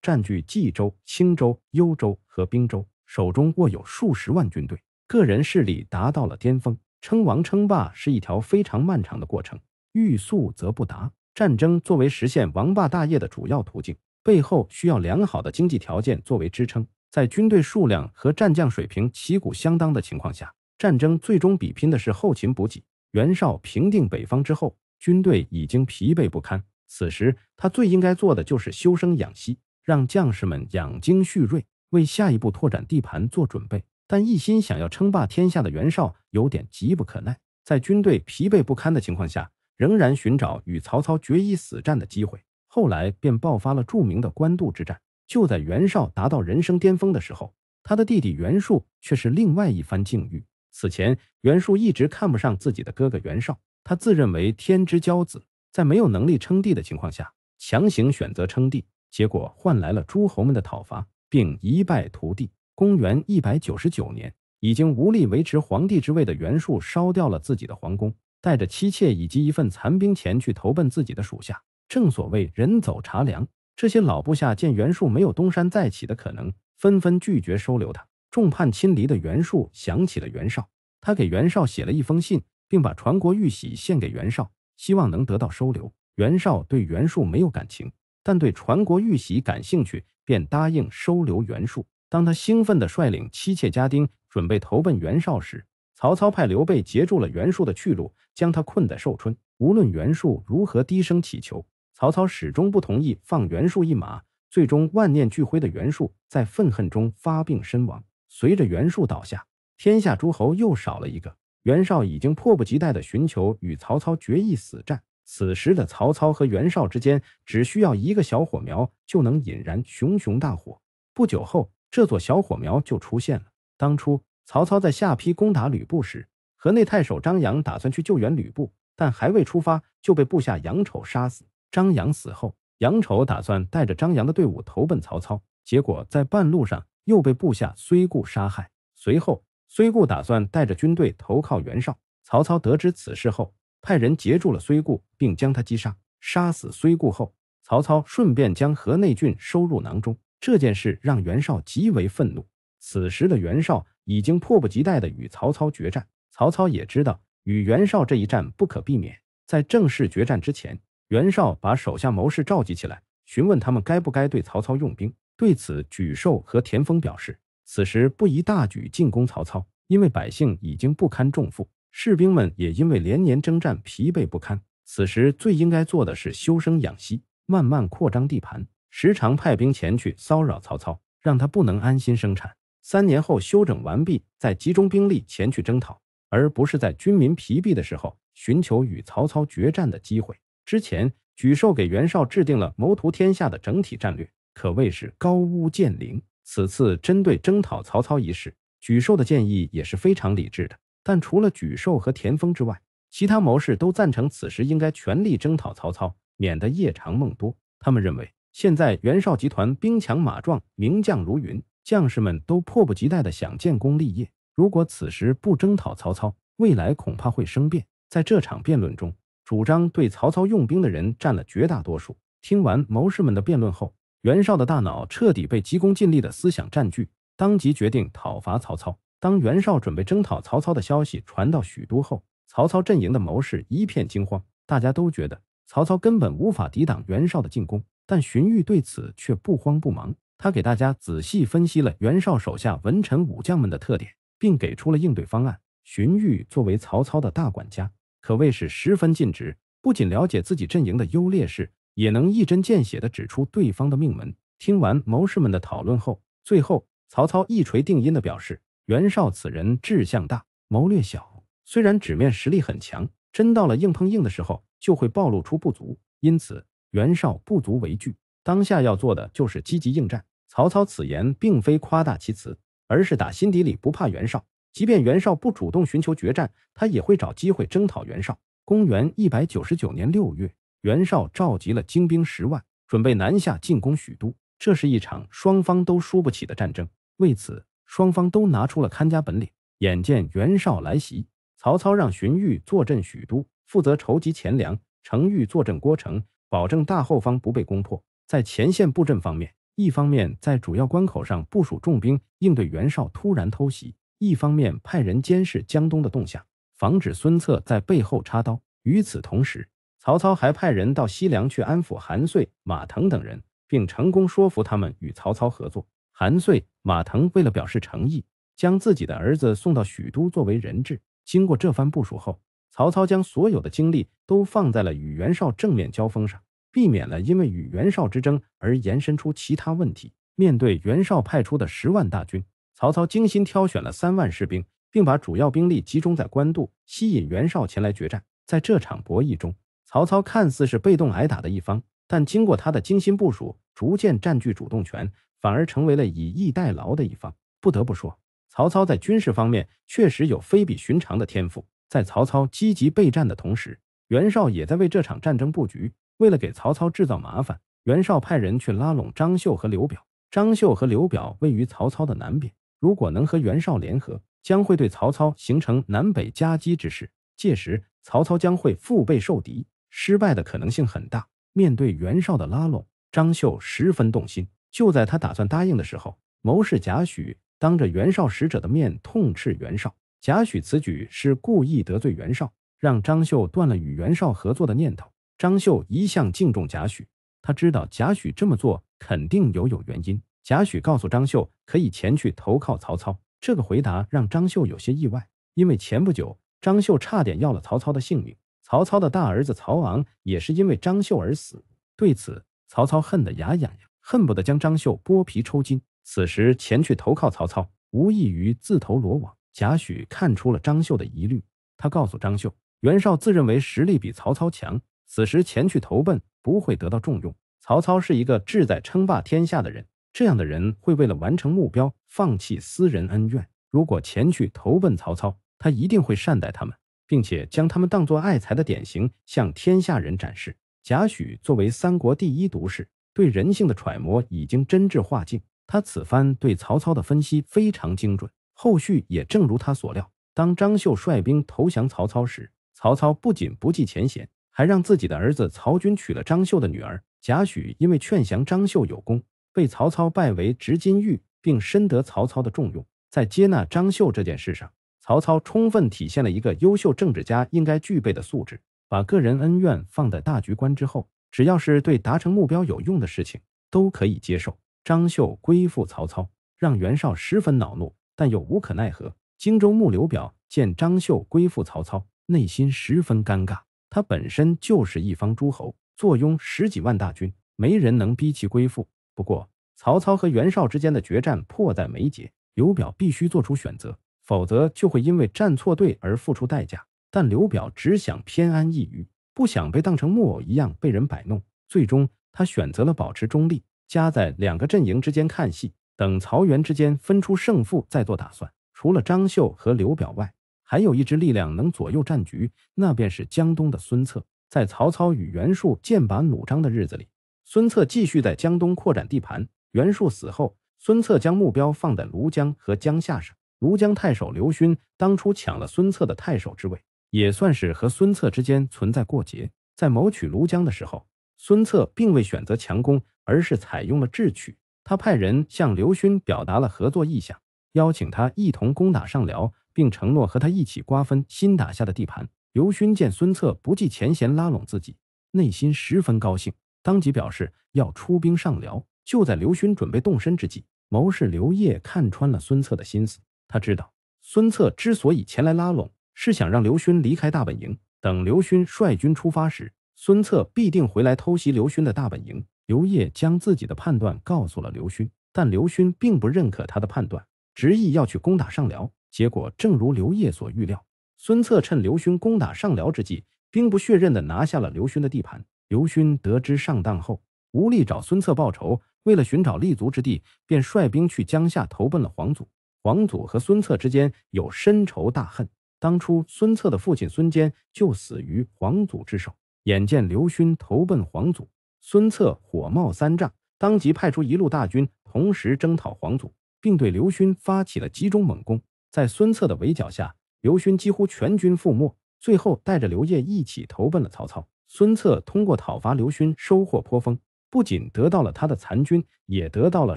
占据冀州、青州、幽州和并州，手中握有数十万军队，个人势力达到了巅峰。称王称霸是一条非常漫长的过程。欲速则不达。战争作为实现王霸大业的主要途径，背后需要良好的经济条件作为支撑。在军队数量和战将水平旗鼓相当的情况下，战争最终比拼的是后勤补给。袁绍平定北方之后，军队已经疲惫不堪。此时，他最应该做的就是休生养息，让将士们养精蓄锐，为下一步拓展地盘做准备。但一心想要称霸天下的袁绍有点急不可耐，在军队疲惫不堪的情况下。仍然寻找与曹操决一死战的机会，后来便爆发了著名的官渡之战。就在袁绍达到人生巅峰的时候，他的弟弟袁术却是另外一番境遇。此前，袁术一直看不上自己的哥哥袁绍，他自认为天之骄子，在没有能力称帝的情况下，强行选择称帝，结果换来了诸侯们的讨伐，并一败涂地。公元一百九十九年，已经无力维持皇帝之位的袁术烧掉了自己的皇宫。带着妻妾以及一份残兵前去投奔自己的属下。正所谓人走茶凉，这些老部下见袁术没有东山再起的可能，纷纷拒绝收留他。众叛亲离的袁术想起了袁绍，他给袁绍写了一封信，并把传国玉玺献给袁绍，希望能得到收留。袁绍对袁术没有感情，但对传国玉玺感兴趣，便答应收留袁术。当他兴奋地率领妻妾家丁准备投奔袁绍时，曹操派刘备截住了袁术的去路，将他困在寿春。无论袁术如何低声乞求，曹操始终不同意放袁术一马。最终，万念俱灰的袁术在愤恨中发病身亡。随着袁术倒下，天下诸侯又少了一个。袁绍已经迫不及待的寻求与曹操决一死战。此时的曹操和袁绍之间，只需要一个小火苗就能引燃熊熊大火。不久后，这座小火苗就出现了。当初。曹操在下邳攻打吕布时，河内太守张扬打算去救援吕布，但还未出发就被部下杨丑杀死。张扬死后，杨丑打算带着张扬的队伍投奔曹操，结果在半路上又被部下崔固杀害。随后，崔固打算带着军队投靠袁绍。曹操得知此事后，派人截住了崔固，并将他击杀。杀死崔固后，曹操顺便将河内郡收入囊中。这件事让袁绍极为愤怒。此时的袁绍。已经迫不及待地与曹操决战。曹操也知道与袁绍这一战不可避免。在正式决战之前，袁绍把手下谋士召集起来，询问他们该不该对曹操用兵。对此，沮授和田丰表示，此时不宜大举进攻曹操，因为百姓已经不堪重负，士兵们也因为连年征战疲惫不堪。此时最应该做的是休生养息，慢慢扩张地盘，时常派兵前去骚扰曹操，让他不能安心生产。三年后休整完毕，再集中兵力前去征讨，而不是在军民疲惫的时候寻求与曹操决战的机会。之前，沮授给袁绍制定了谋图天下的整体战略，可谓是高屋建瓴。此次针对征讨曹操一事，沮授的建议也是非常理智的。但除了沮授和田丰之外，其他谋士都赞成此时应该全力征讨曹操，免得夜长梦多。他们认为，现在袁绍集团兵强马壮，名将如云。将士们都迫不及待地想建功立业，如果此时不征讨曹操，未来恐怕会生变。在这场辩论中，主张对曹操用兵的人占了绝大多数。听完谋士们的辩论后，袁绍的大脑彻底被急功近利的思想占据，当即决定讨伐曹操。当袁绍准备征讨曹操的消息传到许都后，曹操阵营的谋士一片惊慌，大家都觉得曹操根本无法抵挡袁绍的进攻，但荀彧对此却不慌不忙。他给大家仔细分析了袁绍手下文臣武将们的特点，并给出了应对方案。荀彧作为曹操的大管家，可谓是十分尽职，不仅了解自己阵营的优劣势，也能一针见血的指出对方的命门。听完谋士们的讨论后，最后曹操一锤定音的表示：袁绍此人志向大，谋略小，虽然纸面实力很强，真到了硬碰硬的时候就会暴露出不足，因此袁绍不足为惧。当下要做的就是积极应战。曹操此言并非夸大其词，而是打心底里不怕袁绍。即便袁绍不主动寻求决战，他也会找机会征讨袁绍。公元一百九十九年六月，袁绍召集了精兵十万，准备南下进攻许都。这是一场双方都输不起的战争。为此，双方都拿出了看家本领。眼见袁绍来袭，曹操让荀彧坐镇许都，负责筹集钱粮；程昱坐镇郭城，保证大后方不被攻破。在前线布阵方面，一方面在主要关口上部署重兵应对袁绍突然偷袭，一方面派人监视江东的动向，防止孙策在背后插刀。与此同时，曹操还派人到西凉去安抚韩遂、马腾等人，并成功说服他们与曹操合作。韩遂、马腾为了表示诚意，将自己的儿子送到许都作为人质。经过这番部署后，曹操将所有的精力都放在了与袁绍正面交锋上。避免了因为与袁绍之争而延伸出其他问题。面对袁绍派出的十万大军，曹操精心挑选了三万士兵，并把主要兵力集中在官渡，吸引袁绍前来决战。在这场博弈中，曹操看似是被动挨打的一方，但经过他的精心部署，逐渐占据主动权，反而成为了以逸待劳的一方。不得不说，曹操在军事方面确实有非比寻常的天赋。在曹操积极备战的同时，袁绍也在为这场战争布局。为了给曹操制造麻烦，袁绍派人去拉拢张绣和刘表。张绣和刘表位于曹操的南边，如果能和袁绍联合，将会对曹操形成南北夹击之势。届时，曹操将会腹背受敌，失败的可能性很大。面对袁绍的拉拢，张绣十分动心。就在他打算答应的时候，谋士贾诩当着袁绍使者的面痛斥袁绍。贾诩此举是故意得罪袁绍，让张绣断了与袁绍合作的念头。张绣一向敬重贾诩，他知道贾诩这么做肯定有有原因。贾诩告诉张绣，可以前去投靠曹操。这个回答让张绣有些意外，因为前不久张绣差点要了曹操的性命，曹操的大儿子曹昂也是因为张绣而死。对此，曹操恨得牙痒痒，恨不得将张绣剥皮抽筋。此时前去投靠曹操，无异于自投罗网。贾诩看出了张绣的疑虑，他告诉张绣，袁绍自认为实力比曹操强。此时前去投奔，不会得到重用。曹操是一个志在称霸天下的人，这样的人会为了完成目标，放弃私人恩怨。如果前去投奔曹操，他一定会善待他们，并且将他们当作爱才的典型向天下人展示。贾诩作为三国第一毒士，对人性的揣摩已经真至化境。他此番对曹操的分析非常精准，后续也正如他所料。当张绣率兵投降曹操时，曹操不仅不计前嫌。还让自己的儿子曹军娶了张绣的女儿。贾诩因为劝降张绣有功，被曹操拜为执金玉，并深得曹操的重用。在接纳张绣这件事上，曹操充分体现了一个优秀政治家应该具备的素质，把个人恩怨放在大局观之后，只要是对达成目标有用的事情，都可以接受。张绣归附曹操，让袁绍十分恼怒，但又无可奈何。荆州牧刘表见张绣归附曹操，内心十分尴尬。他本身就是一方诸侯，坐拥十几万大军，没人能逼其归附。不过，曹操和袁绍之间的决战迫在眉睫，刘表必须做出选择，否则就会因为站错队而付出代价。但刘表只想偏安一隅，不想被当成木偶一样被人摆弄。最终，他选择了保持中立，夹在两个阵营之间看戏，等曹袁之间分出胜负再做打算。除了张绣和刘表外，还有一支力量能左右战局，那便是江东的孙策。在曹操与袁术剑拔弩张的日子里，孙策继续在江东扩展地盘。袁术死后，孙策将目标放在庐江和江夏上。庐江太守刘勋当初抢了孙策的太守之位，也算是和孙策之间存在过节。在谋取庐江的时候，孙策并未选择强攻，而是采用了智取。他派人向刘勋表达了合作意向，邀请他一同攻打上辽。并承诺和他一起瓜分新打下的地盘。刘勋见孙策不计前嫌拉拢自己，内心十分高兴，当即表示要出兵上辽。就在刘勋准备动身之际，谋士刘烨看穿了孙策的心思。他知道孙策之所以前来拉拢，是想让刘勋离开大本营。等刘勋率军出发时，孙策必定回来偷袭刘勋的大本营。刘烨将自己的判断告诉了刘勋，但刘勋并不认可他的判断，执意要去攻打上辽。结果正如刘烨所预料，孙策趁刘勋攻打上辽之际，兵不血刃地拿下了刘勋的地盘。刘勋得知上当后，无力找孙策报仇，为了寻找立足之地，便率兵去江夏投奔了黄祖。黄祖和孙策之间有深仇大恨，当初孙策的父亲孙坚就死于黄祖之手。眼见刘勋投奔黄祖，孙策火冒三丈，当即派出一路大军，同时征讨黄祖，并对刘勋发起了集中猛攻。在孙策的围剿下，刘勋几乎全军覆没，最后带着刘烨一起投奔了曹操。孙策通过讨伐刘勋收获颇丰，不仅得到了他的残军，也得到了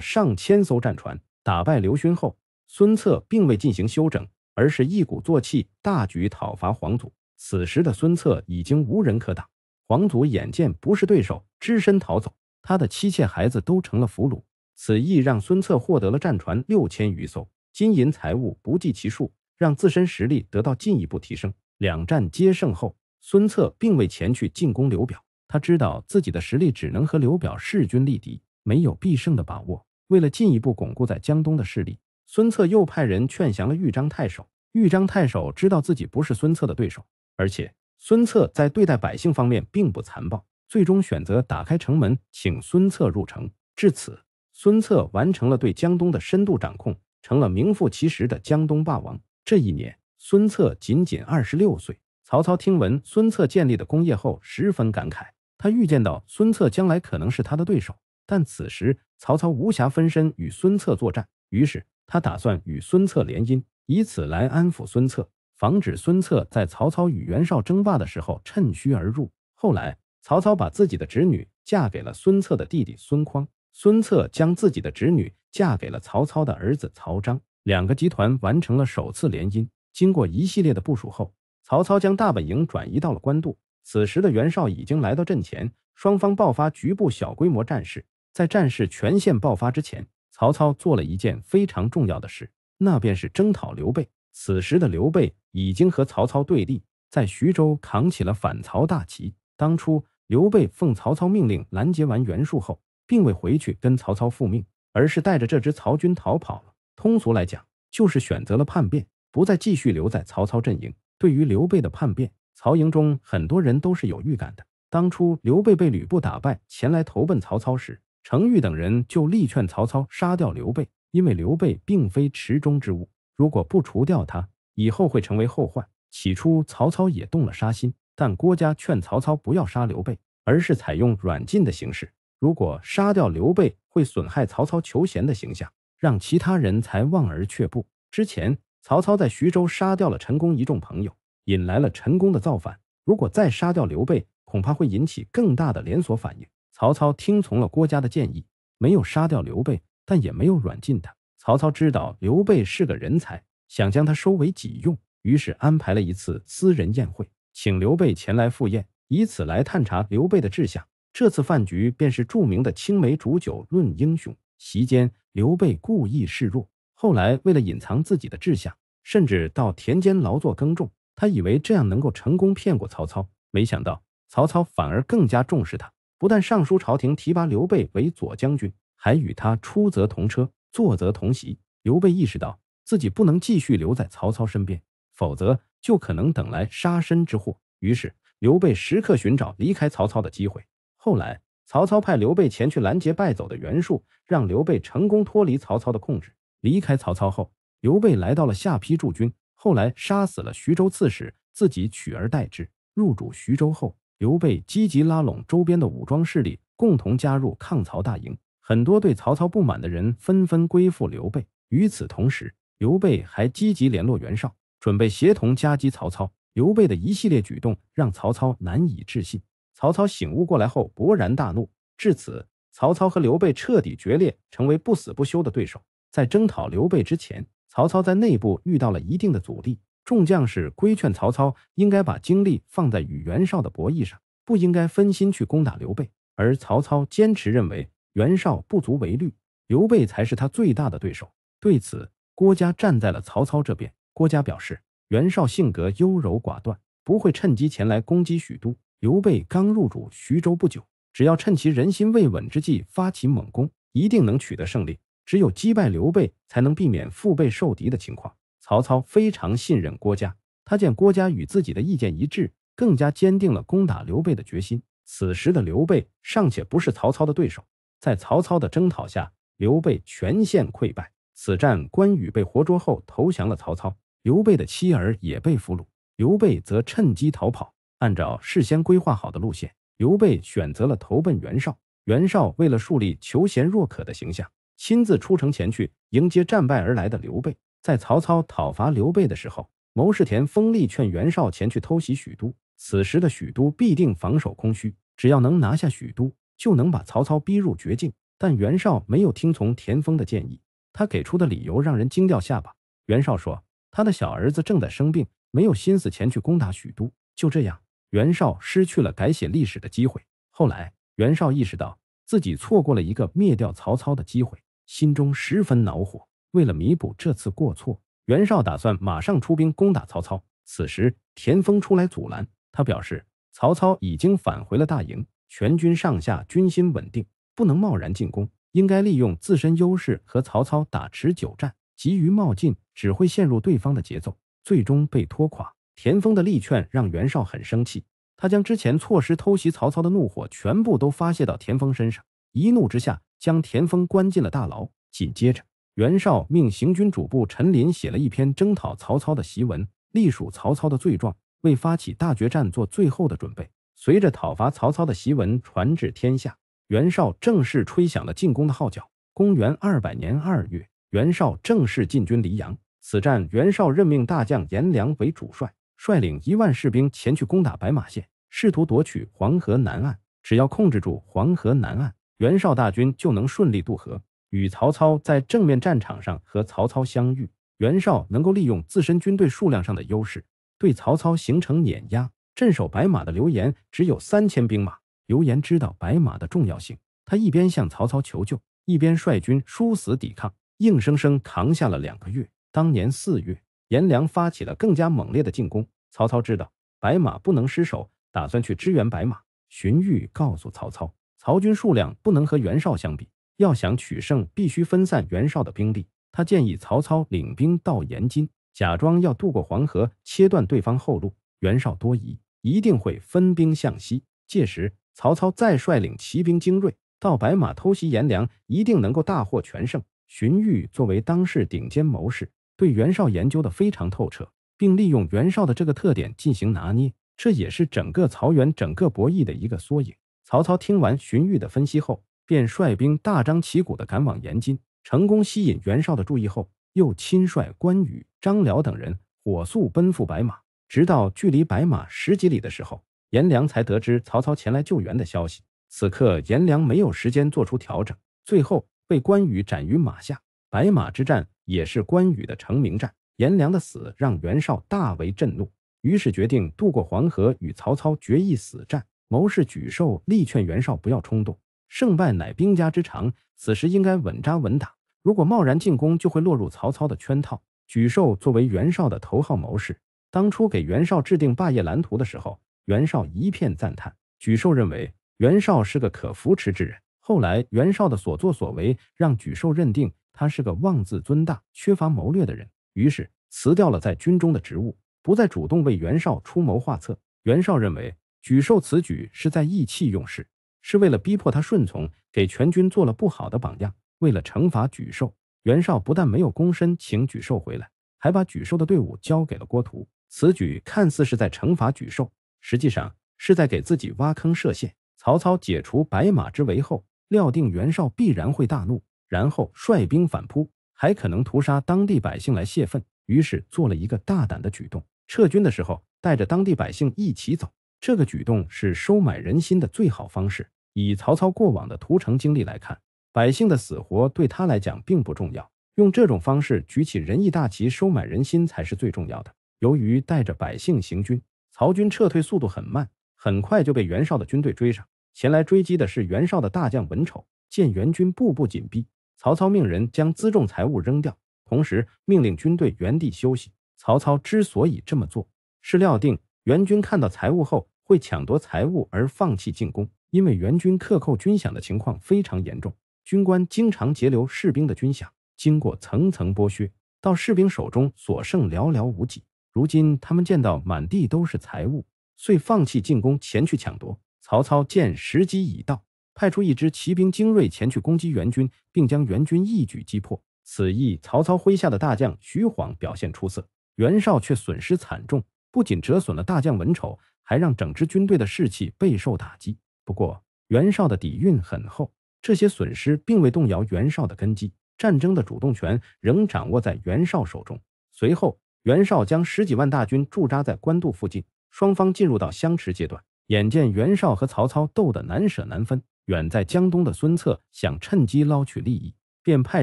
上千艘战船。打败刘勋后，孙策并未进行休整，而是一鼓作气大举讨伐皇祖。此时的孙策已经无人可挡，皇祖眼见不是对手，只身逃走，他的妻妾孩子都成了俘虏。此役让孙策获得了战船六千余艘。金银财物不计其数，让自身实力得到进一步提升。两战皆胜后，孙策并未前去进攻刘表，他知道自己的实力只能和刘表势均力敌，没有必胜的把握。为了进一步巩固在江东的势力，孙策又派人劝降了豫章太守。豫章太守知道自己不是孙策的对手，而且孙策在对待百姓方面并不残暴，最终选择打开城门，请孙策入城。至此，孙策完成了对江东的深度掌控。成了名副其实的江东霸王。这一年，孙策仅仅二十六岁。曹操听闻孙策建立的功业后，十分感慨。他预见到孙策将来可能是他的对手，但此时曹操无暇分身与孙策作战，于是他打算与孙策联姻，以此来安抚孙策，防止孙策在曹操与袁绍争霸的时候趁虚而入。后来，曹操把自己的侄女嫁给了孙策的弟弟孙匡。孙策将自己的侄女嫁给了曹操的儿子曹彰，两个集团完成了首次联姻。经过一系列的部署后，曹操将大本营转移到了官渡。此时的袁绍已经来到阵前，双方爆发局部小规模战事。在战事全线爆发之前，曹操做了一件非常重要的事，那便是征讨刘备。此时的刘备已经和曹操对立，在徐州扛起了反曹大旗。当初刘备奉曹操命令拦截完袁术后。并未回去跟曹操复命，而是带着这支曹军逃跑了。通俗来讲，就是选择了叛变，不再继续留在曹操阵营。对于刘备的叛变，曹营中很多人都是有预感的。当初刘备被吕布打败，前来投奔曹操时，程昱等人就力劝曹操杀掉刘备，因为刘备并非池中之物，如果不除掉他，以后会成为后患。起初曹操也动了杀心，但郭嘉劝曹操不要杀刘备，而是采用软禁的形式。如果杀掉刘备，会损害曹操求贤的形象，让其他人才望而却步。之前曹操在徐州杀掉了陈宫一众朋友，引来了陈宫的造反。如果再杀掉刘备，恐怕会引起更大的连锁反应。曹操听从了郭嘉的建议，没有杀掉刘备，但也没有软禁他。曹操知道刘备是个人才，想将他收为己用，于是安排了一次私人宴会，请刘备前来赴宴，以此来探查刘备的志向。这次饭局便是著名的青梅煮酒论英雄。席间，刘备故意示弱。后来，为了隐藏自己的志向，甚至到田间劳作耕种。他以为这样能够成功骗过曹操，没想到曹操反而更加重视他，不但上书朝廷提拔刘备为左将军，还与他出则同车，坐则同席。刘备意识到自己不能继续留在曹操身边，否则就可能等来杀身之祸。于是，刘备时刻寻找离开曹操的机会。后来，曹操派刘备前去拦截败走的袁术，让刘备成功脱离曹操的控制。离开曹操后，刘备来到了下邳驻军，后来杀死了徐州刺史，自己取而代之，入主徐州后，刘备积极拉拢周边的武装势力，共同加入抗曹大营。很多对曹操不满的人纷纷归附刘备。与此同时，刘备还积极联络袁绍，准备协同夹击曹操。刘备的一系列举动让曹操难以置信。曹操醒悟过来后，勃然大怒。至此，曹操和刘备彻底决裂，成为不死不休的对手。在征讨刘备之前，曹操在内部遇到了一定的阻力，众将士规劝曹操应该把精力放在与袁绍的博弈上，不应该分心去攻打刘备。而曹操坚持认为袁绍不足为虑，刘备才是他最大的对手。对此，郭嘉站在了曹操这边。郭嘉表示，袁绍性格优柔寡断，不会趁机前来攻击许都。刘备刚入主徐州不久，只要趁其人心未稳之际发起猛攻，一定能取得胜利。只有击败刘备，才能避免腹背受敌的情况。曹操非常信任郭嘉，他见郭嘉与自己的意见一致，更加坚定了攻打刘备的决心。此时的刘备尚且不是曹操的对手，在曹操的征讨下，刘备全线溃败。此战，关羽被活捉后投降了曹操，刘备的妻儿也被俘虏，刘备则趁机逃跑。按照事先规划好的路线，刘备选择了投奔袁绍。袁绍为了树立求贤若渴的形象，亲自出城前去迎接战败而来的刘备。在曹操讨伐刘备的时候，谋士田丰力劝袁绍前去偷袭许都。此时的许都必定防守空虚，只要能拿下许都，就能把曹操逼入绝境。但袁绍没有听从田丰的建议，他给出的理由让人惊掉下巴。袁绍说，他的小儿子正在生病，没有心思前去攻打许都。就这样。袁绍失去了改写历史的机会。后来，袁绍意识到自己错过了一个灭掉曹操的机会，心中十分恼火。为了弥补这次过错，袁绍打算马上出兵攻打曹操。此时，田丰出来阻拦，他表示曹操已经返回了大营，全军上下军心稳定，不能贸然进攻，应该利用自身优势和曹操打持久战。急于冒进，只会陷入对方的节奏，最终被拖垮。田丰的力劝让袁绍很生气，他将之前错失偷袭曹操的怒火全部都发泄到田丰身上，一怒之下将田丰关进了大牢。紧接着，袁绍命行军主簿陈琳写了一篇征讨曹操的檄文，隶属曹操的罪状，为发起大决战做最后的准备。随着讨伐曹操的檄文传至天下，袁绍正式吹响了进攻的号角。公元二百年二月，袁绍正式进军黎阳。此战，袁绍任命大将颜良为主帅。率领一万士兵前去攻打白马县，试图夺取黄河南岸。只要控制住黄河南岸，袁绍大军就能顺利渡河，与曹操在正面战场上和曹操相遇。袁绍能够利用自身军队数量上的优势，对曹操形成碾压。镇守白马的刘岩只有三千兵马，刘岩知道白马的重要性，他一边向曹操求救，一边率军殊死抵抗，硬生生扛下了两个月。当年四月，颜良发起了更加猛烈的进攻。曹操知道白马不能失手，打算去支援白马。荀彧告诉曹操，曹军数量不能和袁绍相比，要想取胜，必须分散袁绍的兵力。他建议曹操领兵到延津，假装要渡过黄河，切断对方后路。袁绍多疑，一定会分兵向西。届时，曹操再率领骑兵精锐到白马偷袭颜良，一定能够大获全胜。荀彧作为当世顶尖谋士，对袁绍研究的非常透彻。并利用袁绍的这个特点进行拿捏，这也是整个曹袁整个博弈的一个缩影。曹操听完荀彧的分析后，便率兵大张旗鼓的赶往延津，成功吸引袁绍的注意后，又亲率关羽、张辽等人火速奔赴白马。直到距离白马十几里的时候，颜良才得知曹操前来救援的消息。此刻，颜良没有时间做出调整，最后被关羽斩于马下。白马之战也是关羽的成名战。颜良的死让袁绍大为震怒，于是决定渡过黄河与曹操决一死战。谋士沮授力劝袁绍不要冲动，胜败乃兵家之常，此时应该稳扎稳打。如果贸然进攻，就会落入曹操的圈套。沮授作为袁绍的头号谋士，当初给袁绍制定霸业蓝图的时候，袁绍一片赞叹。沮授认为袁绍是个可扶持之人。后来袁绍的所作所为，让沮授认定他是个妄自尊大、缺乏谋略的人。于是辞掉了在军中的职务，不再主动为袁绍出谋划策。袁绍认为沮授此举是在意气用事，是为了逼迫他顺从，给全军做了不好的榜样。为了惩罚沮授，袁绍不但没有躬身请沮授回来，还把沮授的队伍交给了郭图。此举看似是在惩罚沮授，实际上是在给自己挖坑设陷。曹操解除白马之围后，料定袁绍必然会大怒，然后率兵反扑。还可能屠杀当地百姓来泄愤，于是做了一个大胆的举动：撤军的时候带着当地百姓一起走。这个举动是收买人心的最好方式。以曹操过往的屠城经历来看，百姓的死活对他来讲并不重要，用这种方式举起仁义大旗，收买人心才是最重要的。由于带着百姓行军，曹军撤退速度很慢，很快就被袁绍的军队追上。前来追击的是袁绍的大将文丑，见袁军步步紧逼。曹操命人将辎重财物扔掉，同时命令军队原地休息。曹操之所以这么做，是料定援军看到财物后会抢夺财物而放弃进攻，因为援军克扣军饷的情况非常严重，军官经常截留士兵的军饷，经过层层剥削，到士兵手中所剩寥寥无几。如今他们见到满地都是财物，遂放弃进攻前去抢夺。曹操见时机已到。派出一支骑兵精锐前去攻击援军，并将援军一举击破。此役，曹操麾下的大将徐晃表现出色，袁绍却损失惨重，不仅折损了大将文丑，还让整支军队的士气备受打击。不过，袁绍的底蕴很厚，这些损失并未动摇袁绍的根基，战争的主动权仍掌握在袁绍手中。随后，袁绍将十几万大军驻扎在官渡附近，双方进入到相持阶段。眼见袁绍和曹操斗得难舍难分。远在江东的孙策想趁机捞取利益，便派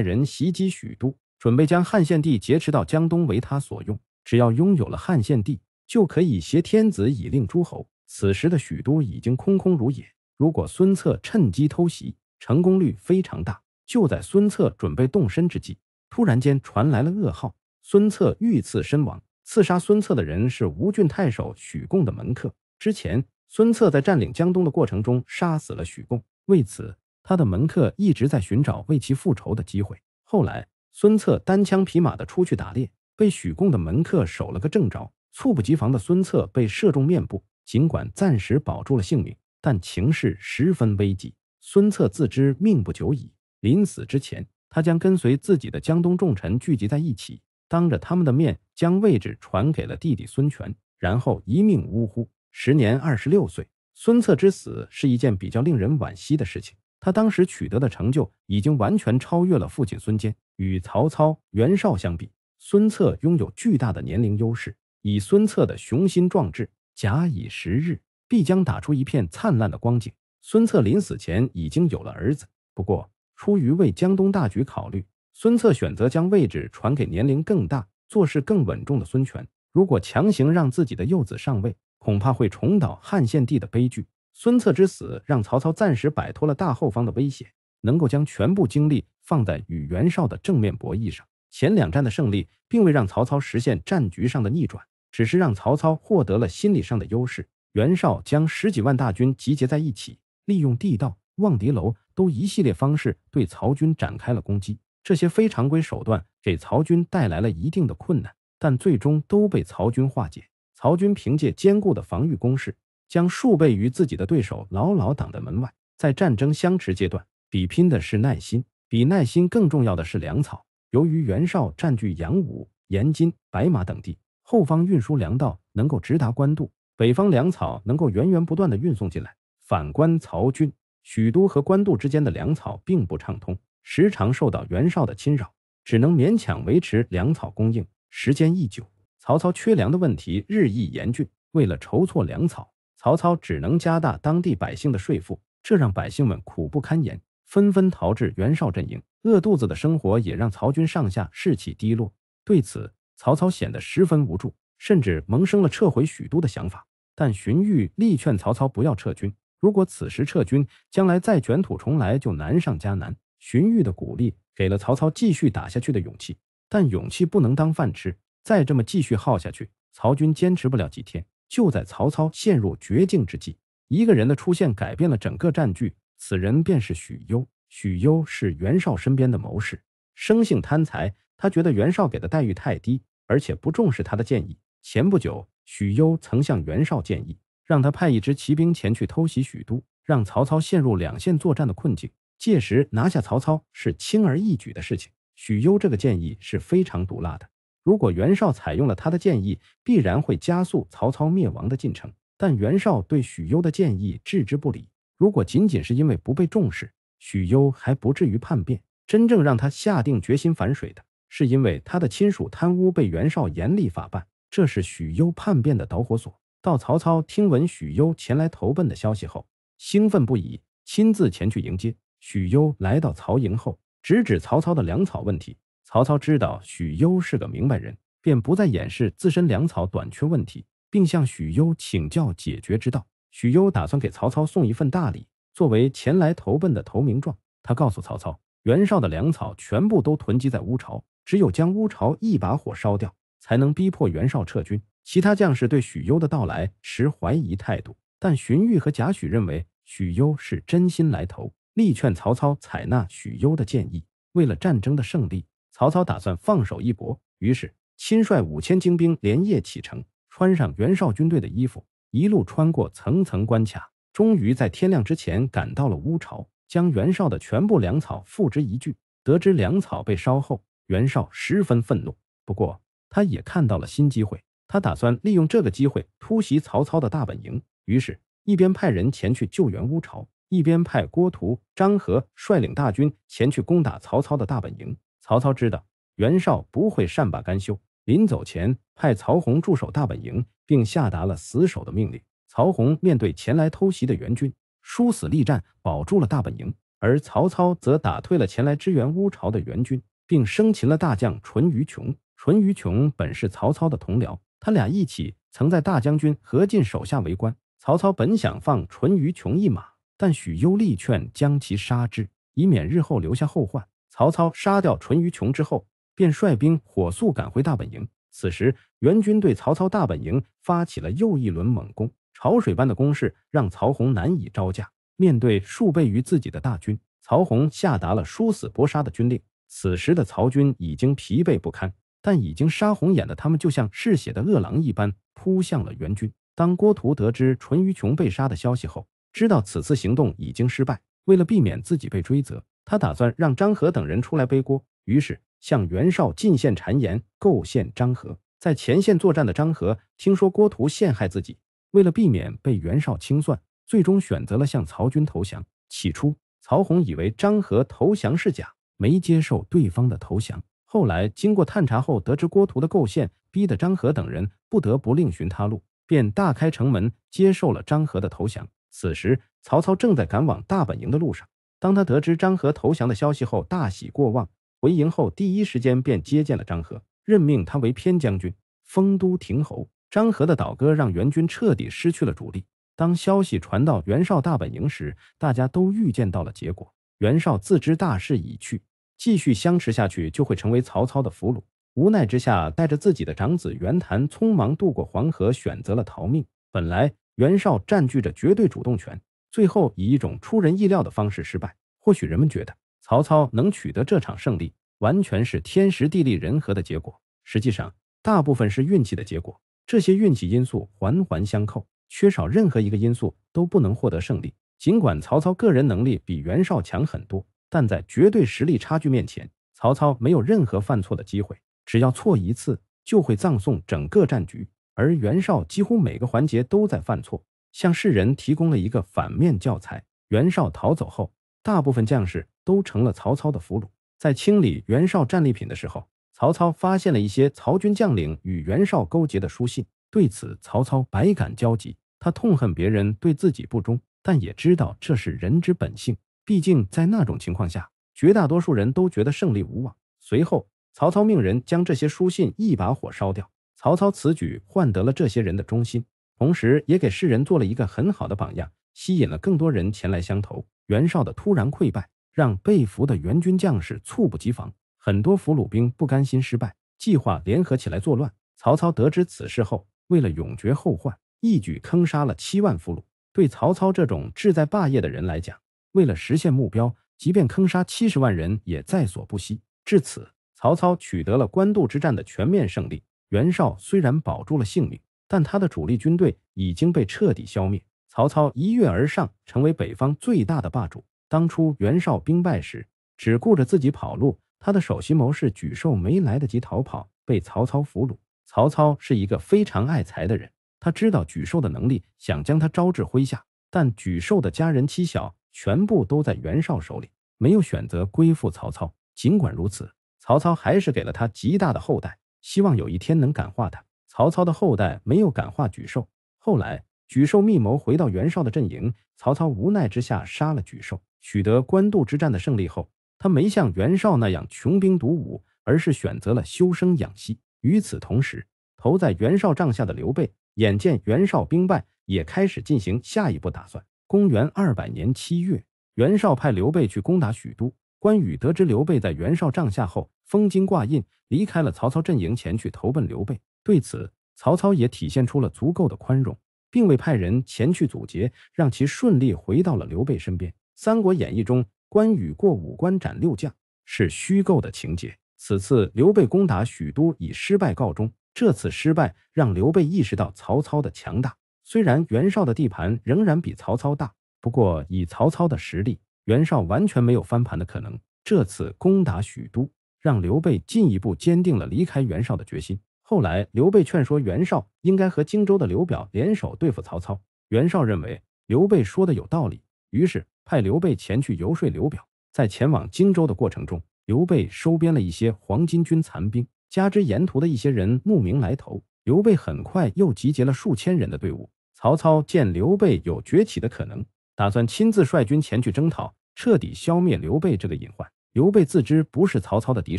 人袭击许都，准备将汉献帝劫持到江东为他所用。只要拥有了汉献帝，就可以挟天子以令诸侯。此时的许都已经空空如也，如果孙策趁机偷袭，成功率非常大。就在孙策准备动身之际，突然间传来了噩耗：孙策遇刺身亡。刺杀孙策的人是吴郡太守许贡的门客。之前，孙策在占领江东的过程中杀死了许贡。为此，他的门客一直在寻找为其复仇的机会。后来，孙策单枪匹马的出去打猎，被许贡的门客守了个正着。猝不及防的孙策被射中面部，尽管暂时保住了性命，但情势十分危急。孙策自知命不久矣，临死之前，他将跟随自己的江东重臣聚集在一起，当着他们的面将位置传给了弟弟孙权，然后一命呜呼，时年二十六岁。孙策之死是一件比较令人惋惜的事情。他当时取得的成就已经完全超越了父亲孙坚。与曹操、袁绍相比，孙策拥有巨大的年龄优势。以孙策的雄心壮志，假以时日，必将打出一片灿烂的光景。孙策临死前已经有了儿子，不过出于为江东大局考虑，孙策选择将位置传给年龄更大、做事更稳重的孙权。如果强行让自己的幼子上位，恐怕会重蹈汉献帝的悲剧。孙策之死让曹操暂时摆脱了大后方的威胁，能够将全部精力放在与袁绍的正面博弈上。前两战的胜利并未让曹操实现战局上的逆转，只是让曹操获得了心理上的优势。袁绍将十几万大军集结在一起，利用地道、望敌楼都一系列方式对曹军展开了攻击。这些非常规手段给曹军带来了一定的困难，但最终都被曹军化解。曹军凭借坚固的防御工事，将数倍于自己的对手牢牢挡在门外。在战争相持阶段，比拼的是耐心，比耐心更重要的是粮草。由于袁绍占据阳武、延津、白马等地，后方运输粮道能够直达官渡，北方粮草能够源源不断的运送进来。反观曹军，许都和官渡之间的粮草并不畅通，时常受到袁绍的侵扰，只能勉强维持粮草供应。时间一久。曹操缺粮的问题日益严峻，为了筹措粮草，曹操只能加大当地百姓的税赋，这让百姓们苦不堪言，纷纷逃至袁绍阵营。饿肚子的生活也让曹军上下士气低落。对此，曹操显得十分无助，甚至萌生了撤回许都的想法。但荀彧力劝曹操不要撤军，如果此时撤军，将来再卷土重来就难上加难。荀彧的鼓励给了曹操继续打下去的勇气，但勇气不能当饭吃。再这么继续耗下去，曹军坚持不了几天。就在曹操陷入绝境之际，一个人的出现改变了整个战局。此人便是许攸。许攸是袁绍身边的谋士，生性贪财。他觉得袁绍给的待遇太低，而且不重视他的建议。前不久，许攸曾向袁绍建议，让他派一支骑兵前去偷袭许都，让曹操陷入两线作战的困境。届时拿下曹操是轻而易举的事情。许攸这个建议是非常毒辣的。如果袁绍采用了他的建议，必然会加速曹操灭亡的进程。但袁绍对许攸的建议置之不理。如果仅仅是因为不被重视，许攸还不至于叛变。真正让他下定决心反水的，是因为他的亲属贪污被袁绍严厉法办，这是许攸叛变的导火索。到曹操听闻许攸前来投奔的消息后，兴奋不已，亲自前去迎接。许攸来到曹营后，直指曹操的粮草问题。曹操知道许攸是个明白人，便不再掩饰自身粮草短缺问题，并向许攸请教解决之道。许攸打算给曹操送一份大礼，作为前来投奔的投名状。他告诉曹操，袁绍的粮草全部都囤积在乌巢，只有将乌巢一把火烧掉，才能逼迫袁绍撤军。其他将士对许攸的到来持怀疑态度，但荀彧和贾诩认为许攸是真心来投，力劝曹操采纳许攸的建议。为了战争的胜利。曹操打算放手一搏，于是亲率五千精兵连夜启程，穿上袁绍军队的衣服，一路穿过层层关卡，终于在天亮之前赶到了乌巢，将袁绍的全部粮草付之一炬。得知粮草被烧后，袁绍十分愤怒，不过他也看到了新机会，他打算利用这个机会突袭曹操的大本营。于是，一边派人前去救援乌巢，一边派郭图、张合率领大军前去攻打曹操的大本营。曹操知道袁绍不会善罢甘休，临走前派曹洪驻守大本营，并下达了死守的命令。曹洪面对前来偷袭的援军，殊死力战，保住了大本营。而曹操则打退了前来支援乌巢的援军，并生擒了大将淳于琼。淳于琼本是曹操的同僚，他俩一起曾在大将军何进手下为官。曹操本想放淳于琼一马，但许攸力劝将其杀之，以免日后留下后患。曹操杀掉淳于琼之后，便率兵火速赶回大本营。此时，援军对曹操大本营发起了又一轮猛攻，潮水般的攻势让曹洪难以招架。面对数倍于自己的大军，曹洪下达了殊死搏杀的军令。此时的曹军已经疲惫不堪，但已经杀红眼的他们就像嗜血的饿狼一般扑向了援军。当郭图得知淳于琼被杀的消息后，知道此次行动已经失败，为了避免自己被追责。他打算让张和等人出来背锅，于是向袁绍进献谗言，构陷张和。在前线作战的张和听说郭图陷害自己，为了避免被袁绍清算，最终选择了向曹军投降。起初，曹洪以为张和投降是假，没接受对方的投降。后来经过探查后，得知郭图的构陷，逼得张和等人不得不另寻他路，便大开城门接受了张和的投降。此时，曹操正在赶往大本营的路上。当他得知张和投降的消息后，大喜过望，回营后第一时间便接见了张和，任命他为偏将军、丰都亭侯。张和的倒戈让元军彻底失去了主力。当消息传到袁绍大本营时，大家都预见到了结果。袁绍自知大势已去，继续相持下去就会成为曹操的俘虏，无奈之下，带着自己的长子袁谭，匆忙渡过黄河，选择了逃命。本来袁绍占据着绝对主动权。最后以一种出人意料的方式失败。或许人们觉得曹操能取得这场胜利，完全是天时地利人和的结果。实际上，大部分是运气的结果。这些运气因素环环相扣，缺少任何一个因素都不能获得胜利。尽管曹操个人能力比袁绍强很多，但在绝对实力差距面前，曹操没有任何犯错的机会。只要错一次，就会葬送整个战局。而袁绍几乎每个环节都在犯错。向世人提供了一个反面教材。袁绍逃走后，大部分将士都成了曹操的俘虏。在清理袁绍战利品的时候，曹操发现了一些曹军将领与袁绍勾结的书信。对此，曹操百感交集。他痛恨别人对自己不忠，但也知道这是人之本性。毕竟在那种情况下，绝大多数人都觉得胜利无望。随后，曹操命人将这些书信一把火烧掉。曹操此举换得了这些人的忠心。同时也给世人做了一个很好的榜样，吸引了更多人前来相投。袁绍的突然溃败，让被俘的援军将士猝不及防，很多俘虏兵不甘心失败，计划联合起来作乱。曹操得知此事后，为了永绝后患，一举坑杀了七万俘虏。对曹操这种志在霸业的人来讲，为了实现目标，即便坑杀七十万人也在所不惜。至此，曹操取得了官渡之战的全面胜利。袁绍虽然保住了性命。但他的主力军队已经被彻底消灭。曹操一跃而上，成为北方最大的霸主。当初袁绍兵败时，只顾着自己跑路，他的首席谋士沮授没来得及逃跑，被曹操俘虏。曹操是一个非常爱才的人，他知道沮授的能力，想将他招至麾下。但沮授的家人妻小全部都在袁绍手里，没有选择归附曹操。尽管如此，曹操还是给了他极大的厚待，希望有一天能感化他。曹操的后代没有感化沮授，后来沮授密谋回到袁绍的阵营，曹操无奈之下杀了沮授。取得官渡之战的胜利后，他没像袁绍那样穷兵黩武，而是选择了修身养息。与此同时，投在袁绍帐下的刘备，眼见袁绍兵败，也开始进行下一步打算。公元二百年七月，袁绍派刘备去攻打许都。关羽得知刘备在袁绍帐下后，封金挂印，离开了曹操阵营，前去投奔刘备。对此，曹操也体现出了足够的宽容，并未派人前去阻截，让其顺利回到了刘备身边。《三国演义》中，关羽过五关斩六将是虚构的情节。此次刘备攻打许都以失败告终，这次失败让刘备意识到曹操的强大。虽然袁绍的地盘仍然比曹操大，不过以曹操的实力，袁绍完全没有翻盘的可能。这次攻打许都，让刘备进一步坚定了离开袁绍的决心。后来，刘备劝说袁绍应该和荆州的刘表联手对付曹操。袁绍认为刘备说的有道理，于是派刘备前去游说刘表。在前往荆州的过程中，刘备收编了一些黄巾军残兵，加之沿途的一些人慕名来投，刘备很快又集结了数千人的队伍。曹操见刘备有崛起的可能，打算亲自率军前去征讨，彻底消灭刘备这个隐患。刘备自知不是曹操的敌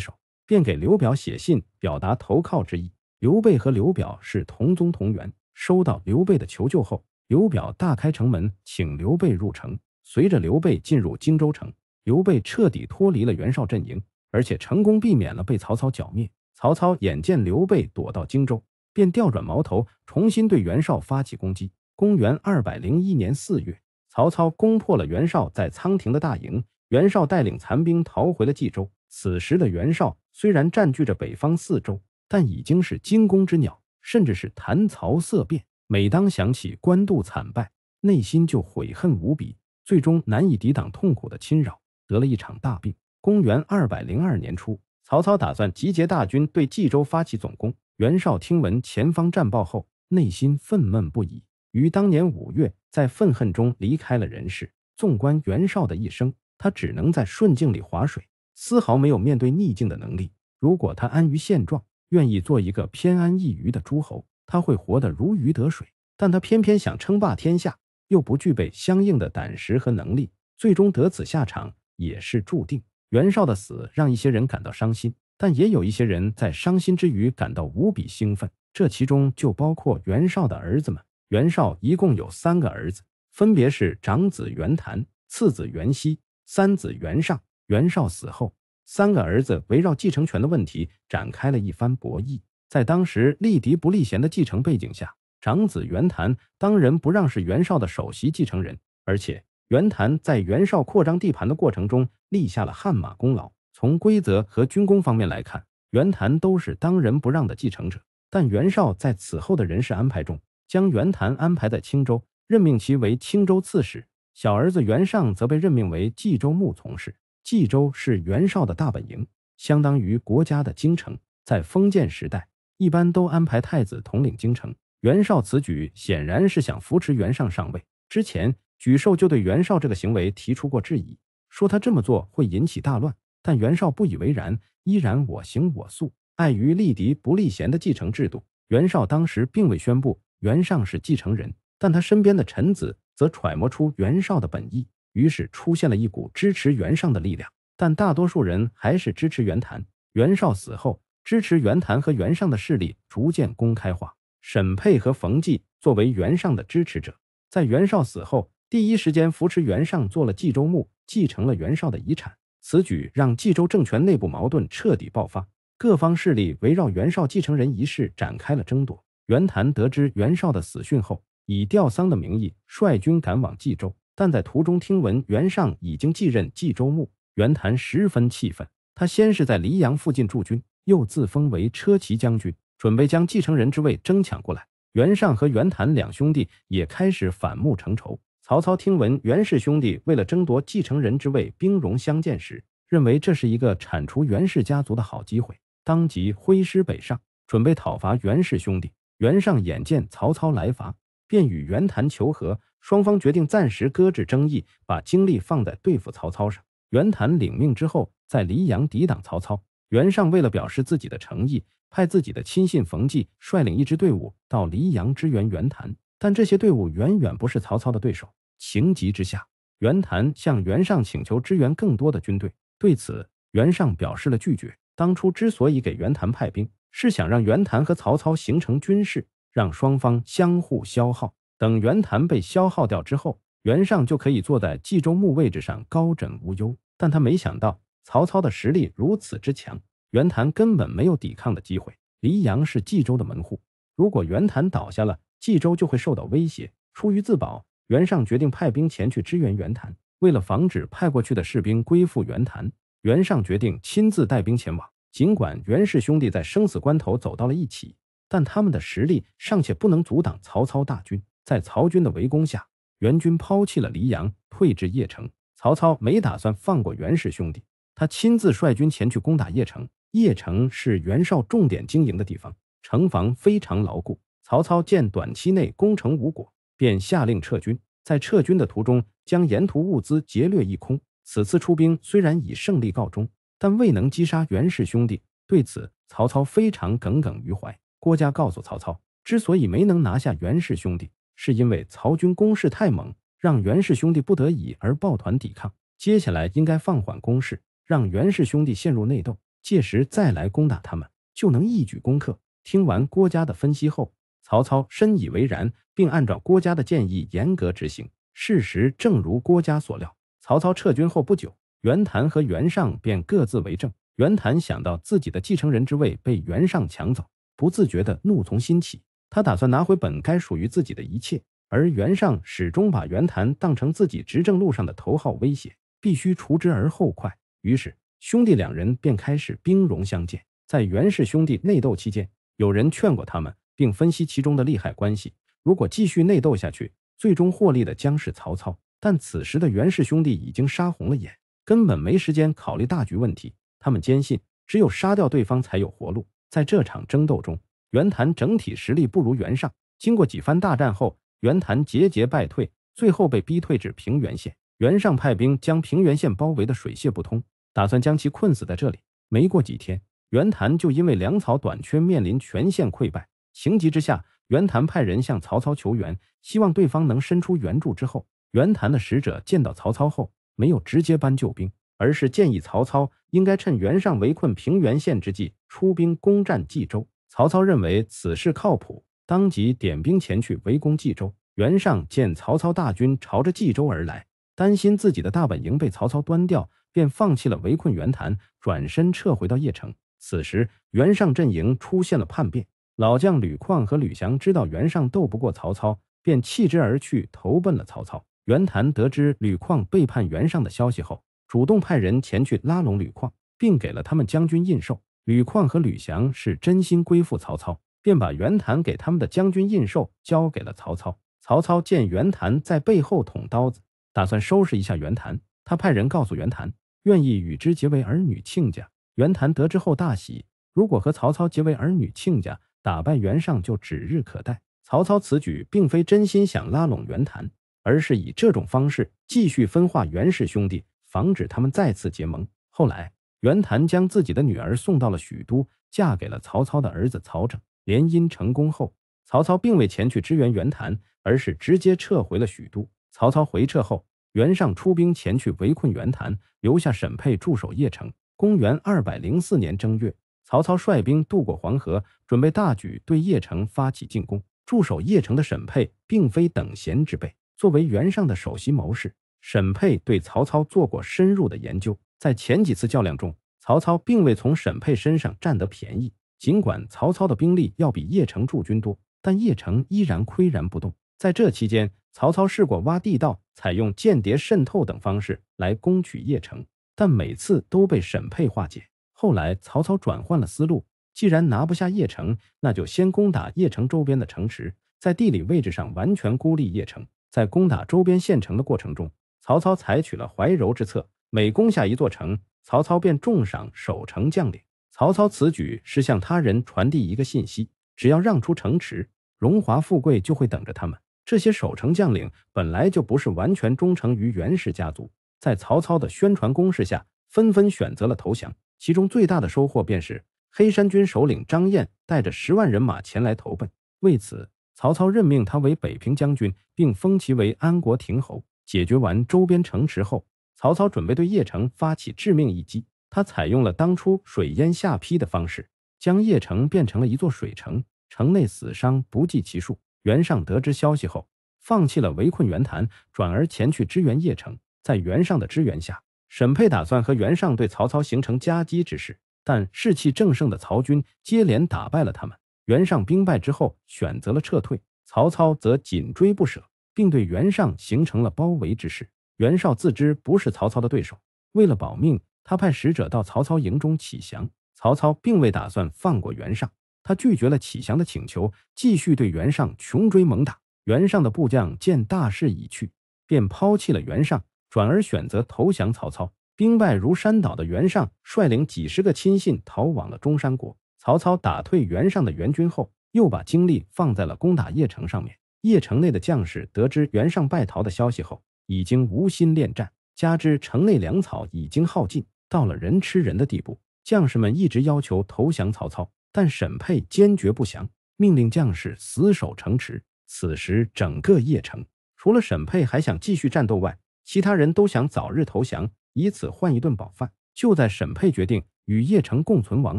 手，便给刘表写信表达投靠之意。刘备和刘表是同宗同源。收到刘备的求救后，刘表大开城门，请刘备入城。随着刘备进入荆州城，刘备彻底脱离了袁绍阵营，而且成功避免了被曹操剿灭。曹操眼见刘备躲到荆州，便调转矛头，重新对袁绍发起攻击。公元二百零一年四月，曹操攻破了袁绍在仓亭的大营，袁绍带领残兵逃回了冀州。此时的袁绍虽然占据着北方四州。但已经是惊弓之鸟，甚至是谈曹色变。每当想起官渡惨败，内心就悔恨无比，最终难以抵挡痛苦的侵扰，得了一场大病。公元二百零二年初，曹操打算集结大军对冀州发起总攻。袁绍听闻前方战报后，内心愤懑不已。于当年五月，在愤恨中离开了人世。纵观袁绍的一生，他只能在顺境里划水，丝毫没有面对逆境的能力。如果他安于现状，愿意做一个偏安一隅的诸侯，他会活得如鱼得水；但他偏偏想称霸天下，又不具备相应的胆识和能力，最终得此下场也是注定。袁绍的死让一些人感到伤心，但也有一些人在伤心之余感到无比兴奋，这其中就包括袁绍的儿子们。袁绍一共有三个儿子，分别是长子袁谭、次子袁熙、三子袁尚。袁绍死后。三个儿子围绕继承权的问题展开了一番博弈。在当时立嫡不立贤的继承背景下，长子袁谭当仁不让是袁绍的首席继承人。而且袁谭在袁绍扩张地盘的过程中立下了汗马功劳。从规则和军功方面来看，袁谭都是当仁不让的继承者。但袁绍在此后的人事安排中，将袁谭安排在青州，任命其为青州刺史；小儿子袁尚则被任命为冀州牧从事。冀州是袁绍的大本营，相当于国家的京城。在封建时代，一般都安排太子统领京城。袁绍此举显然是想扶持袁尚上位。之前，沮授就对袁绍这个行为提出过质疑，说他这么做会引起大乱。但袁绍不以为然，依然我行我素。碍于立嫡不立贤的继承制度，袁绍当时并未宣布袁尚是继承人，但他身边的臣子则揣摩出袁绍的本意。于是出现了一股支持袁尚的力量，但大多数人还是支持袁谭。袁绍死后，支持袁谭和袁尚的势力逐渐公开化。沈佩和冯骥作为袁尚的支持者，在袁绍死后第一时间扶持袁尚做了冀州牧，继承了袁绍的遗产。此举让冀州政权内部矛盾彻底爆发，各方势力围绕袁绍继承人一事展开了争夺。袁谭得知袁绍的死讯后，以吊丧的名义率军赶往冀州。但在途中听闻袁尚已经继任冀州牧，袁谭十分气愤。他先是在黎阳附近驻军，又自封为车骑将军，准备将继承人之位争抢过来。袁尚和袁谭两兄弟也开始反目成仇。曹操听闻袁氏兄弟为了争夺继承人之位兵戎相见时，认为这是一个铲除袁氏家族的好机会，当即挥师北上，准备讨伐袁氏兄弟。袁尚眼见曹操来伐。便与袁谭求和，双方决定暂时搁置争议，把精力放在对付曹操上。袁谭领命之后，在黎阳抵挡曹操。袁尚为了表示自己的诚意，派自己的亲信冯骥率领一支队伍到黎阳支援袁谭。但这些队伍远远不是曹操的对手。情急之下，袁谭向袁尚请求支援更多的军队，对此袁尚表示了拒绝。当初之所以给袁谭派兵，是想让袁谭和曹操形成军事。让双方相互消耗，等袁谭被消耗掉之后，袁尚就可以坐在冀州牧位置上高枕无忧。但他没想到曹操的实力如此之强，袁谭根本没有抵抗的机会。黎阳是冀州的门户，如果袁谭倒下了，冀州就会受到威胁。出于自保，袁尚决定派兵前去支援袁谭。为了防止派过去的士兵归附袁谭，袁尚决定亲自带兵前往。尽管袁氏兄弟在生死关头走到了一起。但他们的实力尚且不能阻挡曹操大军，在曹军的围攻下，援军抛弃了黎阳，退至邺城。曹操没打算放过袁氏兄弟，他亲自率军前去攻打邺城。邺城是袁绍重点经营的地方，城防非常牢固。曹操见短期内攻城无果，便下令撤军。在撤军的途中，将沿途物资劫掠一空。此次出兵虽然以胜利告终，但未能击杀袁氏兄弟，对此曹操非常耿耿于怀。郭嘉告诉曹操，之所以没能拿下袁氏兄弟，是因为曹军攻势太猛，让袁氏兄弟不得已而抱团抵抗。接下来应该放缓攻势，让袁氏兄弟陷入内斗，届时再来攻打他们，就能一举攻克。听完郭嘉的分析后，曹操深以为然，并按照郭嘉的建议严格执行。事实正如郭嘉所料，曹操撤军后不久，袁谭和袁尚便各自为政。袁谭想到自己的继承人之位被袁尚抢走。不自觉的怒从心起，他打算拿回本该属于自己的一切。而袁尚始终把袁谭当成自己执政路上的头号威胁，必须除之而后快。于是，兄弟两人便开始兵戎相见。在袁氏兄弟内斗期间，有人劝过他们，并分析其中的利害关系。如果继续内斗下去，最终获利的将是曹操。但此时的袁氏兄弟已经杀红了眼，根本没时间考虑大局问题。他们坚信，只有杀掉对方才有活路。在这场争斗中，袁谭整体实力不如袁尚。经过几番大战后，袁谭节节败退，最后被逼退至平原县。袁尚派兵将平原县包围得水泄不通，打算将其困死在这里。没过几天，袁谭就因为粮草短缺，面临全线溃败。情急之下，袁谭派人向曹操求援，希望对方能伸出援助。之后，袁谭的使者见到曹操后，没有直接搬救兵。而是建议曹操应该趁袁尚围困平原县之际出兵攻占冀州。曹操认为此事靠谱，当即点兵前去围攻冀州。袁尚见曹操大军朝着冀州而来，担心自己的大本营被曹操端掉，便放弃了围困袁谭，转身撤回到邺城。此时，袁尚阵营出现了叛变，老将吕旷和吕翔知道袁尚斗不过曹操，便弃之而去，投奔了曹操。袁谭得知吕旷背叛袁尚的消息后，主动派人前去拉拢吕旷，并给了他们将军印绶。吕旷和吕翔是真心归附曹操，便把袁谭给他们的将军印绶交给了曹操。曹操见袁谭在背后捅刀子，打算收拾一下袁谭。他派人告诉袁谭，愿意与之结为儿女亲家。袁谭得知后大喜，如果和曹操结为儿女亲家，打败袁尚就指日可待。曹操此举并非真心想拉拢袁谭，而是以这种方式继续分化袁氏兄弟。防止他们再次结盟。后来，袁谭将自己的女儿送到了许都，嫁给了曹操的儿子曹整。联姻成功后，曹操并未前去支援袁谭，而是直接撤回了许都。曹操回撤后，袁尚出兵前去围困袁谭，留下沈佩驻守邺城。公元二百零四年正月，曹操率兵渡过黄河，准备大举对邺城发起进攻。驻守邺城的沈佩并非等闲之辈，作为袁尚的首席谋士。沈佩对曹操做过深入的研究，在前几次较量中，曹操并未从沈佩身上占得便宜。尽管曹操的兵力要比邺城驻军多，但邺城依然岿然不动。在这期间，曹操试过挖地道、采用间谍渗透等方式来攻取邺城，但每次都被沈佩化解。后来，曹操转换了思路，既然拿不下邺城，那就先攻打邺城周边的城池，在地理位置上完全孤立邺城。在攻打周边县城的过程中，曹操采取了怀柔之策，每攻下一座城，曹操便重赏守城将领。曹操此举是向他人传递一个信息：只要让出城池，荣华富贵就会等着他们。这些守城将领本来就不是完全忠诚于袁氏家族，在曹操的宣传攻势下，纷纷选择了投降。其中最大的收获便是黑山军首领张燕带着十万人马前来投奔，为此，曹操任命他为北平将军，并封其为安国亭侯。解决完周边城池后，曹操准备对邺城发起致命一击。他采用了当初水淹下邳的方式，将邺城变成了一座水城，城内死伤不计其数。袁尚得知消息后，放弃了围困袁谭，转而前去支援邺城。在袁尚的支援下，沈佩打算和袁尚对曹操形成夹击之势，但士气正盛的曹军接连打败了他们。袁尚兵败之后，选择了撤退，曹操则紧追不舍。并对袁尚形成了包围之势。袁绍自知不是曹操的对手，为了保命，他派使者到曹操营中乞降。曹操并未打算放过袁尚，他拒绝了乞降的请求，继续对袁尚穷追猛打。袁尚的部将见大势已去，便抛弃了袁尚，转而选择投降曹操。兵败如山倒的袁尚率领几十个亲信逃往了中山国。曹操打退袁尚的援军后，又把精力放在了攻打邺城上面。邺城内的将士得知袁尚败逃的消息后，已经无心恋战，加之城内粮草已经耗尽，到了人吃人的地步，将士们一直要求投降曹操，但沈佩坚决不降，命令将士死守城池。此时，整个邺城除了沈佩还想继续战斗外，其他人都想早日投降，以此换一顿饱饭。就在沈佩决定与邺城共存亡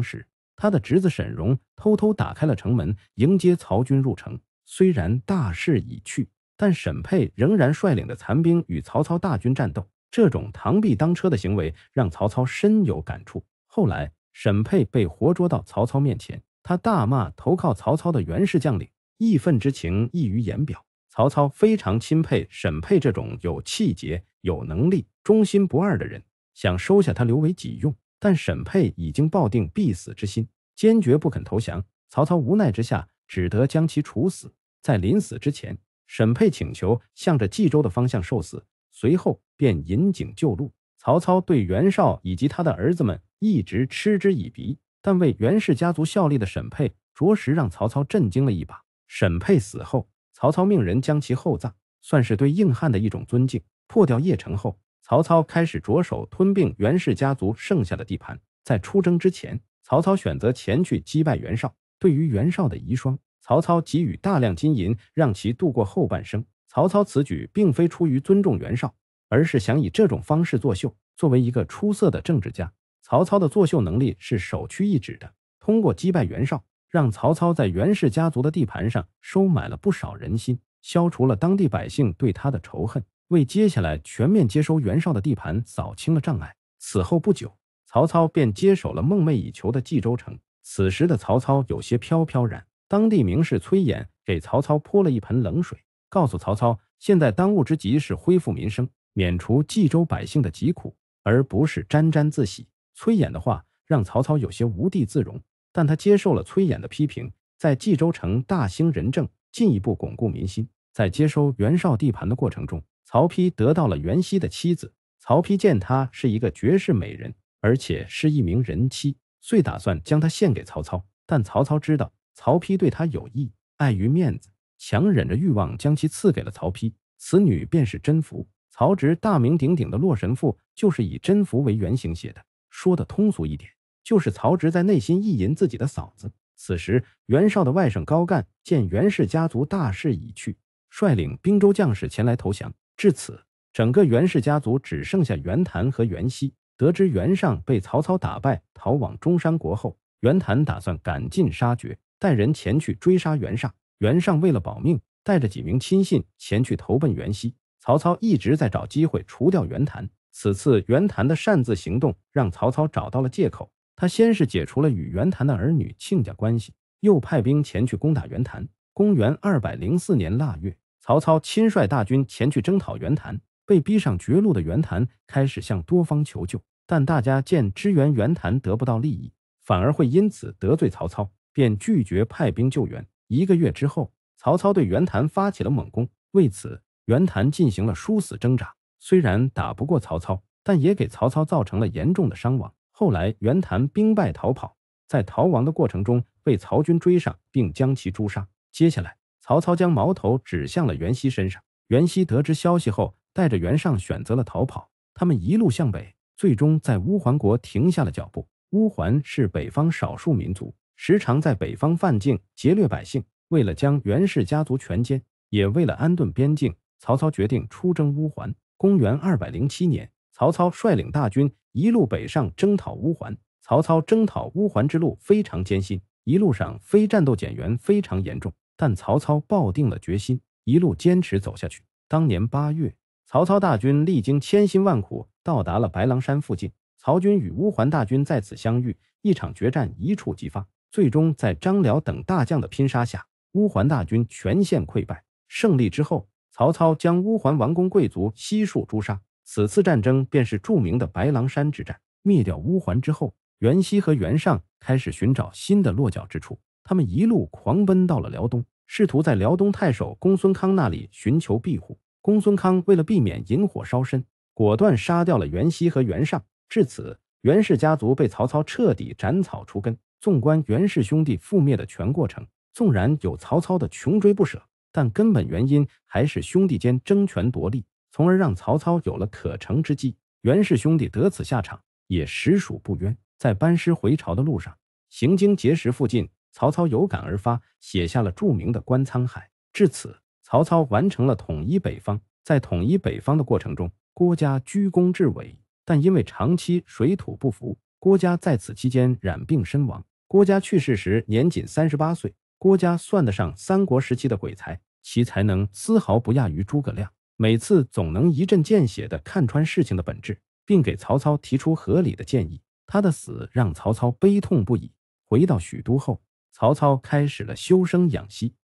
时，他的侄子沈荣偷偷打开了城门，迎接曹军入城。虽然大势已去，但沈佩仍然率领的残兵与曹操大军战斗。这种螳臂当车的行为让曹操深有感触。后来，沈佩被活捉到曹操面前，他大骂投靠曹操的袁氏将领，义愤之情溢于言表。曹操非常钦佩沈佩这种有气节、有能力、忠心不二的人，想收下他留为己用，但沈佩已经抱定必死之心，坚决不肯投降。曹操无奈之下。只得将其处死。在临死之前，沈佩请求向着冀州的方向受死，随后便引颈就戮。曹操对袁绍以及他的儿子们一直嗤之以鼻，但为袁氏家族效力的沈佩，着实让曹操震惊了一把。沈佩死后，曹操命人将其厚葬，算是对硬汉的一种尊敬。破掉邺城后，曹操开始着手吞并袁氏家族剩下的地盘。在出征之前，曹操选择前去击败袁绍。对于袁绍的遗孀，曹操给予大量金银，让其度过后半生。曹操此举并非出于尊重袁绍，而是想以这种方式作秀。作为一个出色的政治家，曹操的作秀能力是首屈一指的。通过击败袁绍，让曹操在袁氏家族的地盘上收买了不少人心，消除了当地百姓对他的仇恨，为接下来全面接收袁绍的地盘扫清了障碍。此后不久，曹操便接手了梦寐以求的冀州城。此时的曹操有些飘飘然，当地名士崔琰给曹操泼了一盆冷水，告诉曹操，现在当务之急是恢复民生，免除冀州百姓的疾苦，而不是沾沾自喜。崔琰的话让曹操有些无地自容，但他接受了崔琰的批评，在冀州城大兴仁政，进一步巩固民心。在接收袁绍地盘的过程中，曹丕得到了袁熙的妻子。曹丕见她是一个绝世美人，而且是一名人妻。遂打算将他献给曹操，但曹操知道曹丕对他有意，碍于面子，强忍着欲望将其赐给了曹丕。此女便是甄宓。曹植大名鼎鼎的《洛神赋》就是以甄宓为原型写的。说的通俗一点，就是曹植在内心意淫自己的嫂子。此时，袁绍的外甥高干见袁氏家族大势已去，率领并州将士前来投降。至此，整个袁氏家族只剩下袁谭和袁熙。得知袁尚被曹操打败，逃往中山国后，袁谭打算赶尽杀绝，带人前去追杀袁尚。袁尚为了保命，带着几名亲信前去投奔袁熙。曹操一直在找机会除掉袁谭，此次袁谭的擅自行动让曹操找到了借口。他先是解除了与袁谭的儿女亲家关系，又派兵前去攻打袁谭。公元二百零四年腊月，曹操亲率大军前去征讨袁谭。被逼上绝路的袁谭开始向多方求救，但大家见支援袁谭得不到利益，反而会因此得罪曹操，便拒绝派兵救援。一个月之后，曹操对袁谭发起了猛攻，为此袁谭进行了殊死挣扎。虽然打不过曹操，但也给曹操造成了严重的伤亡。后来袁谭兵败逃跑，在逃亡的过程中被曹军追上，并将其诛杀。接下来，曹操将矛头指向了袁熙身上。袁熙得知消息后。带着袁尚选择了逃跑，他们一路向北，最终在乌桓国停下了脚步。乌桓是北方少数民族，时常在北方犯境劫掠百姓。为了将袁氏家族全歼，也为了安顿边境，曹操决定出征乌桓。公元二百零七年，曹操率领大军一路北上征讨乌桓。曹操征讨乌桓之路非常艰辛，一路上非战斗减员非常严重，但曹操抱定了决心，一路坚持走下去。当年八月。曹操大军历经千辛万苦，到达了白狼山附近。曹军与乌桓大军在此相遇，一场决战一触即发。最终，在张辽等大将的拼杀下，乌桓大军全线溃败。胜利之后，曹操将乌桓王公贵族悉数诛杀。此次战争便是著名的白狼山之战。灭掉乌桓之后，袁熙和袁尚开始寻找新的落脚之处。他们一路狂奔到了辽东，试图在辽东太守公孙康那里寻求庇护。公孙康为了避免引火烧身，果断杀掉了袁熙和袁尚。至此，袁氏家族被曹操彻底斩草除根。纵观袁氏兄弟覆灭的全过程，纵然有曹操的穷追不舍，但根本原因还是兄弟间争权夺利，从而让曹操有了可乘之机。袁氏兄弟得此下场，也实属不冤。在班师回朝的路上，行经碣石附近，曹操有感而发，写下了著名的《观沧海》。至此。曹操完成了统一北方，在统一北方的过程中，郭嘉居功至伟，但因为长期水土不服，郭嘉在此期间染病身亡。郭嘉去世时年仅三十八岁。郭嘉算得上三国时期的鬼才，其才能丝毫不亚于诸葛亮，每次总能一针见血地看穿事情的本质，并给曹操提出合理的建议。他的死让曹操悲痛不已。回到许都后，曹操开始了修身养息。